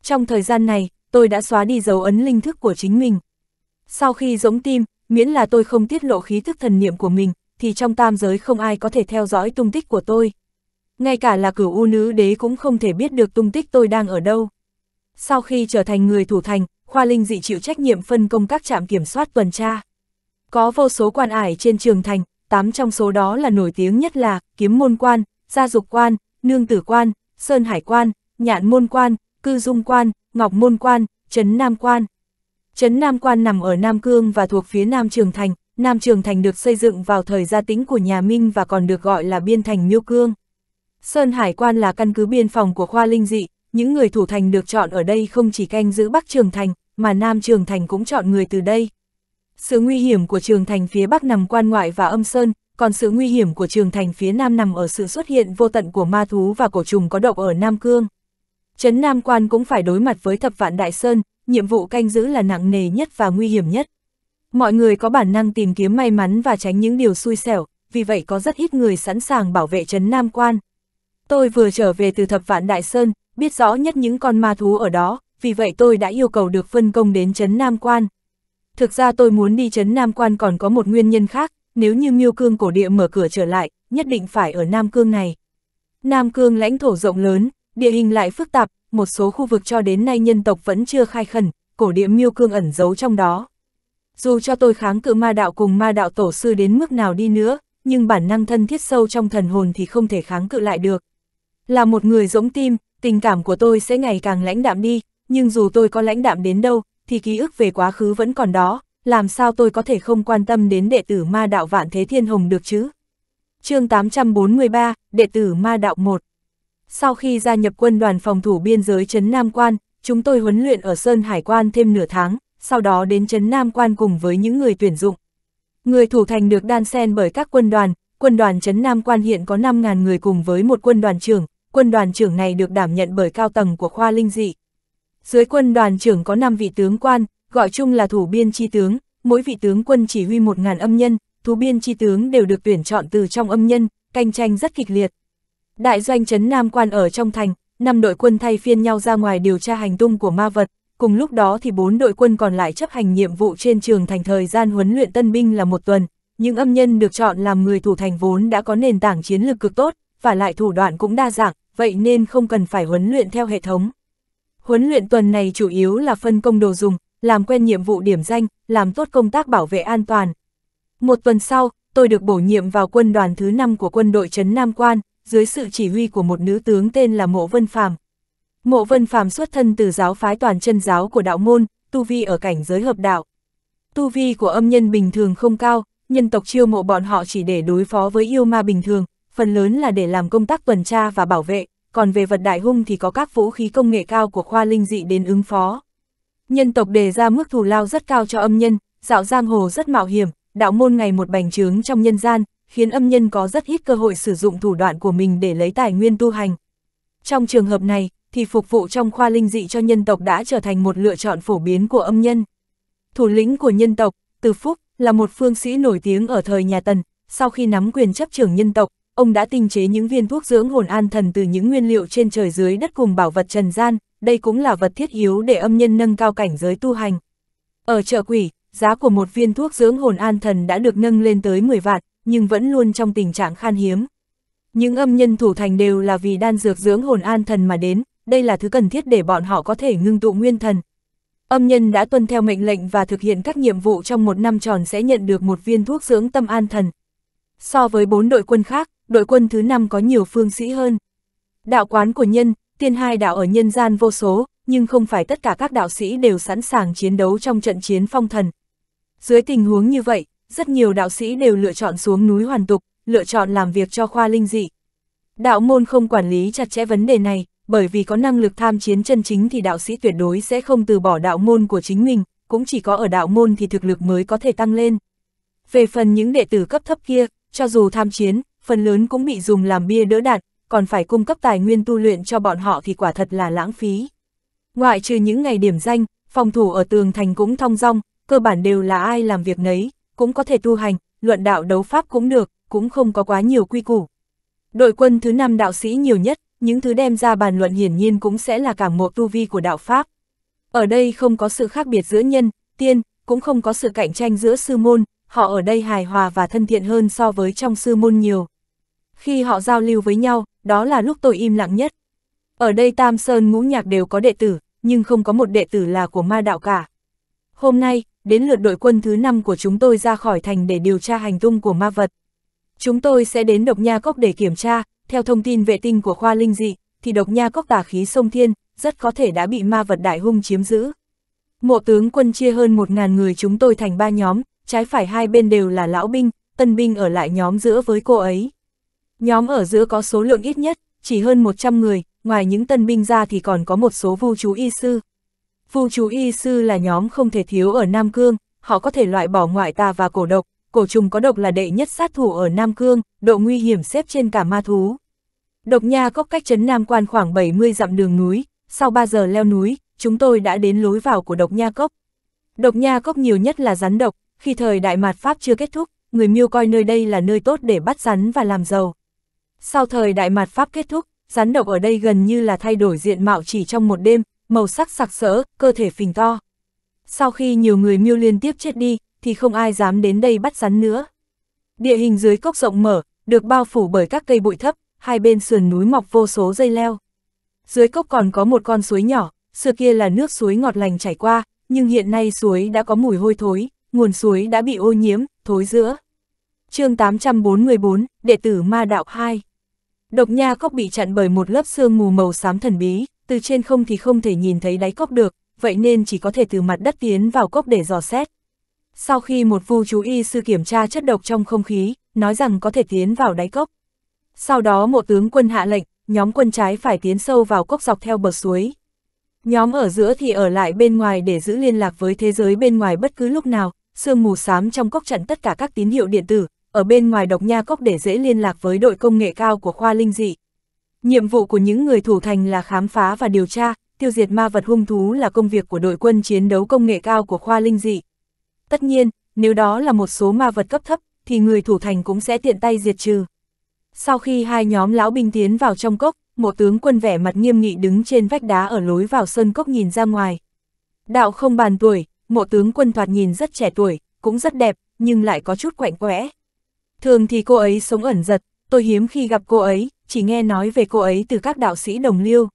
Trong thời gian này, tôi đã xóa đi dấu ấn linh thức của chính mình. Sau khi giống tim, miễn là tôi không tiết lộ khí thức thần niệm của mình, thì trong tam giới không ai có thể theo dõi tung tích của tôi. Ngay cả là cửu u nữ đế cũng không thể biết được tung tích tôi đang ở đâu. Sau khi trở thành người thủ thành, khoa linh dị chịu trách nhiệm phân công các trạm kiểm soát tuần tra. Có vô số quan ải trên trường thành, tám trong số đó là nổi tiếng nhất là kiếm môn quan, gia dục quan, nương tử quan, sơn hải quan, nhạn môn quan, cư dung quan, ngọc môn quan, trấn nam quan. Trấn Nam Quan nằm ở Nam Cương và thuộc phía Nam Trường Thành. Nam Trường Thành được xây dựng vào thời gia tính của nhà Minh và còn được gọi là Biên Thành nhiêu Cương. Sơn Hải Quan là căn cứ biên phòng của khoa linh dị, những người thủ thành được chọn ở đây không chỉ canh giữ Bắc Trường Thành, mà Nam Trường Thành cũng chọn người từ đây. Sự nguy hiểm của Trường Thành phía Bắc nằm quan ngoại và âm sơn, còn sự nguy hiểm của Trường Thành phía Nam nằm ở sự xuất hiện vô tận của ma thú và cổ trùng có độc ở Nam Cương. Trấn Nam Quan cũng phải đối mặt với thập vạn Đại Sơn, nhiệm vụ canh giữ là nặng nề nhất và nguy hiểm nhất. Mọi người có bản năng tìm kiếm may mắn và tránh những điều xui xẻo, vì vậy có rất ít người sẵn sàng bảo vệ trấn Nam Quan. Tôi vừa trở về từ thập vạn Đại Sơn, biết rõ nhất những con ma thú ở đó, vì vậy tôi đã yêu cầu được phân công đến Trấn Nam Quan. Thực ra tôi muốn đi Trấn Nam Quan còn có một nguyên nhân khác, nếu như miêu cương cổ địa mở cửa trở lại, nhất định phải ở Nam Cương này. Nam Cương lãnh thổ rộng lớn, địa hình lại phức tạp, một số khu vực cho đến nay nhân tộc vẫn chưa khai khẩn, cổ địa miêu cương ẩn giấu trong đó. Dù cho tôi kháng cự ma đạo cùng ma đạo tổ sư đến mức nào đi nữa, nhưng bản năng thân thiết sâu trong thần hồn thì không thể kháng cự lại được. Là một người dũng tim, tình cảm của tôi sẽ ngày càng lãnh đạm đi, nhưng dù tôi có lãnh đạm đến đâu, thì ký ức về quá khứ vẫn còn đó, làm sao tôi có thể không quan tâm đến đệ tử ma đạo Vạn Thế Thiên Hồng được chứ? chương 843, đệ tử ma đạo 1 Sau khi gia nhập quân đoàn phòng thủ biên giới Trấn Nam Quan, chúng tôi huấn luyện ở Sơn Hải Quan thêm nửa tháng, sau đó đến Trấn Nam Quan cùng với những người tuyển dụng. Người thủ thành được đan sen bởi các quân đoàn, quân đoàn Trấn Nam Quan hiện có 5.000 người cùng với một quân đoàn trưởng, quân đoàn trưởng này được đảm nhận bởi cao tầng của khoa linh dị. Dưới quân đoàn trưởng có 5 vị tướng quan, gọi chung là thủ biên chi tướng, mỗi vị tướng quân chỉ huy 1.000 âm nhân, thủ biên chi tướng đều được tuyển chọn từ trong âm nhân, cạnh tranh rất kịch liệt. Đại doanh trấn Nam Quan ở trong thành, năm đội quân thay phiên nhau ra ngoài điều tra hành tung của ma vật, cùng lúc đó thì bốn đội quân còn lại chấp hành nhiệm vụ trên trường thành thời gian huấn luyện tân binh là một tuần. Những âm nhân được chọn làm người thủ thành vốn đã có nền tảng chiến lược cực tốt, và lại thủ đoạn cũng đa dạng, vậy nên không cần phải huấn luyện theo hệ thống. Huấn luyện tuần này chủ yếu là phân công đồ dùng, làm quen nhiệm vụ điểm danh, làm tốt công tác bảo vệ an toàn. Một tuần sau, tôi được bổ nhiệm vào quân đoàn thứ 5 của quân đội Trấn Nam Quan, dưới sự chỉ huy của một nữ tướng tên là Mộ Vân Phàm. Mộ Vân Phàm xuất thân từ giáo phái toàn chân giáo của đạo môn, tu vi ở cảnh giới hợp đạo. Tu vi của âm nhân bình thường không cao, nhân tộc chiêu mộ bọn họ chỉ để đối phó với yêu ma bình thường, phần lớn là để làm công tác tuần tra và bảo vệ, còn về vật đại hung thì có các vũ khí công nghệ cao của khoa linh dị đến ứng phó. Nhân tộc đề ra mức thù lao rất cao cho âm nhân, dạo giang hồ rất mạo hiểm, đạo môn ngày một bành trướng trong nhân gian, khiến âm nhân có rất ít cơ hội sử dụng thủ đoạn của mình để lấy tài nguyên tu hành. Trong trường hợp này, thì phục vụ trong khoa linh dị cho nhân tộc đã trở thành một lựa chọn phổ biến của âm nhân. Thủ lĩnh của nhân tộc, Từ Phúc, là một phương sĩ nổi tiếng ở thời nhà Tần, sau khi nắm quyền chấp trưởng nhân tộc, ông đã tinh chế những viên thuốc dưỡng hồn an thần từ những nguyên liệu trên trời dưới đất cùng bảo vật trần gian, đây cũng là vật thiết yếu để âm nhân nâng cao cảnh giới tu hành. Ở chợ quỷ, giá của một viên thuốc dưỡng hồn an thần đã được nâng lên tới 10 vạn, nhưng vẫn luôn trong tình trạng khan hiếm. Những âm nhân thủ thành đều là vì đan dược dưỡng hồn an thần mà đến, đây là thứ cần thiết để bọn họ có thể ngưng tụ nguyên thần. Âm nhân đã tuân theo mệnh lệnh và thực hiện các nhiệm vụ trong một năm tròn sẽ nhận được một viên thuốc dưỡng tâm an thần. So với bốn đội quân khác, đội quân thứ năm có nhiều phương sĩ hơn. Đạo quán của nhân, tiên hai đạo ở nhân gian vô số, nhưng không phải tất cả các đạo sĩ đều sẵn sàng chiến đấu trong trận chiến phong thần. Dưới tình huống như vậy, rất nhiều đạo sĩ đều lựa chọn xuống núi hoàn tục, lựa chọn làm việc cho khoa linh dị. Đạo môn không quản lý chặt chẽ vấn đề này, bởi vì có năng lực tham chiến chân chính thì đạo sĩ tuyệt đối sẽ không từ bỏ đạo môn của chính mình, cũng chỉ có ở đạo môn thì thực lực mới có thể tăng lên. Về phần những đệ tử cấp thấp kia, cho dù tham chiến, phần lớn cũng bị dùng làm bia đỡ đạn, còn phải cung cấp tài nguyên tu luyện cho bọn họ thì quả thật là lãng phí. Ngoại trừ những ngày điểm danh, phòng thủ ở tường thành cũng thong dong, cơ bản đều là ai làm việc nấy, cũng có thể tu hành, luận đạo đấu pháp cũng được, cũng không có quá nhiều quy củ. Đội quân thứ năm đạo sĩ nhiều nhất, những thứ đem ra bàn luận hiển nhiên cũng sẽ là cảm ngộ tu vi của đạo Pháp. Ở đây không có sự khác biệt giữa nhân, tiên, cũng không có sự cạnh tranh giữa sư môn, họ ở đây hài hòa và thân thiện hơn so với trong sư môn nhiều. Khi họ giao lưu với nhau, đó là lúc tôi im lặng nhất. Ở đây Tam Sơn ngũ nhạc đều có đệ tử, nhưng không có một đệ tử là của ma đạo cả. Hôm nay, đến lượt đội quân thứ 5 của chúng tôi ra khỏi thành để điều tra hành tung của ma vật. Chúng tôi sẽ đến độc nha cốc để kiểm tra, theo thông tin vệ tinh của khoa linh dị, thì độc nha cốc tà khí sông thiên, rất có thể đã bị ma vật đại hung chiếm giữ. Mộ tướng quân chia hơn 1.000 người chúng tôi thành ba nhóm, trái phải hai bên đều là lão binh, tân binh ở lại nhóm giữa với cô ấy. Nhóm ở giữa có số lượng ít nhất, chỉ hơn 100 người, ngoài những tân binh ra thì còn có một số vu chú y sư. Vu chú y sư là nhóm không thể thiếu ở Nam Cương, họ có thể loại bỏ ngoại tà và cổ độc, cổ trùng có độc là đệ nhất sát thủ ở Nam Cương, độ nguy hiểm xếp trên cả ma thú. Độc nha cốc cách trấn Nam Quan khoảng 70 dặm đường núi, sau 3 giờ leo núi, chúng tôi đã đến lối vào của độc nha cốc. Độc nha cốc nhiều nhất là rắn độc, khi thời Đại Mạt Pháp chưa kết thúc, người miêu coi nơi đây là nơi tốt để bắt rắn và làm giàu. Sau thời đại mạt Pháp kết thúc, rắn độc ở đây gần như là thay đổi diện mạo chỉ trong một đêm, màu sắc sặc sỡ, cơ thể phình to. Sau khi nhiều người miêu liên tiếp chết đi, thì không ai dám đến đây bắt rắn nữa. Địa hình dưới cốc rộng mở, được bao phủ bởi các cây bụi thấp, hai bên sườn núi mọc vô số dây leo. Dưới cốc còn có một con suối nhỏ, xưa kia là nước suối ngọt lành chảy qua, nhưng hiện nay suối đã có mùi hôi thối, nguồn suối đã bị ô nhiễm, thối giữa. chương 844, Đệ tử Ma Đạo 2 Độc nha cốc bị chặn bởi một lớp sương mù màu xám thần bí, từ trên không thì không thể nhìn thấy đáy cốc được, vậy nên chỉ có thể từ mặt đất tiến vào cốc để dò xét. Sau khi một vu chú y sư kiểm tra chất độc trong không khí, nói rằng có thể tiến vào đáy cốc. Sau đó một tướng quân hạ lệnh, nhóm quân trái phải tiến sâu vào cốc dọc theo bờ suối. Nhóm ở giữa thì ở lại bên ngoài để giữ liên lạc với thế giới bên ngoài bất cứ lúc nào, sương mù xám trong cốc chặn tất cả các tín hiệu điện tử, ở bên ngoài độc nha cốc để dễ liên lạc với đội công nghệ cao của khoa linh dị. Nhiệm vụ của những người thủ thành là khám phá và điều tra, tiêu diệt ma vật hung thú là công việc của đội quân chiến đấu công nghệ cao của khoa linh dị. Tất nhiên, nếu đó là một số ma vật cấp thấp, thì người thủ thành cũng sẽ tiện tay diệt trừ. Sau khi hai nhóm lão binh tiến vào trong cốc, một tướng quân vẻ mặt nghiêm nghị đứng trên vách đá ở lối vào sơn cốc nhìn ra ngoài. Đạo không bàn tuổi, một tướng quân thoạt nhìn rất trẻ tuổi, cũng rất đẹp, nhưng lại có chút quạnh quẽ. Thường thì cô ấy sống ẩn giật, tôi hiếm khi gặp cô ấy, chỉ nghe nói về cô ấy từ các đạo sĩ đồng liêu.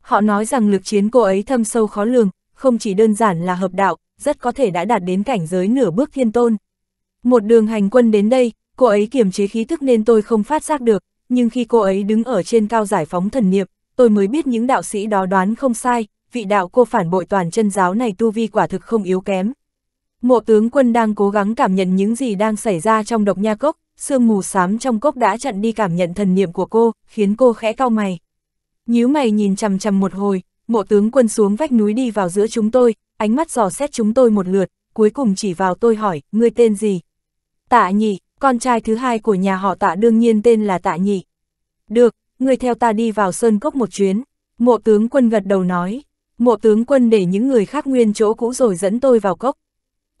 Họ nói rằng lực chiến cô ấy thâm sâu khó lường, không chỉ đơn giản là hợp đạo, rất có thể đã đạt đến cảnh giới nửa bước thiên tôn. Một đường hành quân đến đây, cô ấy kiềm chế khí thức nên tôi không phát giác được, nhưng khi cô ấy đứng ở trên cao giải phóng thần niệm, tôi mới biết những đạo sĩ đó đoán không sai, vị đạo cô phản bội toàn chân giáo này tu vi quả thực không yếu kém. Mộ tướng quân đang cố gắng cảm nhận những gì đang xảy ra trong độc nha cốc, sương mù xám trong cốc đã chặn đi cảm nhận thần niệm của cô, khiến cô khẽ cau mày. Nhíu mày nhìn chằm chằm một hồi, mộ tướng quân xuống vách núi đi vào giữa chúng tôi, ánh mắt dò xét chúng tôi một lượt, cuối cùng chỉ vào tôi hỏi, ngươi tên gì? Tạ nhị, con trai thứ hai của nhà họ tạ đương nhiên tên là tạ nhị. Được, ngươi theo ta đi vào sơn cốc một chuyến. Mộ tướng quân gật đầu nói, mộ tướng quân để những người khác nguyên chỗ cũ rồi dẫn tôi vào cốc.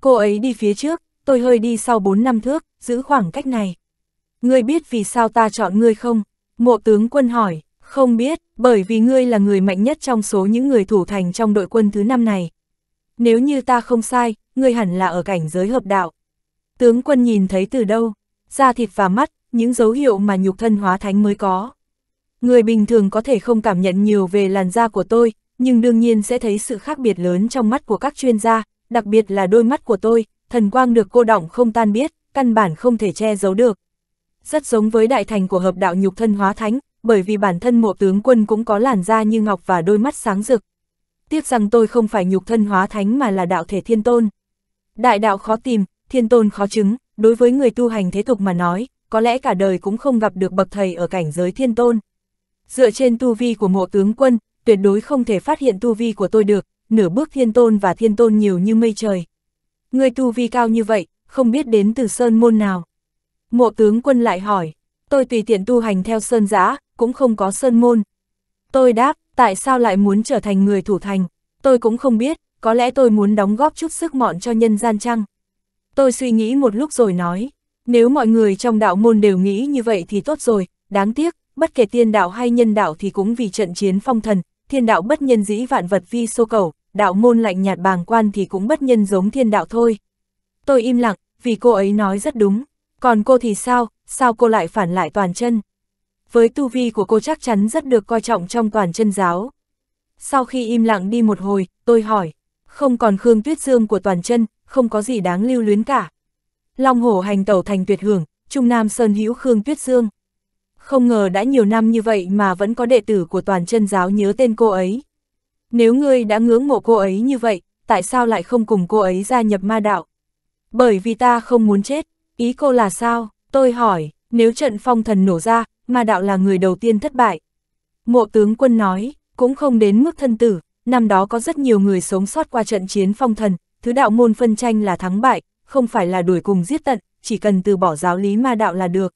Cô ấy đi phía trước, tôi hơi đi sau 4 năm thước, giữ khoảng cách này. Ngươi biết vì sao ta chọn ngươi không? Mộ tướng quân hỏi, không biết, bởi vì ngươi là người mạnh nhất trong số những người thủ thành trong đội quân thứ năm này. Nếu như ta không sai, ngươi hẳn là ở cảnh giới hợp đạo. Tướng quân nhìn thấy từ đâu? Da thịt và mắt, những dấu hiệu mà nhục thân hóa thánh mới có. Người bình thường có thể không cảm nhận nhiều về làn da của tôi, nhưng đương nhiên sẽ thấy sự khác biệt lớn trong mắt của các chuyên gia, đặc biệt là đôi mắt của tôi, thần quang được cô động không tan biết, căn bản không thể che giấu được. Rất giống với đại thành của hợp đạo nhục thân hóa thánh, bởi vì bản thân mộ tướng quân cũng có làn da như ngọc và đôi mắt sáng rực. Tiếc rằng tôi không phải nhục thân hóa thánh mà là đạo thể thiên tôn. Đại đạo khó tìm, thiên tôn khó chứng, đối với người tu hành thế tục mà nói, có lẽ cả đời cũng không gặp được bậc thầy ở cảnh giới thiên tôn. Dựa trên tu vi của mộ tướng quân, tuyệt đối không thể phát hiện tu vi của tôi được, nửa bước thiên tôn và thiên tôn nhiều như mây trời. Người tu vi cao như vậy, không biết đến từ sơn môn nào. Mộ tướng quân lại hỏi, tôi tùy tiện tu hành theo sơn giã, cũng không có sơn môn. Tôi đáp, tại sao lại muốn trở thành người thủ thành? Tôi cũng không biết, có lẽ tôi muốn đóng góp chút sức mọn cho nhân gian chăng? Tôi suy nghĩ một lúc rồi nói, nếu mọi người trong đạo môn đều nghĩ như vậy thì tốt rồi, đáng tiếc, bất kể tiên đạo hay nhân đạo thì cũng vì trận chiến phong thần, thiên đạo bất nhân dĩ vạn vật vi sô cầu, đạo môn lạnh nhạt bàng quan thì cũng bất nhân giống thiên đạo thôi. Tôi im lặng, vì cô ấy nói rất đúng. Còn cô thì sao, sao cô lại phản lại toàn chân? Với tu vi của cô chắc chắn rất được coi trọng trong toàn chân giáo. Sau khi im lặng đi một hồi, tôi hỏi, không còn Khương Tuyết Dương của toàn chân, không có gì đáng lưu luyến cả. Long hổ hành tẩu thành tuyệt hưởng, Trung Nam Sơn hữu Khương Tuyết Dương. Không ngờ đã nhiều năm như vậy mà vẫn có đệ tử của toàn chân giáo nhớ tên cô ấy. Nếu ngươi đã ngưỡng mộ cô ấy như vậy, tại sao lại không cùng cô ấy gia nhập ma đạo? Bởi vì ta không muốn chết, ý cô là sao? Tôi hỏi, nếu trận phong thần nổ ra, ma đạo là người đầu tiên thất bại. Mộ tướng quân nói, cũng không đến mức thân tử, năm đó có rất nhiều người sống sót qua trận chiến phong thần, thứ đạo môn phân tranh là thắng bại, không phải là đuổi cùng giết tận, chỉ cần từ bỏ giáo lý ma đạo là được.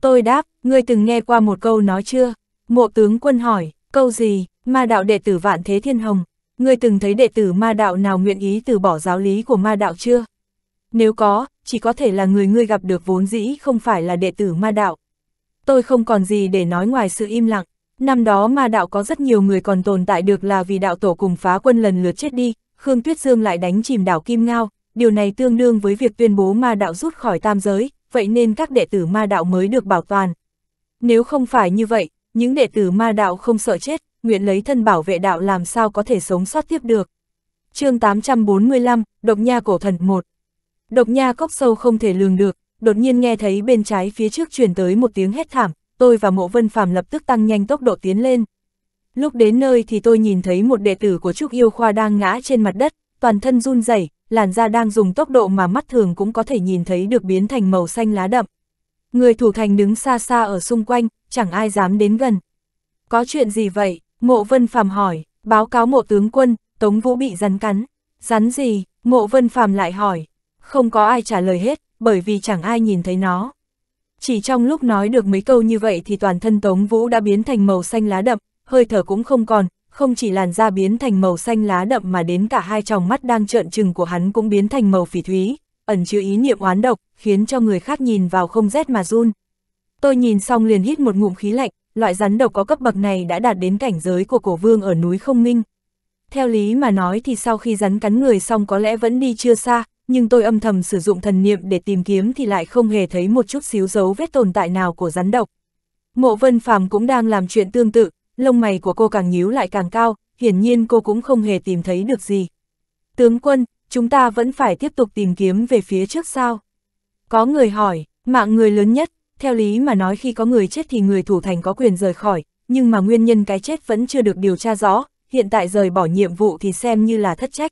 Tôi đáp, ngươi từng nghe qua một câu nói chưa? Mộ tướng quân hỏi, câu gì? Ma đạo đệ tử vạn thế thiên hồng, ngươi từng thấy đệ tử ma đạo nào nguyện ý từ bỏ giáo lý của ma đạo chưa? Nếu có, chỉ có thể là người ngươi gặp được vốn dĩ không phải là đệ tử ma đạo. Tôi không còn gì để nói ngoài sự im lặng. Năm đó ma đạo có rất nhiều người còn tồn tại được là vì đạo tổ cùng phá quân lần lượt chết đi, Khương Tuyết Dương lại đánh chìm đảo Kim Ngao, điều này tương đương với việc tuyên bố ma đạo rút khỏi tam giới, vậy nên các đệ tử ma đạo mới được bảo toàn. Nếu không phải như vậy, những đệ tử ma đạo không sợ chết, nguyện lấy thân bảo vệ đạo làm sao có thể sống sót tiếp được. chương 845, Độc Nha Cổ Thần 1 Độc Nha cốc sâu không thể lường được, đột nhiên nghe thấy bên trái phía trước truyền tới một tiếng hét thảm, tôi và Mộ Vân Phàm lập tức tăng nhanh tốc độ tiến lên. Lúc đến nơi thì tôi nhìn thấy một đệ tử của Trúc Yêu Khoa đang ngã trên mặt đất, toàn thân run rẩy, làn da đang dùng tốc độ mà mắt thường cũng có thể nhìn thấy được biến thành màu xanh lá đậm. Người thủ thành đứng xa xa ở xung quanh, chẳng ai dám đến gần. Có chuyện gì vậy? Mộ Vân Phàm hỏi, báo cáo mộ tướng quân, Tống Vũ bị rắn cắn. Rắn gì? Mộ Vân Phàm lại hỏi. Không có ai trả lời hết, bởi vì chẳng ai nhìn thấy nó. Chỉ trong lúc nói được mấy câu như vậy thì toàn thân Tống Vũ đã biến thành màu xanh lá đậm, hơi thở cũng không còn, không chỉ làn da biến thành màu xanh lá đậm mà đến cả hai tròng mắt đang trợn trừng của hắn cũng biến thành màu phỉ thúy, ẩn chứa ý niệm oán độc, khiến cho người khác nhìn vào không rét mà run. Tôi nhìn xong liền hít một ngụm khí lạnh, loại rắn độc có cấp bậc này đã đạt đến cảnh giới của cổ vương ở núi không minh. Theo lý mà nói thì sau khi rắn cắn người xong có lẽ vẫn đi chưa xa, nhưng tôi âm thầm sử dụng thần niệm để tìm kiếm thì lại không hề thấy một chút xíu dấu vết tồn tại nào của rắn độc. Mộ Vân Phàm cũng đang làm chuyện tương tự, lông mày của cô càng nhíu lại càng cao, hiển nhiên cô cũng không hề tìm thấy được gì. Tướng quân, chúng ta vẫn phải tiếp tục tìm kiếm về phía trước sao? Có người hỏi, mạng người lớn nhất, theo lý mà nói khi có người chết thì người thủ thành có quyền rời khỏi, nhưng mà nguyên nhân cái chết vẫn chưa được điều tra rõ, hiện tại rời bỏ nhiệm vụ thì xem như là thất trách.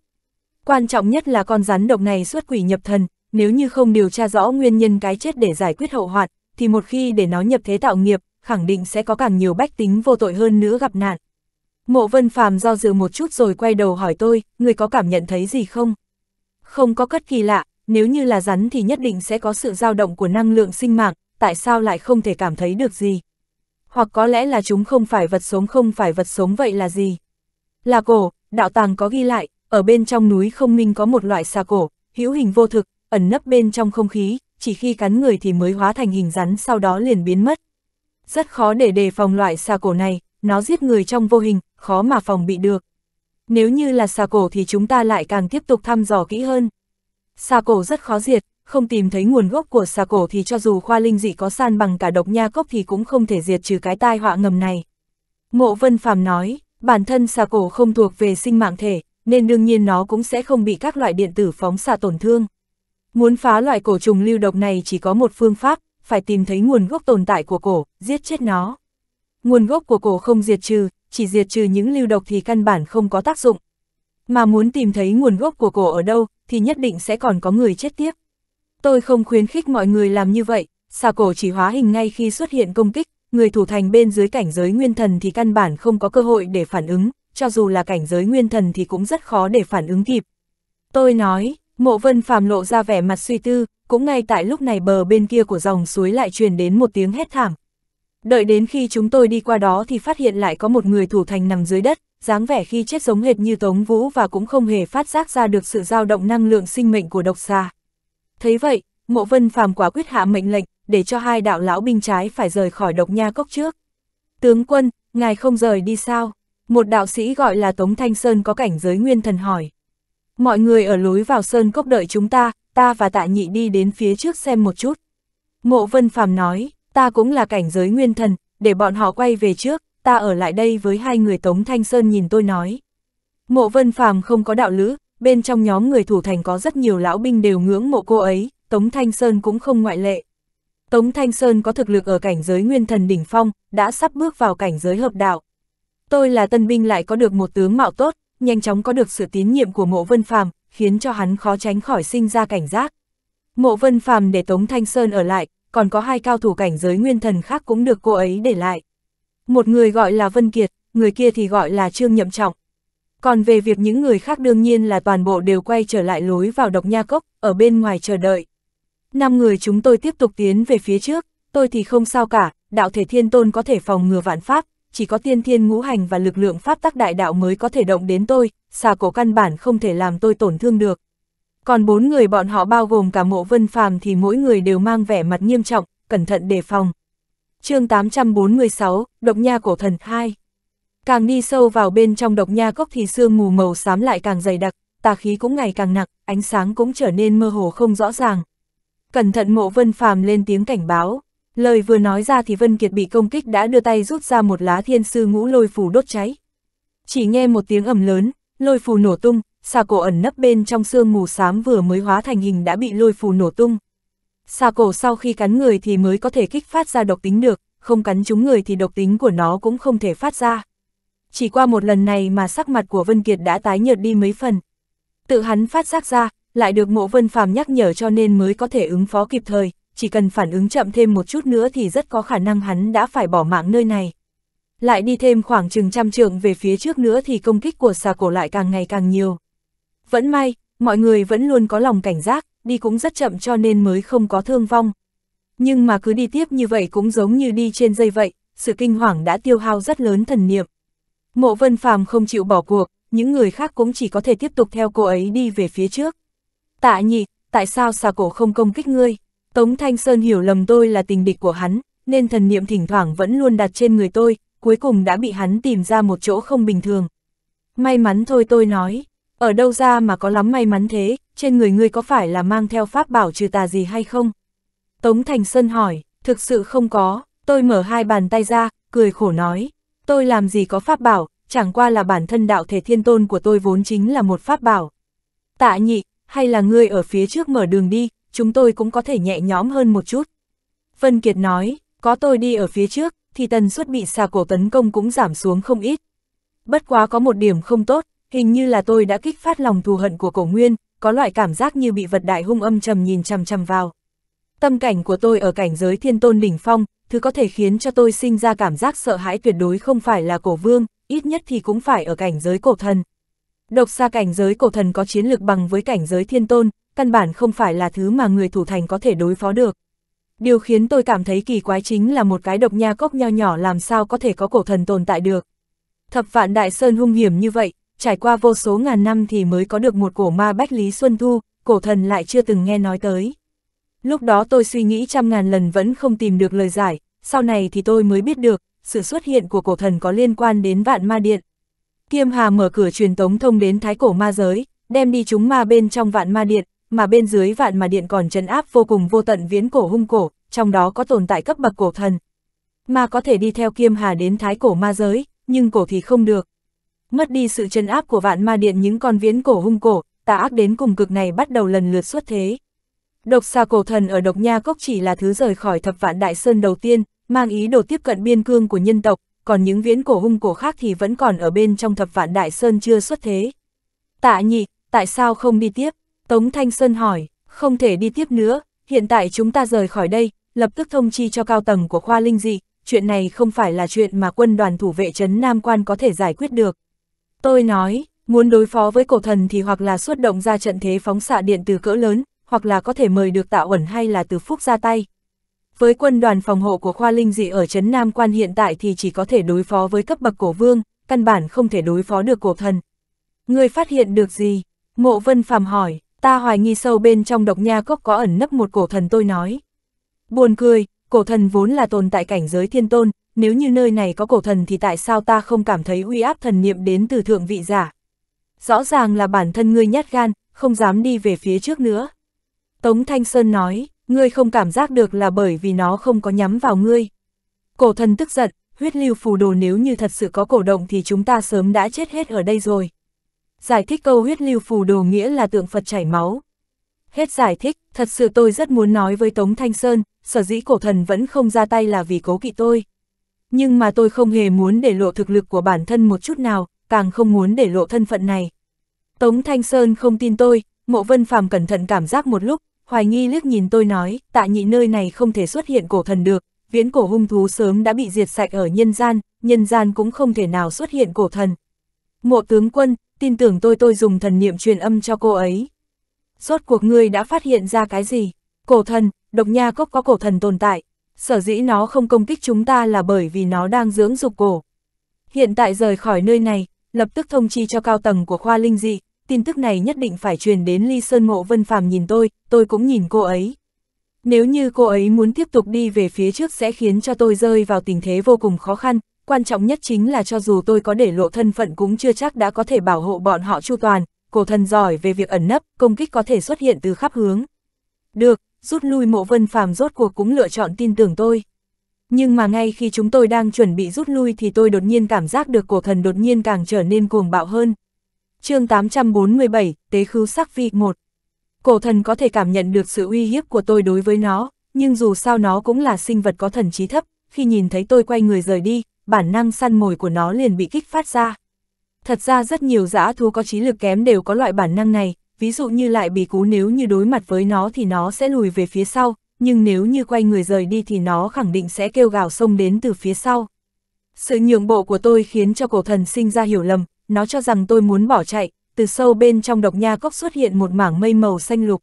Quan trọng nhất là con rắn độc này xuất quỷ nhập thần, nếu như không điều tra rõ nguyên nhân cái chết để giải quyết hậu hoạn, thì một khi để nó nhập thế tạo nghiệp, khẳng định sẽ có càng nhiều bách tính vô tội hơn nữa gặp nạn. Mộ Vân Phàm do dự một chút rồi quay đầu hỏi tôi, người có cảm nhận thấy gì không? Không có cất kỳ lạ, nếu như là rắn thì nhất định sẽ có sự dao động của năng lượng sinh mạng, tại sao lại không thể cảm thấy được gì? Hoặc có lẽ là chúng không phải vật sống không phải vật sống vậy là gì? Là cổ, đạo tàng có ghi lại, ở bên trong núi không minh có một loại xà cổ, hữu hình vô thực, ẩn nấp bên trong không khí, chỉ khi cắn người thì mới hóa thành hình rắn sau đó liền biến mất. Rất khó để đề phòng loại xà cổ này, nó giết người trong vô hình, khó mà phòng bị được. Nếu như là xà cổ thì chúng ta lại càng tiếp tục thăm dò kỹ hơn. Xà cổ rất khó diệt, không tìm thấy nguồn gốc của xà cổ thì cho dù khoa linh dị có san bằng cả độc nha cốc thì cũng không thể diệt trừ cái tai họa ngầm này. Mộ Vân Phàm nói, bản thân xà cổ không thuộc về sinh mạng thể, nên đương nhiên nó cũng sẽ không bị các loại điện tử phóng xạ tổn thương. Muốn phá loại cổ trùng lưu độc này chỉ có một phương pháp, phải tìm thấy nguồn gốc tồn tại của cổ, giết chết nó. Nguồn gốc của cổ không diệt trừ, chỉ diệt trừ những lưu độc thì căn bản không có tác dụng. Mà muốn tìm thấy nguồn gốc của cổ ở đâu, thì nhất định sẽ còn có người chết tiếp. Tôi không khuyến khích mọi người làm như vậy, xà cổ chỉ hóa hình ngay khi xuất hiện công kích, người thủ thành bên dưới cảnh giới nguyên thần thì căn bản không có cơ hội để phản ứng, cho dù là cảnh giới nguyên thần thì cũng rất khó để phản ứng kịp. Tôi nói, mộ vân phàm lộ ra vẻ mặt suy tư, cũng ngay tại lúc này bờ bên kia của dòng suối lại truyền đến một tiếng hét thảm. Đợi đến khi chúng tôi đi qua đó thì phát hiện lại có một người thủ thành nằm dưới đất, dáng vẻ khi chết giống hệt như Tống Vũ và cũng không hề phát giác ra được sự dao động năng lượng sinh mệnh của độc xà. Thấy vậy, Mộ Vân Phàm quả quyết hạ mệnh lệnh, để cho hai đạo lão binh trái phải rời khỏi độc nha cốc trước. Tướng quân, ngài không rời đi sao? Một đạo sĩ gọi là Tống Thanh Sơn có cảnh giới nguyên thần hỏi. Mọi người ở lối vào sơn cốc đợi chúng ta, ta và tạ nhị đi đến phía trước xem một chút. Mộ Vân Phàm nói, ta cũng là cảnh giới nguyên thần, để bọn họ quay về trước, ta ở lại đây với hai người Tống Thanh Sơn nhìn tôi nói. Mộ Vân Phàm không có đạo lữ, bên trong nhóm người thủ thành có rất nhiều lão binh đều ngưỡng mộ cô ấy, Tống Thanh Sơn cũng không ngoại lệ. Tống Thanh Sơn có thực lực ở cảnh giới nguyên thần đỉnh phong, đã sắp bước vào cảnh giới hợp đạo. Tôi là tân binh lại có được một tướng mạo tốt, nhanh chóng có được sự tín nhiệm của mộ vân phàm, khiến cho hắn khó tránh khỏi sinh ra cảnh giác. Mộ vân phàm để Tống Thanh Sơn ở lại, còn có hai cao thủ cảnh giới nguyên thần khác cũng được cô ấy để lại. Một người gọi là Vân Kiệt, người kia thì gọi là Trương Nhậm Trọng. Còn về việc những người khác đương nhiên là toàn bộ đều quay trở lại lối vào độc nha cốc, ở bên ngoài chờ đợi. Năm người chúng tôi tiếp tục tiến về phía trước, tôi thì không sao cả, đạo thể thiên tôn có thể phòng ngừa vạn pháp, chỉ có tiên thiên ngũ hành và lực lượng pháp tắc đại đạo mới có thể động đến tôi, xà cổ căn bản không thể làm tôi tổn thương được. Còn bốn người bọn họ bao gồm cả mộ vân phàm thì mỗi người đều mang vẻ mặt nghiêm trọng, cẩn thận đề phòng. chương 846, Độc Nha Cổ Thần 2 Càng đi sâu vào bên trong độc nha cốc thì sương mù màu xám lại càng dày đặc, tà khí cũng ngày càng nặng, ánh sáng cũng trở nên mơ hồ không rõ ràng. Cẩn thận mộ vân phàm lên tiếng cảnh báo, lời vừa nói ra thì Vân Kiệt bị công kích đã đưa tay rút ra một lá thiên sư ngũ lôi phù đốt cháy. Chỉ nghe một tiếng ầm lớn, lôi phù nổ tung, xà cổ ẩn nấp bên trong sương mù xám vừa mới hóa thành hình đã bị lôi phù nổ tung. Xà cổ sau khi cắn người thì mới có thể kích phát ra độc tính được, không cắn chúng người thì độc tính của nó cũng không thể phát ra chỉ qua một lần này mà sắc mặt của Vân Kiệt đã tái nhợt đi mấy phần. Tự hắn phát giác ra, lại được mộ Vân Phàm nhắc nhở cho nên mới có thể ứng phó kịp thời, chỉ cần phản ứng chậm thêm một chút nữa thì rất có khả năng hắn đã phải bỏ mạng nơi này. Lại đi thêm khoảng chừng trăm trượng về phía trước nữa thì công kích của xà cổ lại càng ngày càng nhiều. Vẫn may, mọi người vẫn luôn có lòng cảnh giác, đi cũng rất chậm cho nên mới không có thương vong. Nhưng mà cứ đi tiếp như vậy cũng giống như đi trên dây vậy, sự kinh hoàng đã tiêu hao rất lớn thần niệm. Mộ Vân Phàm không chịu bỏ cuộc, những người khác cũng chỉ có thể tiếp tục theo cô ấy đi về phía trước. Tạ nhị, tại sao xà cổ không công kích ngươi? Tống Thanh Sơn hiểu lầm tôi là tình địch của hắn, nên thần niệm thỉnh thoảng vẫn luôn đặt trên người tôi, cuối cùng đã bị hắn tìm ra một chỗ không bình thường. May mắn thôi tôi nói, ở đâu ra mà có lắm may mắn thế, trên người ngươi có phải là mang theo pháp bảo trừ tà gì hay không? Tống Thành Sơn hỏi, thực sự không có, tôi mở hai bàn tay ra, cười khổ nói, Tôi làm gì có pháp bảo, chẳng qua là bản thân đạo thể thiên tôn của tôi vốn chính là một pháp bảo. Tạ nhị, hay là ngươi ở phía trước mở đường đi, chúng tôi cũng có thể nhẹ nhõm hơn một chút. Vân Kiệt nói, có tôi đi ở phía trước, thì tần suất bị xà cổ tấn công cũng giảm xuống không ít. Bất quá có một điểm không tốt, hình như là tôi đã kích phát lòng thù hận của cổ nguyên, có loại cảm giác như bị vật đại hung âm trầm nhìn chằm chằm vào. Tâm cảnh của tôi ở cảnh giới thiên tôn đỉnh phong, thứ có thể khiến cho tôi sinh ra cảm giác sợ hãi tuyệt đối không phải là cổ vương, ít nhất thì cũng phải ở cảnh giới cổ thần. Độc xa cảnh giới cổ thần có chiến lược bằng với cảnh giới thiên tôn, căn bản không phải là thứ mà người thủ thành có thể đối phó được. Điều khiến tôi cảm thấy kỳ quái chính là một cái độc nha cốc nho nhỏ làm sao có thể có cổ thần tồn tại được. Thập vạn đại sơn hung hiểm như vậy, trải qua vô số ngàn năm thì mới có được một cổ ma bách lý xuân thu, cổ thần lại chưa từng nghe nói tới. Lúc đó tôi suy nghĩ trăm ngàn lần vẫn không tìm được lời giải, sau này thì tôi mới biết được, sự xuất hiện của cổ thần có liên quan đến vạn ma điện. Kiêm Hà mở cửa truyền tống thông đến thái cổ ma giới, đem đi chúng ma bên trong vạn ma điện, mà bên dưới vạn ma điện còn trấn áp vô cùng vô tận viễn cổ hung cổ, trong đó có tồn tại cấp bậc cổ thần. Mà có thể đi theo Kiêm Hà đến thái cổ ma giới, nhưng cổ thì không được. Mất đi sự trấn áp của vạn ma điện những con viễn cổ hung cổ, tà ác đến cùng cực này bắt đầu lần lượt xuất thế. Độc xà cổ thần ở độc nha cốc chỉ là thứ rời khỏi thập vạn đại sơn đầu tiên, mang ý đồ tiếp cận biên cương của nhân tộc, còn những viễn cổ hung cổ khác thì vẫn còn ở bên trong thập vạn đại sơn chưa xuất thế. Tạ nhị, tại sao không đi tiếp? Tống Thanh Sơn hỏi, không thể đi tiếp nữa, hiện tại chúng ta rời khỏi đây, lập tức thông chi cho cao tầng của khoa linh dị, chuyện này không phải là chuyện mà quân đoàn thủ vệ trấn Nam Quan có thể giải quyết được. Tôi nói, muốn đối phó với cổ thần thì hoặc là xuất động ra trận thế phóng xạ điện từ cỡ lớn, hoặc là có thể mời được tạo ẩn hay là từ phúc ra tay. Với quân đoàn phòng hộ của khoa linh dị ở Trấn Nam Quan hiện tại thì chỉ có thể đối phó với cấp bậc cổ vương, căn bản không thể đối phó được cổ thần. Người phát hiện được gì? Mộ Vân Phàm hỏi, ta hoài nghi sâu bên trong độc nha cốc có ẩn nấp một cổ thần tôi nói. Buồn cười, cổ thần vốn là tồn tại cảnh giới thiên tôn, nếu như nơi này có cổ thần thì tại sao ta không cảm thấy uy áp thần niệm đến từ thượng vị giả? Rõ ràng là bản thân ngươi nhát gan, không dám đi về phía trước nữa. Tống Thanh Sơn nói, ngươi không cảm giác được là bởi vì nó không có nhắm vào ngươi. Cổ thần tức giận, huyết lưu phù đồ nếu như thật sự có cổ động thì chúng ta sớm đã chết hết ở đây rồi. Giải thích câu huyết lưu phù đồ nghĩa là tượng Phật chảy máu. Hết giải thích, thật sự tôi rất muốn nói với Tống Thanh Sơn, sở dĩ cổ thần vẫn không ra tay là vì cố kỵ tôi. Nhưng mà tôi không hề muốn để lộ thực lực của bản thân một chút nào, càng không muốn để lộ thân phận này. Tống Thanh Sơn không tin tôi, Mộ Vân Phàm cẩn thận cảm giác một lúc, hoài nghi liếc nhìn tôi nói, tạ nhị nơi này không thể xuất hiện cổ thần được, viễn cổ hung thú sớm đã bị diệt sạch ở nhân gian, nhân gian cũng không thể nào xuất hiện cổ thần. Mộ tướng quân, tin tưởng tôi tôi dùng thần niệm truyền âm cho cô ấy. Rốt cuộc ngươi đã phát hiện ra cái gì? Cổ thần, độc nha cốc có cổ thần tồn tại, sở dĩ nó không công kích chúng ta là bởi vì nó đang dưỡng dục cổ. Hiện tại rời khỏi nơi này, lập tức thông chi cho cao tầng của khoa linh dị, tin tức này nhất định phải truyền đến Ly Sơn Mộ Vân Phàm nhìn tôi, tôi cũng nhìn cô ấy. Nếu như cô ấy muốn tiếp tục đi về phía trước sẽ khiến cho tôi rơi vào tình thế vô cùng khó khăn, quan trọng nhất chính là cho dù tôi có để lộ thân phận cũng chưa chắc đã có thể bảo hộ bọn họ chu toàn, cổ thần giỏi về việc ẩn nấp, công kích có thể xuất hiện từ khắp hướng. Được, rút lui mộ vân phàm rốt cuộc cũng lựa chọn tin tưởng tôi. Nhưng mà ngay khi chúng tôi đang chuẩn bị rút lui thì tôi đột nhiên cảm giác được cổ thần đột nhiên càng trở nên cuồng bạo hơn chương 847, Tế Khứu Sắc Vi 1 Cổ thần có thể cảm nhận được sự uy hiếp của tôi đối với nó, nhưng dù sao nó cũng là sinh vật có thần trí thấp, khi nhìn thấy tôi quay người rời đi, bản năng săn mồi của nó liền bị kích phát ra. Thật ra rất nhiều dã thú có trí lực kém đều có loại bản năng này, ví dụ như lại bị cú nếu như đối mặt với nó thì nó sẽ lùi về phía sau, nhưng nếu như quay người rời đi thì nó khẳng định sẽ kêu gào xông đến từ phía sau. Sự nhượng bộ của tôi khiến cho cổ thần sinh ra hiểu lầm, nó cho rằng tôi muốn bỏ chạy, từ sâu bên trong độc nha cốc xuất hiện một mảng mây màu xanh lục.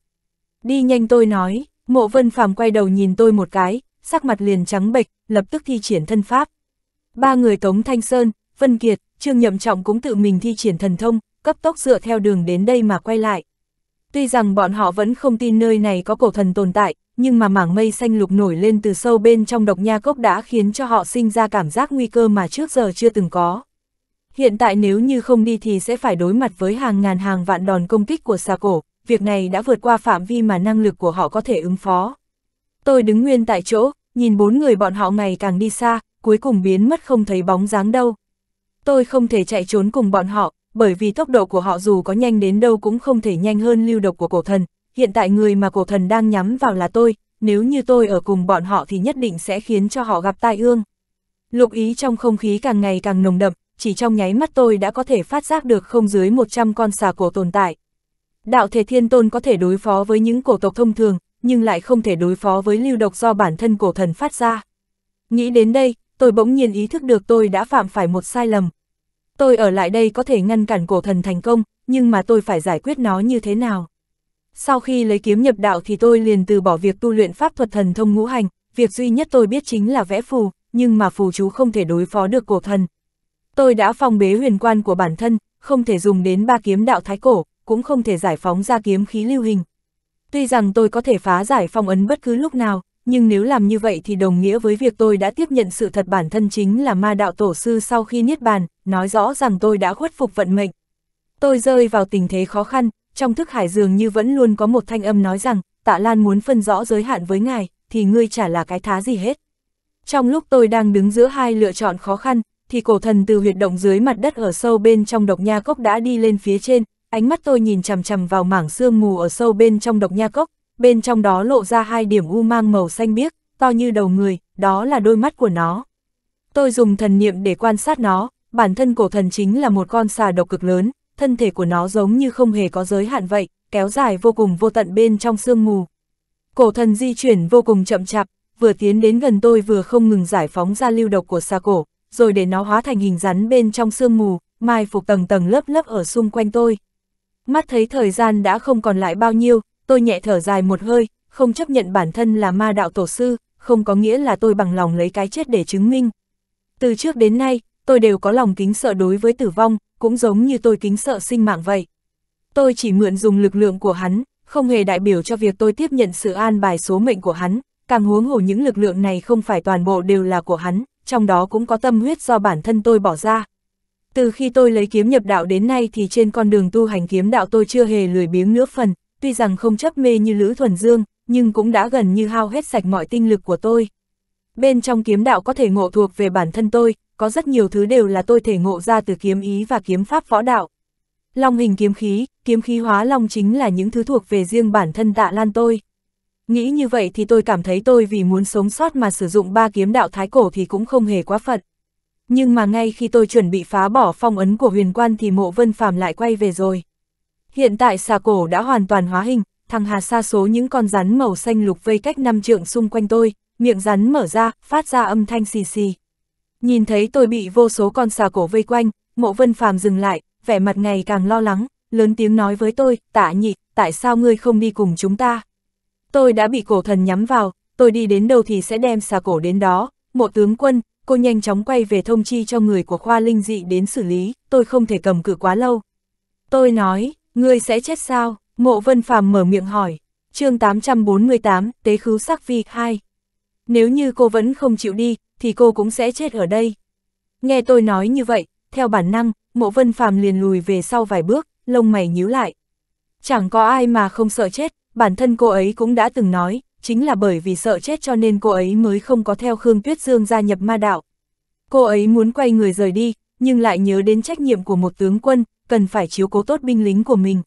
Đi nhanh tôi nói, mộ vân phàm quay đầu nhìn tôi một cái, sắc mặt liền trắng bệch, lập tức thi triển thân pháp. Ba người Tống Thanh Sơn, Vân Kiệt, Trương Nhậm Trọng cũng tự mình thi triển thần thông, cấp tốc dựa theo đường đến đây mà quay lại. Tuy rằng bọn họ vẫn không tin nơi này có cổ thần tồn tại, nhưng mà mảng mây xanh lục nổi lên từ sâu bên trong độc nha cốc đã khiến cho họ sinh ra cảm giác nguy cơ mà trước giờ chưa từng có. Hiện tại nếu như không đi thì sẽ phải đối mặt với hàng ngàn hàng vạn đòn công kích của xà cổ, việc này đã vượt qua phạm vi mà năng lực của họ có thể ứng phó. Tôi đứng nguyên tại chỗ, nhìn bốn người bọn họ ngày càng đi xa, cuối cùng biến mất không thấy bóng dáng đâu. Tôi không thể chạy trốn cùng bọn họ, bởi vì tốc độ của họ dù có nhanh đến đâu cũng không thể nhanh hơn lưu độc của cổ thần. Hiện tại người mà cổ thần đang nhắm vào là tôi, nếu như tôi ở cùng bọn họ thì nhất định sẽ khiến cho họ gặp tai ương. Lục ý trong không khí càng ngày càng nồng đậm, chỉ trong nháy mắt tôi đã có thể phát giác được không dưới 100 con xà cổ tồn tại. Đạo thể thiên tôn có thể đối phó với những cổ tộc thông thường, nhưng lại không thể đối phó với lưu độc do bản thân cổ thần phát ra. Nghĩ đến đây, tôi bỗng nhiên ý thức được tôi đã phạm phải một sai lầm. Tôi ở lại đây có thể ngăn cản cổ thần thành công, nhưng mà tôi phải giải quyết nó như thế nào. Sau khi lấy kiếm nhập đạo thì tôi liền từ bỏ việc tu luyện pháp thuật thần thông ngũ hành, việc duy nhất tôi biết chính là vẽ phù, nhưng mà phù chú không thể đối phó được cổ thần, Tôi đã phong bế huyền quan của bản thân, không thể dùng đến ba kiếm đạo thái cổ, cũng không thể giải phóng ra kiếm khí lưu hình. Tuy rằng tôi có thể phá giải phong ấn bất cứ lúc nào, nhưng nếu làm như vậy thì đồng nghĩa với việc tôi đã tiếp nhận sự thật bản thân chính là ma đạo tổ sư sau khi niết bàn, nói rõ rằng tôi đã khuất phục vận mệnh. Tôi rơi vào tình thế khó khăn, trong thức hải dường như vẫn luôn có một thanh âm nói rằng, tạ Lan muốn phân rõ giới hạn với ngài, thì ngươi chả là cái thá gì hết. Trong lúc tôi đang đứng giữa hai lựa chọn khó khăn, thì cổ thần từ huyệt động dưới mặt đất ở sâu bên trong độc nha cốc đã đi lên phía trên, ánh mắt tôi nhìn chằm chằm vào mảng sương mù ở sâu bên trong độc nha cốc, bên trong đó lộ ra hai điểm u mang màu xanh biếc, to như đầu người, đó là đôi mắt của nó. Tôi dùng thần niệm để quan sát nó, bản thân cổ thần chính là một con xà độc cực lớn, thân thể của nó giống như không hề có giới hạn vậy, kéo dài vô cùng vô tận bên trong sương mù. Cổ thần di chuyển vô cùng chậm chạp, vừa tiến đến gần tôi vừa không ngừng giải phóng ra lưu độc của xà cổ, rồi để nó hóa thành hình rắn bên trong sương mù, mai phục tầng tầng lớp lớp ở xung quanh tôi. Mắt thấy thời gian đã không còn lại bao nhiêu, tôi nhẹ thở dài một hơi, không chấp nhận bản thân là ma đạo tổ sư, không có nghĩa là tôi bằng lòng lấy cái chết để chứng minh. Từ trước đến nay, tôi đều có lòng kính sợ đối với tử vong, cũng giống như tôi kính sợ sinh mạng vậy. Tôi chỉ mượn dùng lực lượng của hắn, không hề đại biểu cho việc tôi tiếp nhận sự an bài số mệnh của hắn, càng huống hồ những lực lượng này không phải toàn bộ đều là của hắn, trong đó cũng có tâm huyết do bản thân tôi bỏ ra. Từ khi tôi lấy kiếm nhập đạo đến nay thì trên con đường tu hành kiếm đạo tôi chưa hề lười biếng nửa phần, tuy rằng không chấp mê như Lữ Thuần Dương, nhưng cũng đã gần như hao hết sạch mọi tinh lực của tôi. Bên trong kiếm đạo có thể ngộ thuộc về bản thân tôi, có rất nhiều thứ đều là tôi thể ngộ ra từ kiếm ý và kiếm pháp võ đạo. Long hình kiếm khí, kiếm khí hóa long chính là những thứ thuộc về riêng bản thân tạ lan tôi. Nghĩ như vậy thì tôi cảm thấy tôi vì muốn sống sót mà sử dụng ba kiếm đạo thái cổ thì cũng không hề quá phận. Nhưng mà ngay khi tôi chuẩn bị phá bỏ phong ấn của huyền quan thì mộ vân phàm lại quay về rồi. Hiện tại xà cổ đã hoàn toàn hóa hình, thằng Hà xa số những con rắn màu xanh lục vây cách năm trượng xung quanh tôi, miệng rắn mở ra, phát ra âm thanh xì xì. Nhìn thấy tôi bị vô số con xà cổ vây quanh, mộ vân phàm dừng lại, vẻ mặt ngày càng lo lắng, lớn tiếng nói với tôi, tạ nhị, tại sao ngươi không đi cùng chúng ta? tôi đã bị cổ thần nhắm vào, tôi đi đến đâu thì sẽ đem xà cổ đến đó, mộ tướng quân, cô nhanh chóng quay về thông chi cho người của khoa linh dị đến xử lý, tôi không thể cầm cự quá lâu. Tôi nói, ngươi sẽ chết sao, mộ vân phàm mở miệng hỏi, chương 848, tế khứ sắc vi 2. Nếu như cô vẫn không chịu đi, thì cô cũng sẽ chết ở đây. Nghe tôi nói như vậy, theo bản năng, mộ vân phàm liền lùi về sau vài bước, lông mày nhíu lại. Chẳng có ai mà không sợ chết, bản thân cô ấy cũng đã từng nói, chính là bởi vì sợ chết cho nên cô ấy mới không có theo Khương Tuyết Dương gia nhập ma đạo. Cô ấy muốn quay người rời đi, nhưng lại nhớ đến trách nhiệm của một tướng quân, cần phải chiếu cố tốt binh lính của mình.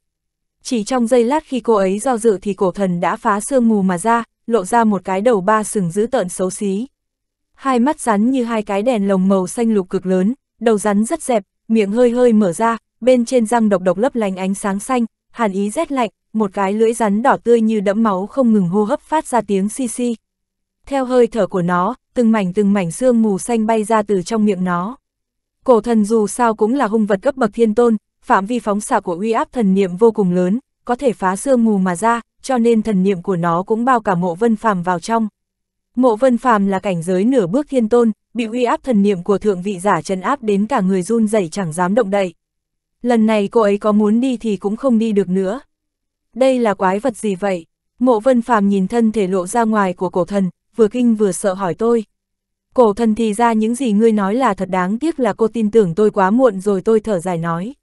Chỉ trong giây lát khi cô ấy do dự thì cổ thần đã phá sương mù mà ra, lộ ra một cái đầu ba sừng dữ tợn xấu xí. Hai mắt rắn như hai cái đèn lồng màu xanh lục cực lớn, đầu rắn rất dẹp, miệng hơi hơi mở ra, bên trên răng độc độc lấp lánh ánh sáng xanh, hàn ý rét lạnh, một cái lưỡi rắn đỏ tươi như đẫm máu không ngừng hô hấp phát ra tiếng xi xi. Theo hơi thở của nó, từng mảnh từng mảnh xương mù xanh bay ra từ trong miệng nó. Cổ thần dù sao cũng là hung vật cấp bậc thiên tôn, phạm vi phóng xạ của uy áp thần niệm vô cùng lớn, có thể phá xương mù mà ra, cho nên thần niệm của nó cũng bao cả mộ vân phàm vào trong. Mộ vân phàm là cảnh giới nửa bước thiên tôn, bị uy áp thần niệm của thượng vị giả trấn áp đến cả người run rẩy chẳng dám động đậy. Lần này cô ấy có muốn đi thì cũng không đi được nữa đây là quái vật gì vậy? Mộ vân phàm nhìn thân thể lộ ra ngoài của cổ thần, vừa kinh vừa sợ hỏi tôi. Cổ thần thì ra những gì ngươi nói là thật đáng tiếc là cô tin tưởng tôi quá muộn rồi tôi thở dài nói.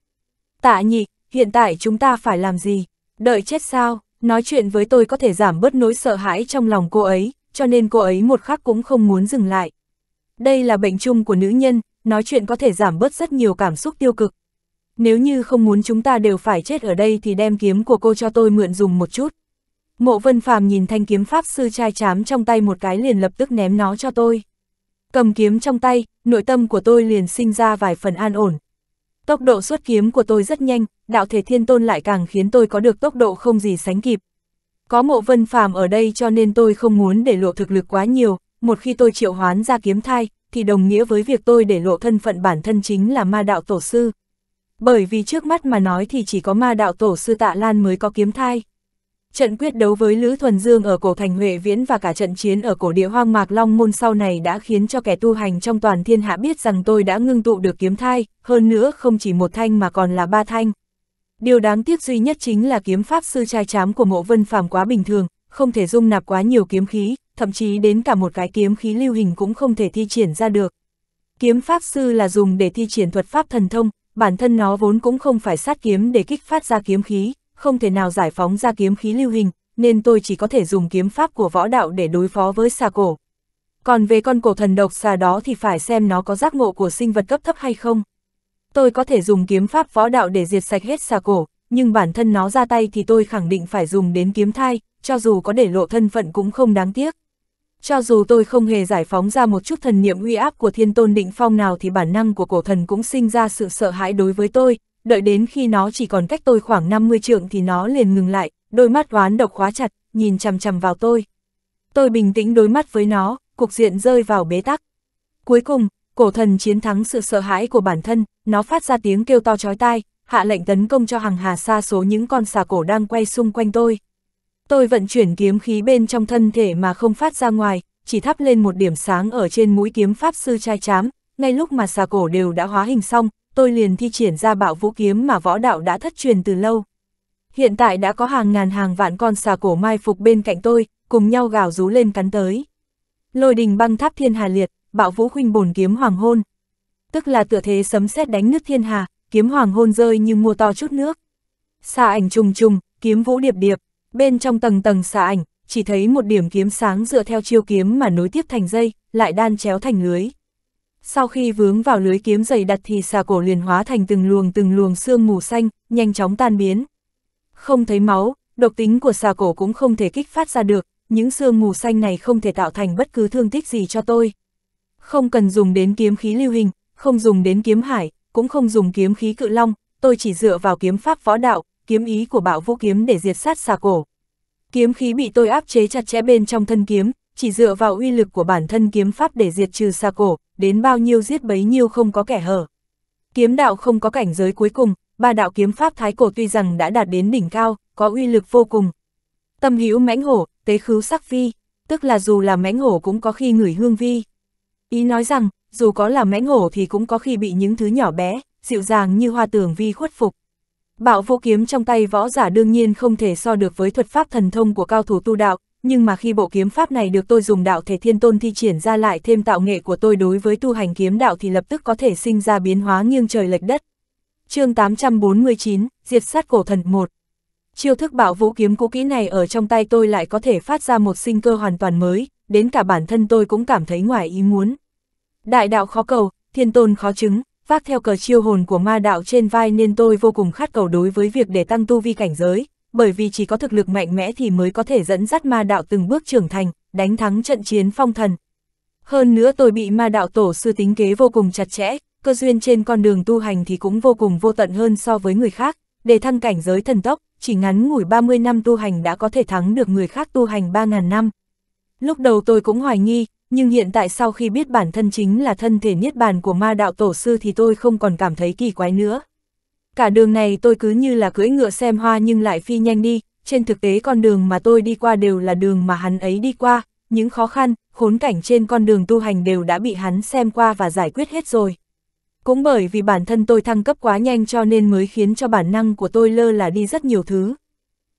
Tạ nhị, hiện tại chúng ta phải làm gì? Đợi chết sao? Nói chuyện với tôi có thể giảm bớt nỗi sợ hãi trong lòng cô ấy, cho nên cô ấy một khắc cũng không muốn dừng lại. Đây là bệnh chung của nữ nhân, nói chuyện có thể giảm bớt rất nhiều cảm xúc tiêu cực, nếu như không muốn chúng ta đều phải chết ở đây thì đem kiếm của cô cho tôi mượn dùng một chút. Mộ Vân Phàm nhìn thanh kiếm pháp sư trai chám trong tay một cái liền lập tức ném nó cho tôi. Cầm kiếm trong tay, nội tâm của tôi liền sinh ra vài phần an ổn. Tốc độ xuất kiếm của tôi rất nhanh, đạo thể thiên tôn lại càng khiến tôi có được tốc độ không gì sánh kịp. Có mộ vân phàm ở đây cho nên tôi không muốn để lộ thực lực quá nhiều, một khi tôi triệu hoán ra kiếm thai, thì đồng nghĩa với việc tôi để lộ thân phận bản thân chính là ma đạo tổ sư bởi vì trước mắt mà nói thì chỉ có ma đạo tổ sư tạ Lan mới có kiếm thai. Trận quyết đấu với Lữ Thuần Dương ở cổ thành Huệ Viễn và cả trận chiến ở cổ địa hoang mạc Long Môn sau này đã khiến cho kẻ tu hành trong toàn thiên hạ biết rằng tôi đã ngưng tụ được kiếm thai, hơn nữa không chỉ một thanh mà còn là ba thanh. Điều đáng tiếc duy nhất chính là kiếm pháp sư trai chám của mộ vân phàm quá bình thường, không thể dung nạp quá nhiều kiếm khí, thậm chí đến cả một cái kiếm khí lưu hình cũng không thể thi triển ra được. Kiếm pháp sư là dùng để thi triển thuật pháp thần thông, bản thân nó vốn cũng không phải sát kiếm để kích phát ra kiếm khí, không thể nào giải phóng ra kiếm khí lưu hình, nên tôi chỉ có thể dùng kiếm pháp của võ đạo để đối phó với xà cổ. Còn về con cổ thần độc xà đó thì phải xem nó có giác ngộ của sinh vật cấp thấp hay không. Tôi có thể dùng kiếm pháp võ đạo để diệt sạch hết xà cổ, nhưng bản thân nó ra tay thì tôi khẳng định phải dùng đến kiếm thai, cho dù có để lộ thân phận cũng không đáng tiếc. Cho dù tôi không hề giải phóng ra một chút thần niệm uy áp của thiên tôn định phong nào thì bản năng của cổ thần cũng sinh ra sự sợ hãi đối với tôi, đợi đến khi nó chỉ còn cách tôi khoảng 50 trượng thì nó liền ngừng lại, đôi mắt oán độc khóa chặt, nhìn chằm chằm vào tôi. Tôi bình tĩnh đối mắt với nó, cục diện rơi vào bế tắc. Cuối cùng, cổ thần chiến thắng sự sợ hãi của bản thân, nó phát ra tiếng kêu to chói tai, hạ lệnh tấn công cho hàng hà xa số những con xà cổ đang quay xung quanh tôi. Tôi vận chuyển kiếm khí bên trong thân thể mà không phát ra ngoài, chỉ thắp lên một điểm sáng ở trên mũi kiếm pháp sư trai chám, ngay lúc mà xà cổ đều đã hóa hình xong, tôi liền thi triển ra bạo vũ kiếm mà võ đạo đã thất truyền từ lâu. Hiện tại đã có hàng ngàn hàng vạn con xà cổ mai phục bên cạnh tôi, cùng nhau gào rú lên cắn tới. Lôi đình băng tháp thiên hà liệt, bạo vũ khuynh bồn kiếm hoàng hôn. Tức là tựa thế sấm sét đánh nước thiên hà, kiếm hoàng hôn rơi như mưa to chút nước. Xà ảnh trùng trùng, kiếm vũ điệp điệp. Bên trong tầng tầng xà ảnh, chỉ thấy một điểm kiếm sáng dựa theo chiêu kiếm mà nối tiếp thành dây, lại đan chéo thành lưới. Sau khi vướng vào lưới kiếm dày đặt thì xà cổ liền hóa thành từng luồng từng luồng xương mù xanh, nhanh chóng tan biến. Không thấy máu, độc tính của xà cổ cũng không thể kích phát ra được, những xương mù xanh này không thể tạo thành bất cứ thương tích gì cho tôi. Không cần dùng đến kiếm khí lưu hình, không dùng đến kiếm hải, cũng không dùng kiếm khí cự long, tôi chỉ dựa vào kiếm pháp võ đạo, kiếm ý của bạo vũ kiếm để diệt sát xà cổ. Kiếm khí bị tôi áp chế chặt chẽ bên trong thân kiếm, chỉ dựa vào uy lực của bản thân kiếm pháp để diệt trừ xà cổ, đến bao nhiêu giết bấy nhiêu không có kẻ hở. Kiếm đạo không có cảnh giới cuối cùng, ba đạo kiếm pháp thái cổ tuy rằng đã đạt đến đỉnh cao, có uy lực vô cùng. Tâm hữu mãnh hổ, tế khứu sắc phi tức là dù là mãnh hổ cũng có khi ngửi hương vi. Ý nói rằng, dù có là mãnh hổ thì cũng có khi bị những thứ nhỏ bé, dịu dàng như hoa tường vi khuất phục. Bạo vũ kiếm trong tay võ giả đương nhiên không thể so được với thuật pháp thần thông của cao thủ tu đạo, nhưng mà khi bộ kiếm pháp này được tôi dùng đạo thể thiên tôn thi triển ra lại thêm tạo nghệ của tôi đối với tu hành kiếm đạo thì lập tức có thể sinh ra biến hóa nghiêng trời lệch đất. chương 849, Diệt sát cổ thần 1 Chiêu thức bạo vũ kiếm cũ kỹ này ở trong tay tôi lại có thể phát ra một sinh cơ hoàn toàn mới, đến cả bản thân tôi cũng cảm thấy ngoài ý muốn. Đại đạo khó cầu, thiên tôn khó chứng, vác theo cờ chiêu hồn của ma đạo trên vai nên tôi vô cùng khát cầu đối với việc để tăng tu vi cảnh giới, bởi vì chỉ có thực lực mạnh mẽ thì mới có thể dẫn dắt ma đạo từng bước trưởng thành, đánh thắng trận chiến phong thần. Hơn nữa tôi bị ma đạo tổ sư tính kế vô cùng chặt chẽ, cơ duyên trên con đường tu hành thì cũng vô cùng vô tận hơn so với người khác, để thăng cảnh giới thần tốc, chỉ ngắn ngủi 30 năm tu hành đã có thể thắng được người khác tu hành 3.000 năm. Lúc đầu tôi cũng hoài nghi, nhưng hiện tại sau khi biết bản thân chính là thân thể niết bàn của ma đạo tổ sư thì tôi không còn cảm thấy kỳ quái nữa. Cả đường này tôi cứ như là cưỡi ngựa xem hoa nhưng lại phi nhanh đi, trên thực tế con đường mà tôi đi qua đều là đường mà hắn ấy đi qua, những khó khăn, khốn cảnh trên con đường tu hành đều đã bị hắn xem qua và giải quyết hết rồi. Cũng bởi vì bản thân tôi thăng cấp quá nhanh cho nên mới khiến cho bản năng của tôi lơ là đi rất nhiều thứ.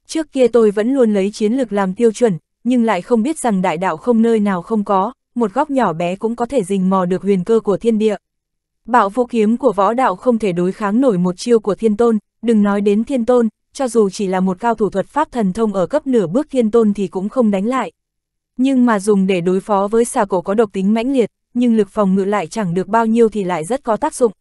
Trước kia tôi vẫn luôn lấy chiến lược làm tiêu chuẩn, nhưng lại không biết rằng đại đạo không nơi nào không có, một góc nhỏ bé cũng có thể rình mò được huyền cơ của thiên địa. Bạo vô kiếm của võ đạo không thể đối kháng nổi một chiêu của thiên tôn, đừng nói đến thiên tôn, cho dù chỉ là một cao thủ thuật pháp thần thông ở cấp nửa bước thiên tôn thì cũng không đánh lại. Nhưng mà dùng để đối phó với xà cổ có độc tính mãnh liệt, nhưng lực phòng ngự lại chẳng được bao nhiêu thì lại rất có tác dụng.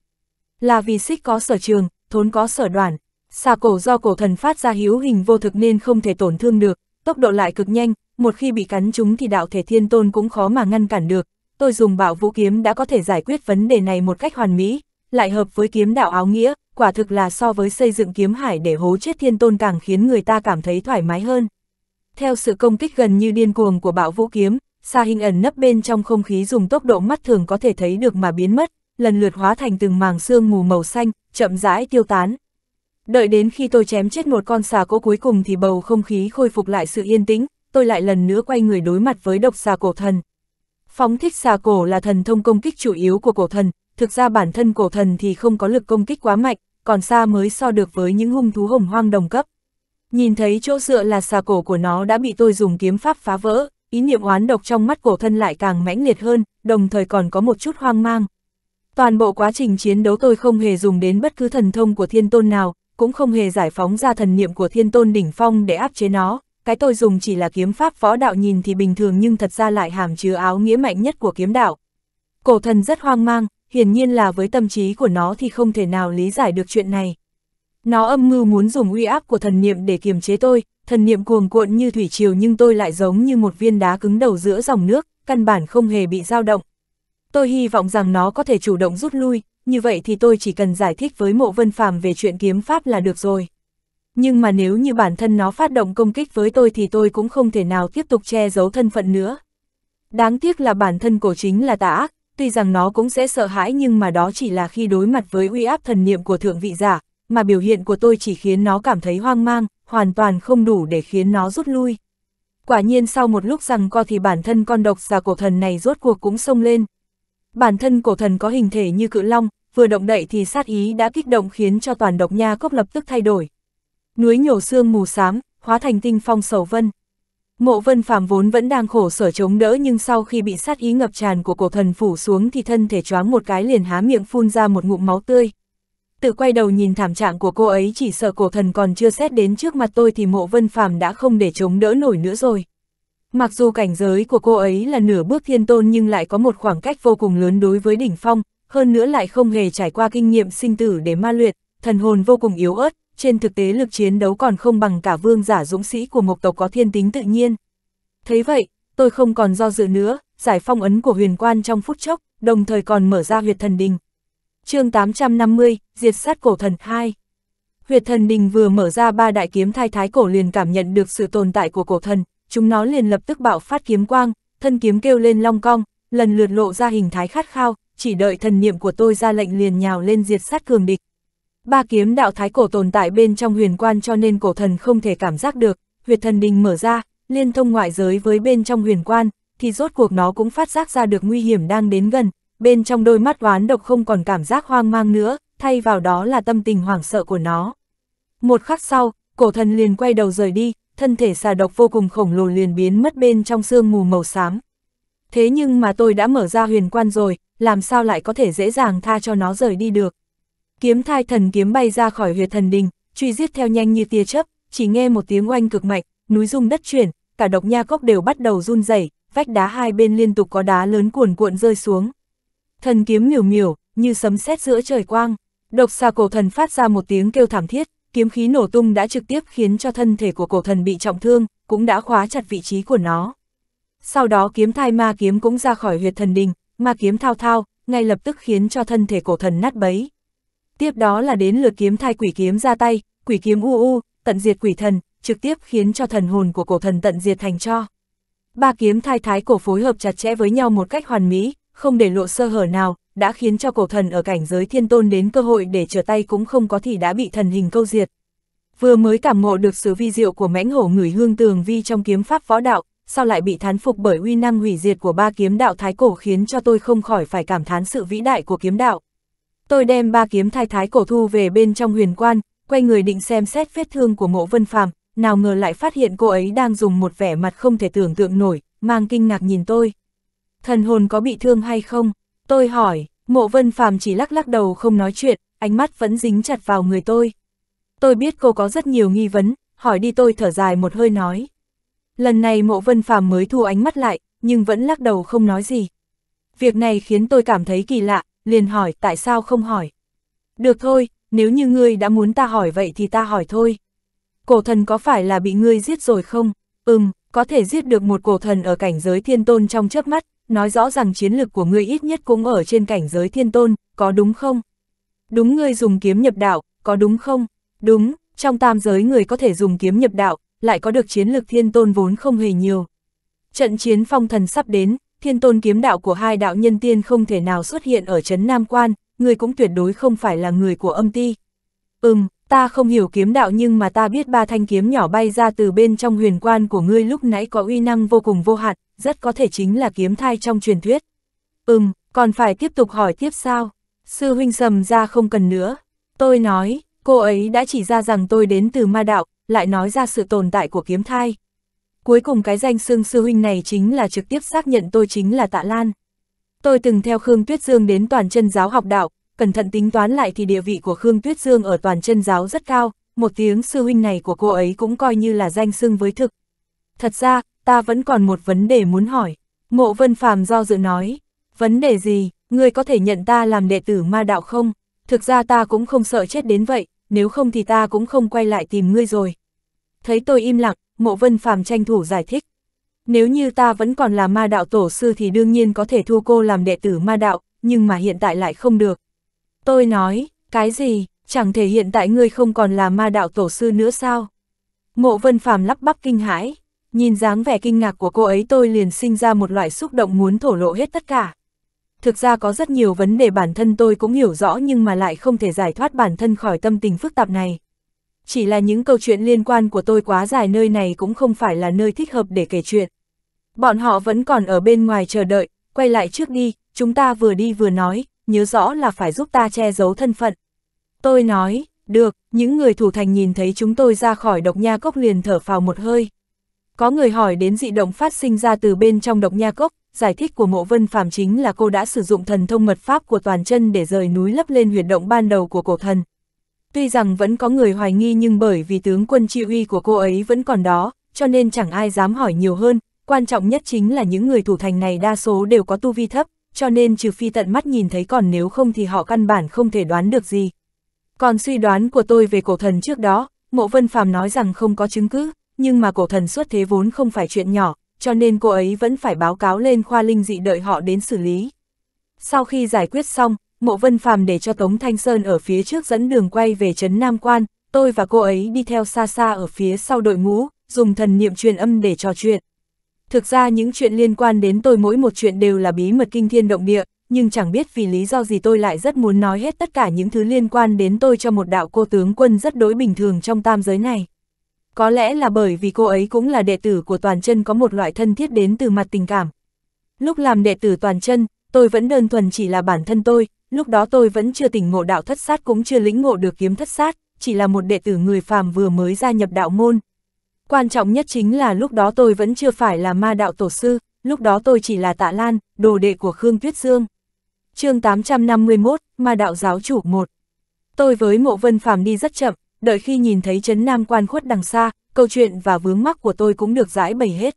Là vì xích có sở trường, thốn có sở đoản. xà cổ do cổ thần phát ra hiếu hình vô thực nên không thể tổn thương được, tốc độ lại cực nhanh, một khi bị cắn chúng thì đạo thể thiên tôn cũng khó mà ngăn cản được, tôi dùng bạo vũ kiếm đã có thể giải quyết vấn đề này một cách hoàn mỹ, lại hợp với kiếm đạo áo nghĩa, quả thực là so với xây dựng kiếm hải để hố chết thiên tôn càng khiến người ta cảm thấy thoải mái hơn. Theo sự công kích gần như điên cuồng của bạo vũ kiếm, xa hình ẩn nấp bên trong không khí dùng tốc độ mắt thường có thể thấy được mà biến mất, lần lượt hóa thành từng màng xương mù màu xanh, chậm rãi tiêu tán. Đợi đến khi tôi chém chết một con xà cỗ cuối cùng thì bầu không khí khôi phục lại sự yên tĩnh, tôi lại lần nữa quay người đối mặt với độc xà cổ thần. Phóng thích xà cổ là thần thông công kích chủ yếu của cổ thần, thực ra bản thân cổ thần thì không có lực công kích quá mạnh, còn xa mới so được với những hung thú hồng hoang đồng cấp. Nhìn thấy chỗ dựa là xà cổ của nó đã bị tôi dùng kiếm pháp phá vỡ, ý niệm oán độc trong mắt cổ thân lại càng mãnh liệt hơn, đồng thời còn có một chút hoang mang. Toàn bộ quá trình chiến đấu tôi không hề dùng đến bất cứ thần thông của thiên tôn nào, cũng không hề giải phóng ra thần niệm của thiên tôn đỉnh phong để áp chế nó, cái tôi dùng chỉ là kiếm pháp võ đạo nhìn thì bình thường nhưng thật ra lại hàm chứa áo nghĩa mạnh nhất của kiếm đạo. Cổ thần rất hoang mang, hiển nhiên là với tâm trí của nó thì không thể nào lý giải được chuyện này. Nó âm mưu muốn dùng uy áp của thần niệm để kiềm chế tôi, thần niệm cuồng cuộn như thủy triều nhưng tôi lại giống như một viên đá cứng đầu giữa dòng nước, căn bản không hề bị dao động. Tôi hy vọng rằng nó có thể chủ động rút lui, như vậy thì tôi chỉ cần giải thích với mộ vân phàm về chuyện kiếm pháp là được rồi nhưng mà nếu như bản thân nó phát động công kích với tôi thì tôi cũng không thể nào tiếp tục che giấu thân phận nữa. Đáng tiếc là bản thân cổ chính là tà ác, tuy rằng nó cũng sẽ sợ hãi nhưng mà đó chỉ là khi đối mặt với uy áp thần niệm của thượng vị giả, mà biểu hiện của tôi chỉ khiến nó cảm thấy hoang mang, hoàn toàn không đủ để khiến nó rút lui. Quả nhiên sau một lúc rằng co thì bản thân con độc giả cổ thần này rốt cuộc cũng xông lên. Bản thân cổ thần có hình thể như cự long, vừa động đậy thì sát ý đã kích động khiến cho toàn độc nha cốc lập tức thay đổi núi nhổ xương mù xám, hóa thành tinh phong sầu vân. Mộ vân phàm vốn vẫn đang khổ sở chống đỡ nhưng sau khi bị sát ý ngập tràn của cổ thần phủ xuống thì thân thể choáng một cái liền há miệng phun ra một ngụm máu tươi. Tự quay đầu nhìn thảm trạng của cô ấy chỉ sợ cổ thần còn chưa xét đến trước mặt tôi thì mộ vân phàm đã không để chống đỡ nổi nữa rồi. Mặc dù cảnh giới của cô ấy là nửa bước thiên tôn nhưng lại có một khoảng cách vô cùng lớn đối với đỉnh phong, hơn nữa lại không hề trải qua kinh nghiệm sinh tử để ma luyện, thần hồn vô cùng yếu ớt, trên thực tế lực chiến đấu còn không bằng cả vương giả dũng sĩ của Mộc tộc có thiên tính tự nhiên. Thế vậy, tôi không còn do dự nữa, giải phong ấn của huyền quan trong phút chốc, đồng thời còn mở ra huyệt thần đình. chương 850, Diệt sát cổ thần 2 Huyệt thần đình vừa mở ra ba đại kiếm thai thái cổ liền cảm nhận được sự tồn tại của cổ thần, chúng nó liền lập tức bạo phát kiếm quang, thân kiếm kêu lên long cong, lần lượt lộ ra hình thái khát khao, chỉ đợi thần niệm của tôi ra lệnh liền nhào lên diệt sát cường địch. Ba kiếm đạo thái cổ tồn tại bên trong huyền quan cho nên cổ thần không thể cảm giác được, huyệt thần đình mở ra, liên thông ngoại giới với bên trong huyền quan, thì rốt cuộc nó cũng phát giác ra được nguy hiểm đang đến gần, bên trong đôi mắt oán độc không còn cảm giác hoang mang nữa, thay vào đó là tâm tình hoảng sợ của nó. Một khắc sau, cổ thần liền quay đầu rời đi, thân thể xà độc vô cùng khổng lồ liền biến mất bên trong sương mù màu xám. Thế nhưng mà tôi đã mở ra huyền quan rồi, làm sao lại có thể dễ dàng tha cho nó rời đi được, Kiếm thai thần kiếm bay ra khỏi huyệt thần đình, truy giết theo nhanh như tia chớp, chỉ nghe một tiếng oanh cực mạnh, núi rung đất chuyển, cả độc nha cốc đều bắt đầu run rẩy, vách đá hai bên liên tục có đá lớn cuồn cuộn rơi xuống. Thần kiếm miểu miểu, như sấm sét giữa trời quang, độc xà cổ thần phát ra một tiếng kêu thảm thiết, kiếm khí nổ tung đã trực tiếp khiến cho thân thể của cổ thần bị trọng thương, cũng đã khóa chặt vị trí của nó. Sau đó kiếm thai ma kiếm cũng ra khỏi huyệt thần đình, ma kiếm thao thao, ngay lập tức khiến cho thân thể cổ thần nát bấy tiếp đó là đến lượt kiếm thai quỷ kiếm ra tay, quỷ kiếm u u, tận diệt quỷ thần, trực tiếp khiến cho thần hồn của cổ thần tận diệt thành cho. Ba kiếm thai thái cổ phối hợp chặt chẽ với nhau một cách hoàn mỹ, không để lộ sơ hở nào, đã khiến cho cổ thần ở cảnh giới thiên tôn đến cơ hội để trở tay cũng không có thì đã bị thần hình câu diệt. Vừa mới cảm ngộ được sự vi diệu của mãnh hổ người hương tường vi trong kiếm pháp võ đạo, sao lại bị thán phục bởi uy năng hủy diệt của ba kiếm đạo thái cổ khiến cho tôi không khỏi phải cảm thán sự vĩ đại của kiếm đạo. Tôi đem ba kiếm thai thái cổ thu về bên trong huyền quan, quay người định xem xét vết thương của mộ vân phàm, nào ngờ lại phát hiện cô ấy đang dùng một vẻ mặt không thể tưởng tượng nổi, mang kinh ngạc nhìn tôi. Thần hồn có bị thương hay không? Tôi hỏi, mộ vân phàm chỉ lắc lắc đầu không nói chuyện, ánh mắt vẫn dính chặt vào người tôi. Tôi biết cô có rất nhiều nghi vấn, hỏi đi tôi thở dài một hơi nói. Lần này mộ vân phàm mới thu ánh mắt lại, nhưng vẫn lắc đầu không nói gì. Việc này khiến tôi cảm thấy kỳ lạ, liền hỏi tại sao không hỏi. Được thôi, nếu như ngươi đã muốn ta hỏi vậy thì ta hỏi thôi. Cổ thần có phải là bị ngươi giết rồi không? Ừm, có thể giết được một cổ thần ở cảnh giới thiên tôn trong chớp mắt, nói rõ rằng chiến lực của ngươi ít nhất cũng ở trên cảnh giới thiên tôn, có đúng không? Đúng ngươi dùng kiếm nhập đạo, có đúng không? Đúng, trong tam giới người có thể dùng kiếm nhập đạo, lại có được chiến lực thiên tôn vốn không hề nhiều. Trận chiến phong thần sắp đến, thiên tôn kiếm đạo của hai đạo nhân tiên không thể nào xuất hiện ở Trấn Nam Quan, người cũng tuyệt đối không phải là người của âm ti. Ừm, ta không hiểu kiếm đạo nhưng mà ta biết ba thanh kiếm nhỏ bay ra từ bên trong huyền quan của ngươi lúc nãy có uy năng vô cùng vô hạn, rất có thể chính là kiếm thai trong truyền thuyết. Ừm, còn phải tiếp tục hỏi tiếp sao? Sư huynh sầm ra không cần nữa. Tôi nói, cô ấy đã chỉ ra rằng tôi đến từ ma đạo, lại nói ra sự tồn tại của kiếm thai cuối cùng cái danh xương sư huynh này chính là trực tiếp xác nhận tôi chính là Tạ Lan. Tôi từng theo Khương Tuyết Dương đến toàn chân giáo học đạo, cẩn thận tính toán lại thì địa vị của Khương Tuyết Dương ở toàn chân giáo rất cao, một tiếng sư huynh này của cô ấy cũng coi như là danh xưng với thực. Thật ra, ta vẫn còn một vấn đề muốn hỏi. Mộ Vân Phàm do dự nói, vấn đề gì, ngươi có thể nhận ta làm đệ tử ma đạo không? Thực ra ta cũng không sợ chết đến vậy, nếu không thì ta cũng không quay lại tìm ngươi rồi. Thấy tôi im lặng, Mộ Vân Phàm tranh thủ giải thích. Nếu như ta vẫn còn là ma đạo tổ sư thì đương nhiên có thể thu cô làm đệ tử ma đạo, nhưng mà hiện tại lại không được. Tôi nói, cái gì, chẳng thể hiện tại ngươi không còn là ma đạo tổ sư nữa sao? Mộ Vân Phàm lắp bắp kinh hãi, nhìn dáng vẻ kinh ngạc của cô ấy tôi liền sinh ra một loại xúc động muốn thổ lộ hết tất cả. Thực ra có rất nhiều vấn đề bản thân tôi cũng hiểu rõ nhưng mà lại không thể giải thoát bản thân khỏi tâm tình phức tạp này chỉ là những câu chuyện liên quan của tôi quá dài nơi này cũng không phải là nơi thích hợp để kể chuyện. Bọn họ vẫn còn ở bên ngoài chờ đợi, quay lại trước đi, chúng ta vừa đi vừa nói, nhớ rõ là phải giúp ta che giấu thân phận. Tôi nói, được, những người thủ thành nhìn thấy chúng tôi ra khỏi độc nha cốc liền thở phào một hơi. Có người hỏi đến dị động phát sinh ra từ bên trong độc nha cốc, giải thích của mộ vân phàm chính là cô đã sử dụng thần thông mật pháp của toàn chân để rời núi lấp lên huyệt động ban đầu của cổ thần, Tuy rằng vẫn có người hoài nghi nhưng bởi vì tướng quân chi uy của cô ấy vẫn còn đó, cho nên chẳng ai dám hỏi nhiều hơn, quan trọng nhất chính là những người thủ thành này đa số đều có tu vi thấp, cho nên trừ phi tận mắt nhìn thấy còn nếu không thì họ căn bản không thể đoán được gì. Còn suy đoán của tôi về cổ thần trước đó, Mộ Vân Phàm nói rằng không có chứng cứ, nhưng mà cổ thần xuất thế vốn không phải chuyện nhỏ, cho nên cô ấy vẫn phải báo cáo lên khoa linh dị đợi họ đến xử lý. Sau khi giải quyết xong, mộ vân phàm để cho Tống Thanh Sơn ở phía trước dẫn đường quay về Trấn Nam Quan, tôi và cô ấy đi theo xa xa ở phía sau đội ngũ, dùng thần niệm truyền âm để trò chuyện. Thực ra những chuyện liên quan đến tôi mỗi một chuyện đều là bí mật kinh thiên động địa, nhưng chẳng biết vì lý do gì tôi lại rất muốn nói hết tất cả những thứ liên quan đến tôi cho một đạo cô tướng quân rất đối bình thường trong tam giới này. Có lẽ là bởi vì cô ấy cũng là đệ tử của Toàn chân có một loại thân thiết đến từ mặt tình cảm. Lúc làm đệ tử Toàn chân tôi vẫn đơn thuần chỉ là bản thân tôi, lúc đó tôi vẫn chưa tỉnh ngộ đạo thất sát cũng chưa lĩnh ngộ được kiếm thất sát, chỉ là một đệ tử người phàm vừa mới gia nhập đạo môn. Quan trọng nhất chính là lúc đó tôi vẫn chưa phải là ma đạo tổ sư, lúc đó tôi chỉ là tạ lan, đồ đệ của Khương Tuyết Dương. chương 851, ma đạo giáo chủ 1 Tôi với mộ vân phàm đi rất chậm, đợi khi nhìn thấy chấn nam quan khuất đằng xa, câu chuyện và vướng mắc của tôi cũng được giải bày hết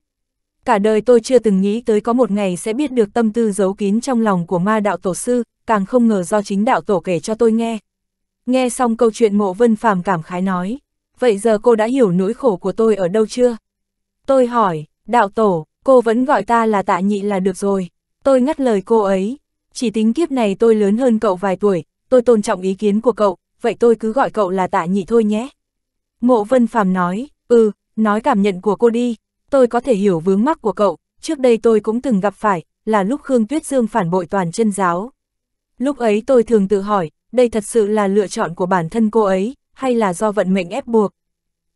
cả đời tôi chưa từng nghĩ tới có một ngày sẽ biết được tâm tư giấu kín trong lòng của ma đạo tổ sư, càng không ngờ do chính đạo tổ kể cho tôi nghe. Nghe xong câu chuyện mộ vân phàm cảm khái nói, vậy giờ cô đã hiểu nỗi khổ của tôi ở đâu chưa? Tôi hỏi, đạo tổ, cô vẫn gọi ta là tạ nhị là được rồi, tôi ngắt lời cô ấy, chỉ tính kiếp này tôi lớn hơn cậu vài tuổi, tôi tôn trọng ý kiến của cậu, vậy tôi cứ gọi cậu là tạ nhị thôi nhé. Mộ vân phàm nói, ừ, nói cảm nhận của cô đi, tôi có thể hiểu vướng mắc của cậu, trước đây tôi cũng từng gặp phải, là lúc Khương Tuyết Dương phản bội toàn chân giáo. Lúc ấy tôi thường tự hỏi, đây thật sự là lựa chọn của bản thân cô ấy, hay là do vận mệnh ép buộc.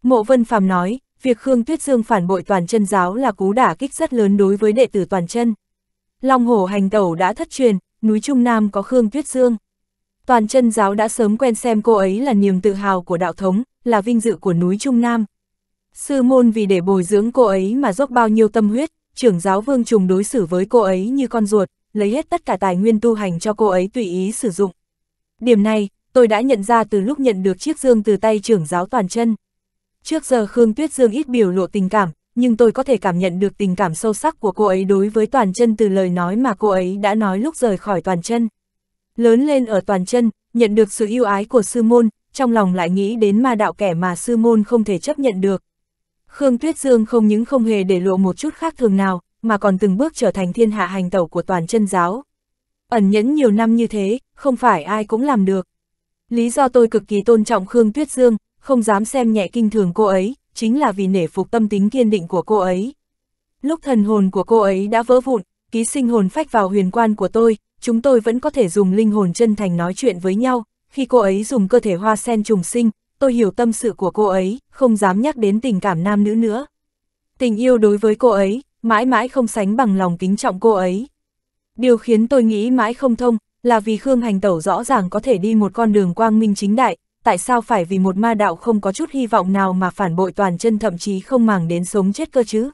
Mộ Vân Phàm nói, việc Khương Tuyết Dương phản bội toàn chân giáo là cú đả kích rất lớn đối với đệ tử toàn chân. Long Hổ hành tẩu đã thất truyền, núi Trung Nam có Khương Tuyết Dương. Toàn chân giáo đã sớm quen xem cô ấy là niềm tự hào của đạo thống, là vinh dự của núi Trung Nam, Sư môn vì để bồi dưỡng cô ấy mà dốc bao nhiêu tâm huyết, trưởng giáo vương trùng đối xử với cô ấy như con ruột, lấy hết tất cả tài nguyên tu hành cho cô ấy tùy ý sử dụng. Điểm này, tôi đã nhận ra từ lúc nhận được chiếc dương từ tay trưởng giáo toàn chân. Trước giờ Khương Tuyết Dương ít biểu lộ tình cảm, nhưng tôi có thể cảm nhận được tình cảm sâu sắc của cô ấy đối với toàn chân từ lời nói mà cô ấy đã nói lúc rời khỏi toàn chân. Lớn lên ở toàn chân, nhận được sự yêu ái của sư môn, trong lòng lại nghĩ đến ma đạo kẻ mà sư môn không thể chấp nhận được. Khương Tuyết Dương không những không hề để lộ một chút khác thường nào, mà còn từng bước trở thành thiên hạ hành tẩu của toàn chân giáo. Ẩn nhẫn nhiều năm như thế, không phải ai cũng làm được. Lý do tôi cực kỳ tôn trọng Khương Tuyết Dương, không dám xem nhẹ kinh thường cô ấy, chính là vì nể phục tâm tính kiên định của cô ấy. Lúc thần hồn của cô ấy đã vỡ vụn, ký sinh hồn phách vào huyền quan của tôi, chúng tôi vẫn có thể dùng linh hồn chân thành nói chuyện với nhau, khi cô ấy dùng cơ thể hoa sen trùng sinh, tôi hiểu tâm sự của cô ấy, không dám nhắc đến tình cảm nam nữ nữa. Tình yêu đối với cô ấy, mãi mãi không sánh bằng lòng kính trọng cô ấy. Điều khiến tôi nghĩ mãi không thông, là vì Khương Hành Tẩu rõ ràng có thể đi một con đường quang minh chính đại, tại sao phải vì một ma đạo không có chút hy vọng nào mà phản bội toàn chân thậm chí không màng đến sống chết cơ chứ?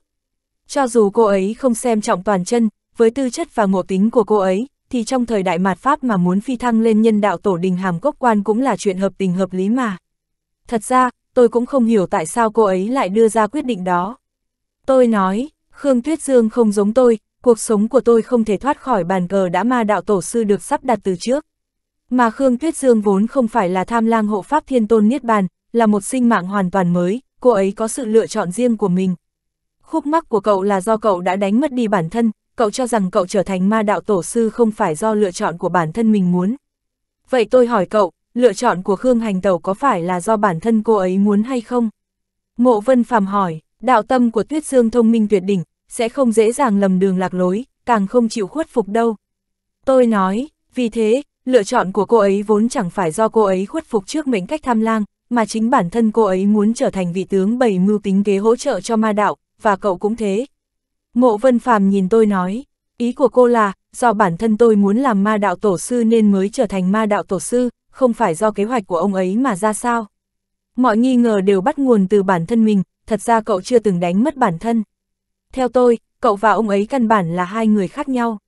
Cho dù cô ấy không xem trọng toàn chân, với tư chất và ngộ tính của cô ấy, thì trong thời đại mạt Pháp mà muốn phi thăng lên nhân đạo tổ đình hàm cốc quan cũng là chuyện hợp tình hợp lý mà. Thật ra, tôi cũng không hiểu tại sao cô ấy lại đưa ra quyết định đó. Tôi nói, Khương Tuyết Dương không giống tôi, cuộc sống của tôi không thể thoát khỏi bàn cờ đã ma đạo tổ sư được sắp đặt từ trước. Mà Khương Tuyết Dương vốn không phải là tham lang hộ pháp thiên tôn Niết Bàn, là một sinh mạng hoàn toàn mới, cô ấy có sự lựa chọn riêng của mình. Khúc mắc của cậu là do cậu đã đánh mất đi bản thân, cậu cho rằng cậu trở thành ma đạo tổ sư không phải do lựa chọn của bản thân mình muốn. Vậy tôi hỏi cậu, lựa chọn của Khương Hành Tẩu có phải là do bản thân cô ấy muốn hay không? Mộ Vân Phàm hỏi, đạo tâm của Tuyết Dương thông minh tuyệt đỉnh, sẽ không dễ dàng lầm đường lạc lối, càng không chịu khuất phục đâu. Tôi nói, vì thế, lựa chọn của cô ấy vốn chẳng phải do cô ấy khuất phục trước mệnh cách tham lang, mà chính bản thân cô ấy muốn trở thành vị tướng bày mưu tính kế hỗ trợ cho ma đạo, và cậu cũng thế. Mộ Vân Phàm nhìn tôi nói, ý của cô là, do bản thân tôi muốn làm ma đạo tổ sư nên mới trở thành ma đạo tổ sư, không phải do kế hoạch của ông ấy mà ra sao. Mọi nghi ngờ đều bắt nguồn từ bản thân mình, thật ra cậu chưa từng đánh mất bản thân. Theo tôi, cậu và ông ấy căn bản là hai người khác nhau.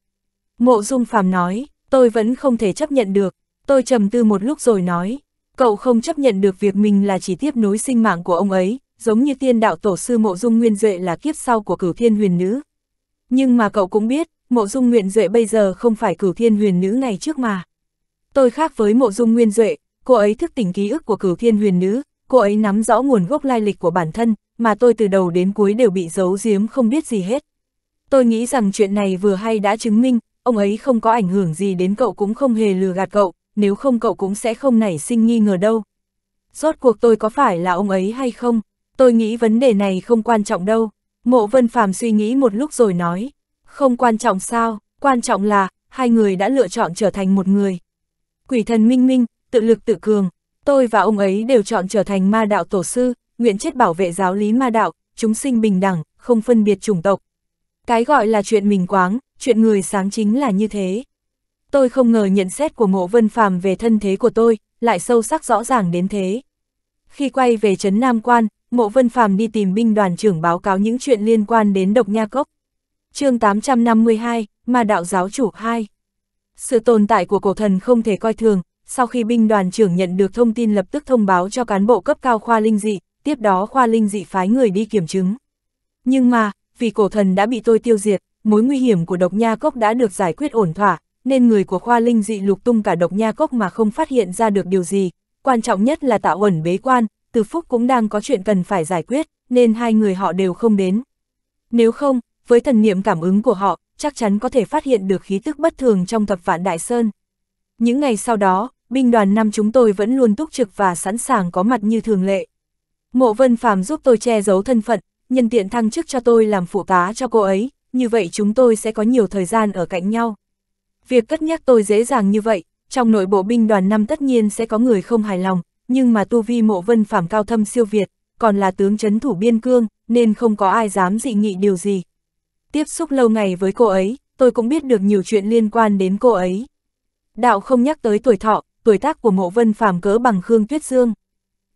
Mộ Dung Phàm nói, tôi vẫn không thể chấp nhận được, tôi trầm tư một lúc rồi nói, cậu không chấp nhận được việc mình là chỉ tiếp nối sinh mạng của ông ấy, giống như tiên đạo tổ sư Mộ Dung Nguyên Duệ là kiếp sau của cửu thiên huyền nữ. Nhưng mà cậu cũng biết, Mộ Dung Nguyên Duệ bây giờ không phải cửu thiên huyền nữ ngày trước mà. Tôi khác với mộ dung nguyên duệ, cô ấy thức tỉnh ký ức của cửu thiên huyền nữ, cô ấy nắm rõ nguồn gốc lai lịch của bản thân, mà tôi từ đầu đến cuối đều bị giấu giếm không biết gì hết. Tôi nghĩ rằng chuyện này vừa hay đã chứng minh, ông ấy không có ảnh hưởng gì đến cậu cũng không hề lừa gạt cậu, nếu không cậu cũng sẽ không nảy sinh nghi ngờ đâu. Rốt cuộc tôi có phải là ông ấy hay không? Tôi nghĩ vấn đề này không quan trọng đâu. Mộ Vân Phàm suy nghĩ một lúc rồi nói, không quan trọng sao, quan trọng là, hai người đã lựa chọn trở thành một người, quỷ thần minh minh, tự lực tự cường, tôi và ông ấy đều chọn trở thành ma đạo tổ sư, nguyện chết bảo vệ giáo lý ma đạo, chúng sinh bình đẳng, không phân biệt chủng tộc. Cái gọi là chuyện mình quáng, chuyện người sáng chính là như thế. Tôi không ngờ nhận xét của mộ vân phàm về thân thế của tôi, lại sâu sắc rõ ràng đến thế. Khi quay về Trấn Nam Quan, mộ vân phàm đi tìm binh đoàn trưởng báo cáo những chuyện liên quan đến độc nha cốc. chương 852, Ma Đạo Giáo Chủ 2 sự tồn tại của cổ thần không thể coi thường, sau khi binh đoàn trưởng nhận được thông tin lập tức thông báo cho cán bộ cấp cao khoa linh dị, tiếp đó khoa linh dị phái người đi kiểm chứng. Nhưng mà, vì cổ thần đã bị tôi tiêu diệt, mối nguy hiểm của độc nha cốc đã được giải quyết ổn thỏa, nên người của khoa linh dị lục tung cả độc nha cốc mà không phát hiện ra được điều gì. Quan trọng nhất là tạo ẩn bế quan, từ phúc cũng đang có chuyện cần phải giải quyết, nên hai người họ đều không đến. Nếu không, với thần niệm cảm ứng của họ, chắc chắn có thể phát hiện được khí tức bất thường trong thập vạn đại sơn. Những ngày sau đó, binh đoàn năm chúng tôi vẫn luôn túc trực và sẵn sàng có mặt như thường lệ. Mộ Vân Phàm giúp tôi che giấu thân phận, nhân tiện thăng chức cho tôi làm phụ tá cho cô ấy, như vậy chúng tôi sẽ có nhiều thời gian ở cạnh nhau. Việc cất nhắc tôi dễ dàng như vậy, trong nội bộ binh đoàn năm tất nhiên sẽ có người không hài lòng, nhưng mà tu vi Mộ Vân Phàm cao thâm siêu việt, còn là tướng chấn thủ biên cương, nên không có ai dám dị nghị điều gì. Tiếp xúc lâu ngày với cô ấy, tôi cũng biết được nhiều chuyện liên quan đến cô ấy. Đạo không nhắc tới tuổi thọ, tuổi tác của Mộ Vân Phàm cỡ bằng Khương Tuyết Dương.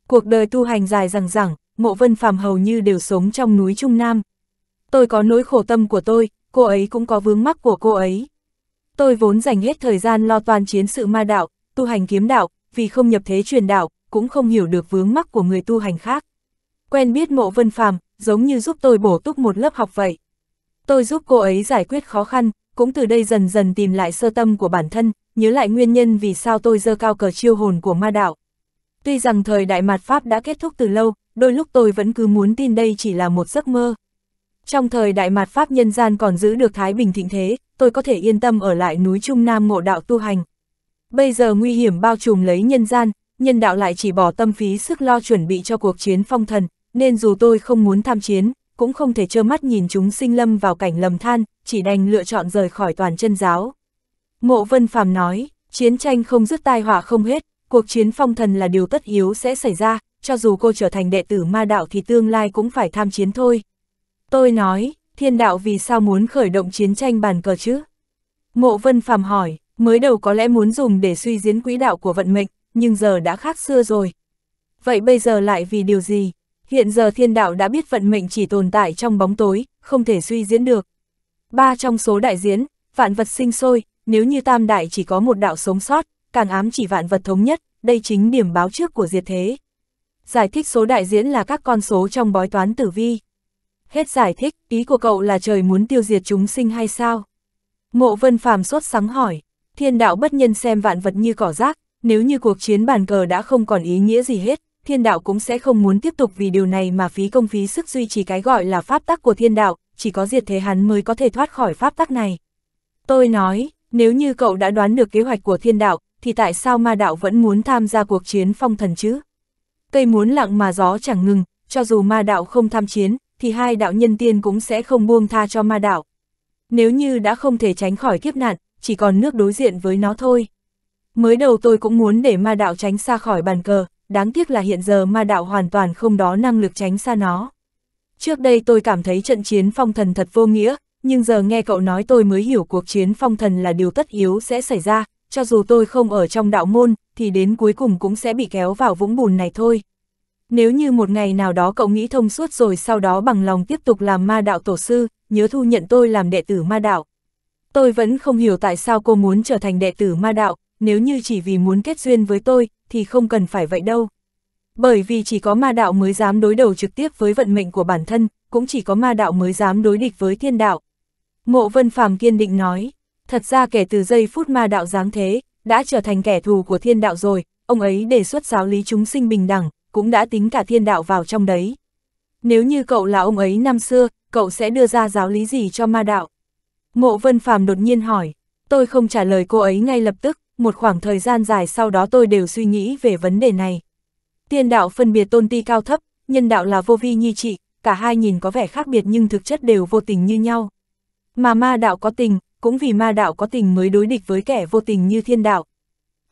Cuộc đời tu hành dài rằng rằng, Mộ Vân Phàm hầu như đều sống trong núi Trung Nam. Tôi có nỗi khổ tâm của tôi, cô ấy cũng có vướng mắc của cô ấy. Tôi vốn dành hết thời gian lo toàn chiến sự ma đạo, tu hành kiếm đạo, vì không nhập thế truyền đạo, cũng không hiểu được vướng mắc của người tu hành khác. Quen biết Mộ Vân Phàm, giống như giúp tôi bổ túc một lớp học vậy. Tôi giúp cô ấy giải quyết khó khăn, cũng từ đây dần dần tìm lại sơ tâm của bản thân, nhớ lại nguyên nhân vì sao tôi dơ cao cờ chiêu hồn của ma đạo. Tuy rằng thời đại mạt Pháp đã kết thúc từ lâu, đôi lúc tôi vẫn cứ muốn tin đây chỉ là một giấc mơ. Trong thời đại mạt Pháp nhân gian còn giữ được thái bình thịnh thế, tôi có thể yên tâm ở lại núi Trung Nam ngộ đạo tu hành. Bây giờ nguy hiểm bao trùm lấy nhân gian, nhân đạo lại chỉ bỏ tâm phí sức lo chuẩn bị cho cuộc chiến phong thần, nên dù tôi không muốn tham chiến, cũng không thể trơ mắt nhìn chúng sinh lâm vào cảnh lầm than, chỉ đành lựa chọn rời khỏi toàn chân giáo. Mộ Vân Phàm nói, chiến tranh không dứt tai họa không hết, cuộc chiến phong thần là điều tất yếu sẽ xảy ra, cho dù cô trở thành đệ tử ma đạo thì tương lai cũng phải tham chiến thôi. Tôi nói, thiên đạo vì sao muốn khởi động chiến tranh bàn cờ chứ? Mộ Vân Phàm hỏi, mới đầu có lẽ muốn dùng để suy diễn quỹ đạo của vận mệnh, nhưng giờ đã khác xưa rồi. Vậy bây giờ lại vì điều gì? Hiện giờ thiên đạo đã biết vận mệnh chỉ tồn tại trong bóng tối, không thể suy diễn được. Ba trong số đại diễn, vạn vật sinh sôi, nếu như tam đại chỉ có một đạo sống sót, càng ám chỉ vạn vật thống nhất, đây chính điểm báo trước của diệt thế. Giải thích số đại diễn là các con số trong bói toán tử vi. Hết giải thích, ý của cậu là trời muốn tiêu diệt chúng sinh hay sao? Mộ vân phàm sốt sắng hỏi, thiên đạo bất nhân xem vạn vật như cỏ rác, nếu như cuộc chiến bàn cờ đã không còn ý nghĩa gì hết, thiên đạo cũng sẽ không muốn tiếp tục vì điều này mà phí công phí sức duy trì cái gọi là pháp tắc của thiên đạo, chỉ có diệt thế hắn mới có thể thoát khỏi pháp tắc này. Tôi nói, nếu như cậu đã đoán được kế hoạch của thiên đạo, thì tại sao ma đạo vẫn muốn tham gia cuộc chiến phong thần chứ? Cây muốn lặng mà gió chẳng ngừng, cho dù ma đạo không tham chiến, thì hai đạo nhân tiên cũng sẽ không buông tha cho ma đạo. Nếu như đã không thể tránh khỏi kiếp nạn, chỉ còn nước đối diện với nó thôi. Mới đầu tôi cũng muốn để ma đạo tránh xa khỏi bàn cờ, đáng tiếc là hiện giờ ma đạo hoàn toàn không đó năng lực tránh xa nó. Trước đây tôi cảm thấy trận chiến phong thần thật vô nghĩa, nhưng giờ nghe cậu nói tôi mới hiểu cuộc chiến phong thần là điều tất yếu sẽ xảy ra, cho dù tôi không ở trong đạo môn, thì đến cuối cùng cũng sẽ bị kéo vào vũng bùn này thôi. Nếu như một ngày nào đó cậu nghĩ thông suốt rồi sau đó bằng lòng tiếp tục làm ma đạo tổ sư, nhớ thu nhận tôi làm đệ tử ma đạo. Tôi vẫn không hiểu tại sao cô muốn trở thành đệ tử ma đạo, nếu như chỉ vì muốn kết duyên với tôi, thì không cần phải vậy đâu. Bởi vì chỉ có ma đạo mới dám đối đầu trực tiếp với vận mệnh của bản thân, cũng chỉ có ma đạo mới dám đối địch với thiên đạo. Mộ Vân Phàm kiên định nói, thật ra kể từ giây phút ma đạo giáng thế, đã trở thành kẻ thù của thiên đạo rồi, ông ấy đề xuất giáo lý chúng sinh bình đẳng, cũng đã tính cả thiên đạo vào trong đấy. Nếu như cậu là ông ấy năm xưa, cậu sẽ đưa ra giáo lý gì cho ma đạo? Mộ Vân Phàm đột nhiên hỏi, tôi không trả lời cô ấy ngay lập tức, một khoảng thời gian dài sau đó tôi đều suy nghĩ về vấn đề này. Tiên đạo phân biệt tôn ti cao thấp, nhân đạo là vô vi nhi trị, cả hai nhìn có vẻ khác biệt nhưng thực chất đều vô tình như nhau. Mà ma đạo có tình, cũng vì ma đạo có tình mới đối địch với kẻ vô tình như thiên đạo.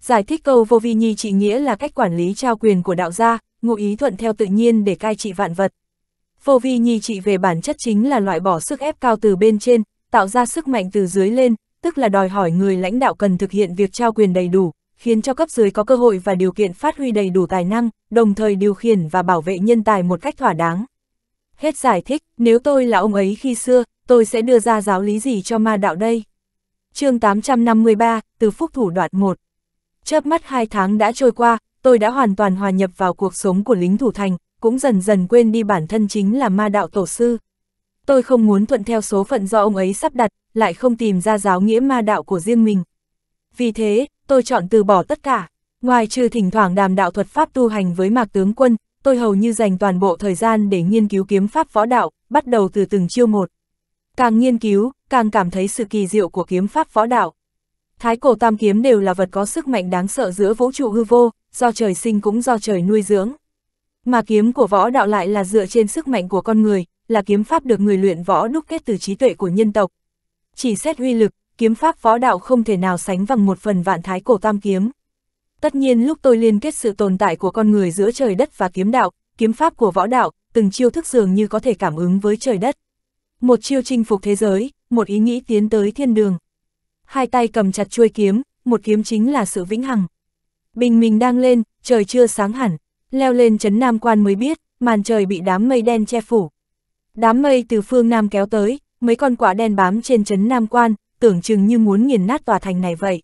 Giải thích câu vô vi nhi trị nghĩa là cách quản lý trao quyền của đạo gia, ngụ ý thuận theo tự nhiên để cai trị vạn vật. Vô vi nhi trị về bản chất chính là loại bỏ sức ép cao từ bên trên, tạo ra sức mạnh từ dưới lên, tức là đòi hỏi người lãnh đạo cần thực hiện việc trao quyền đầy đủ, khiến cho cấp dưới có cơ hội và điều kiện phát huy đầy đủ tài năng, đồng thời điều khiển và bảo vệ nhân tài một cách thỏa đáng. Hết giải thích, nếu tôi là ông ấy khi xưa, tôi sẽ đưa ra giáo lý gì cho ma đạo đây? chương 853, từ phúc thủ đoạn 1 Chớp mắt hai tháng đã trôi qua, tôi đã hoàn toàn hòa nhập vào cuộc sống của lính thủ thành, cũng dần dần quên đi bản thân chính là ma đạo tổ sư tôi không muốn thuận theo số phận do ông ấy sắp đặt, lại không tìm ra giáo nghĩa ma đạo của riêng mình. Vì thế, tôi chọn từ bỏ tất cả, ngoài trừ thỉnh thoảng đàm đạo thuật pháp tu hành với mạc tướng quân, tôi hầu như dành toàn bộ thời gian để nghiên cứu kiếm pháp võ đạo, bắt đầu từ từng chiêu một. Càng nghiên cứu, càng cảm thấy sự kỳ diệu của kiếm pháp võ đạo. Thái cổ tam kiếm đều là vật có sức mạnh đáng sợ giữa vũ trụ hư vô, do trời sinh cũng do trời nuôi dưỡng. Mà kiếm của võ đạo lại là dựa trên sức mạnh của con người, là kiếm pháp được người luyện võ đúc kết từ trí tuệ của nhân tộc. Chỉ xét uy lực, kiếm pháp võ đạo không thể nào sánh bằng một phần vạn thái cổ tam kiếm. Tất nhiên lúc tôi liên kết sự tồn tại của con người giữa trời đất và kiếm đạo, kiếm pháp của võ đạo, từng chiêu thức dường như có thể cảm ứng với trời đất. Một chiêu chinh phục thế giới, một ý nghĩ tiến tới thiên đường. Hai tay cầm chặt chuôi kiếm, một kiếm chính là sự vĩnh hằng. Bình minh đang lên, trời chưa sáng hẳn, leo lên chấn Nam Quan mới biết, màn trời bị đám mây đen che phủ. Đám mây từ phương Nam kéo tới, mấy con quả đen bám trên chấn Nam Quan, tưởng chừng như muốn nghiền nát tòa thành này vậy.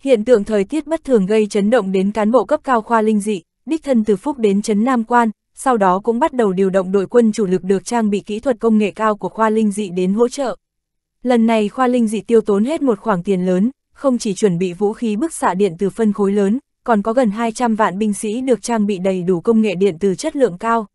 Hiện tượng thời tiết bất thường gây chấn động đến cán bộ cấp cao khoa linh dị, đích thân từ Phúc đến chấn Nam Quan, sau đó cũng bắt đầu điều động đội quân chủ lực được trang bị kỹ thuật công nghệ cao của khoa linh dị đến hỗ trợ. Lần này khoa linh dị tiêu tốn hết một khoản tiền lớn, không chỉ chuẩn bị vũ khí bức xạ điện từ phân khối lớn, còn có gần 200 vạn binh sĩ được trang bị đầy đủ công nghệ điện từ chất lượng cao.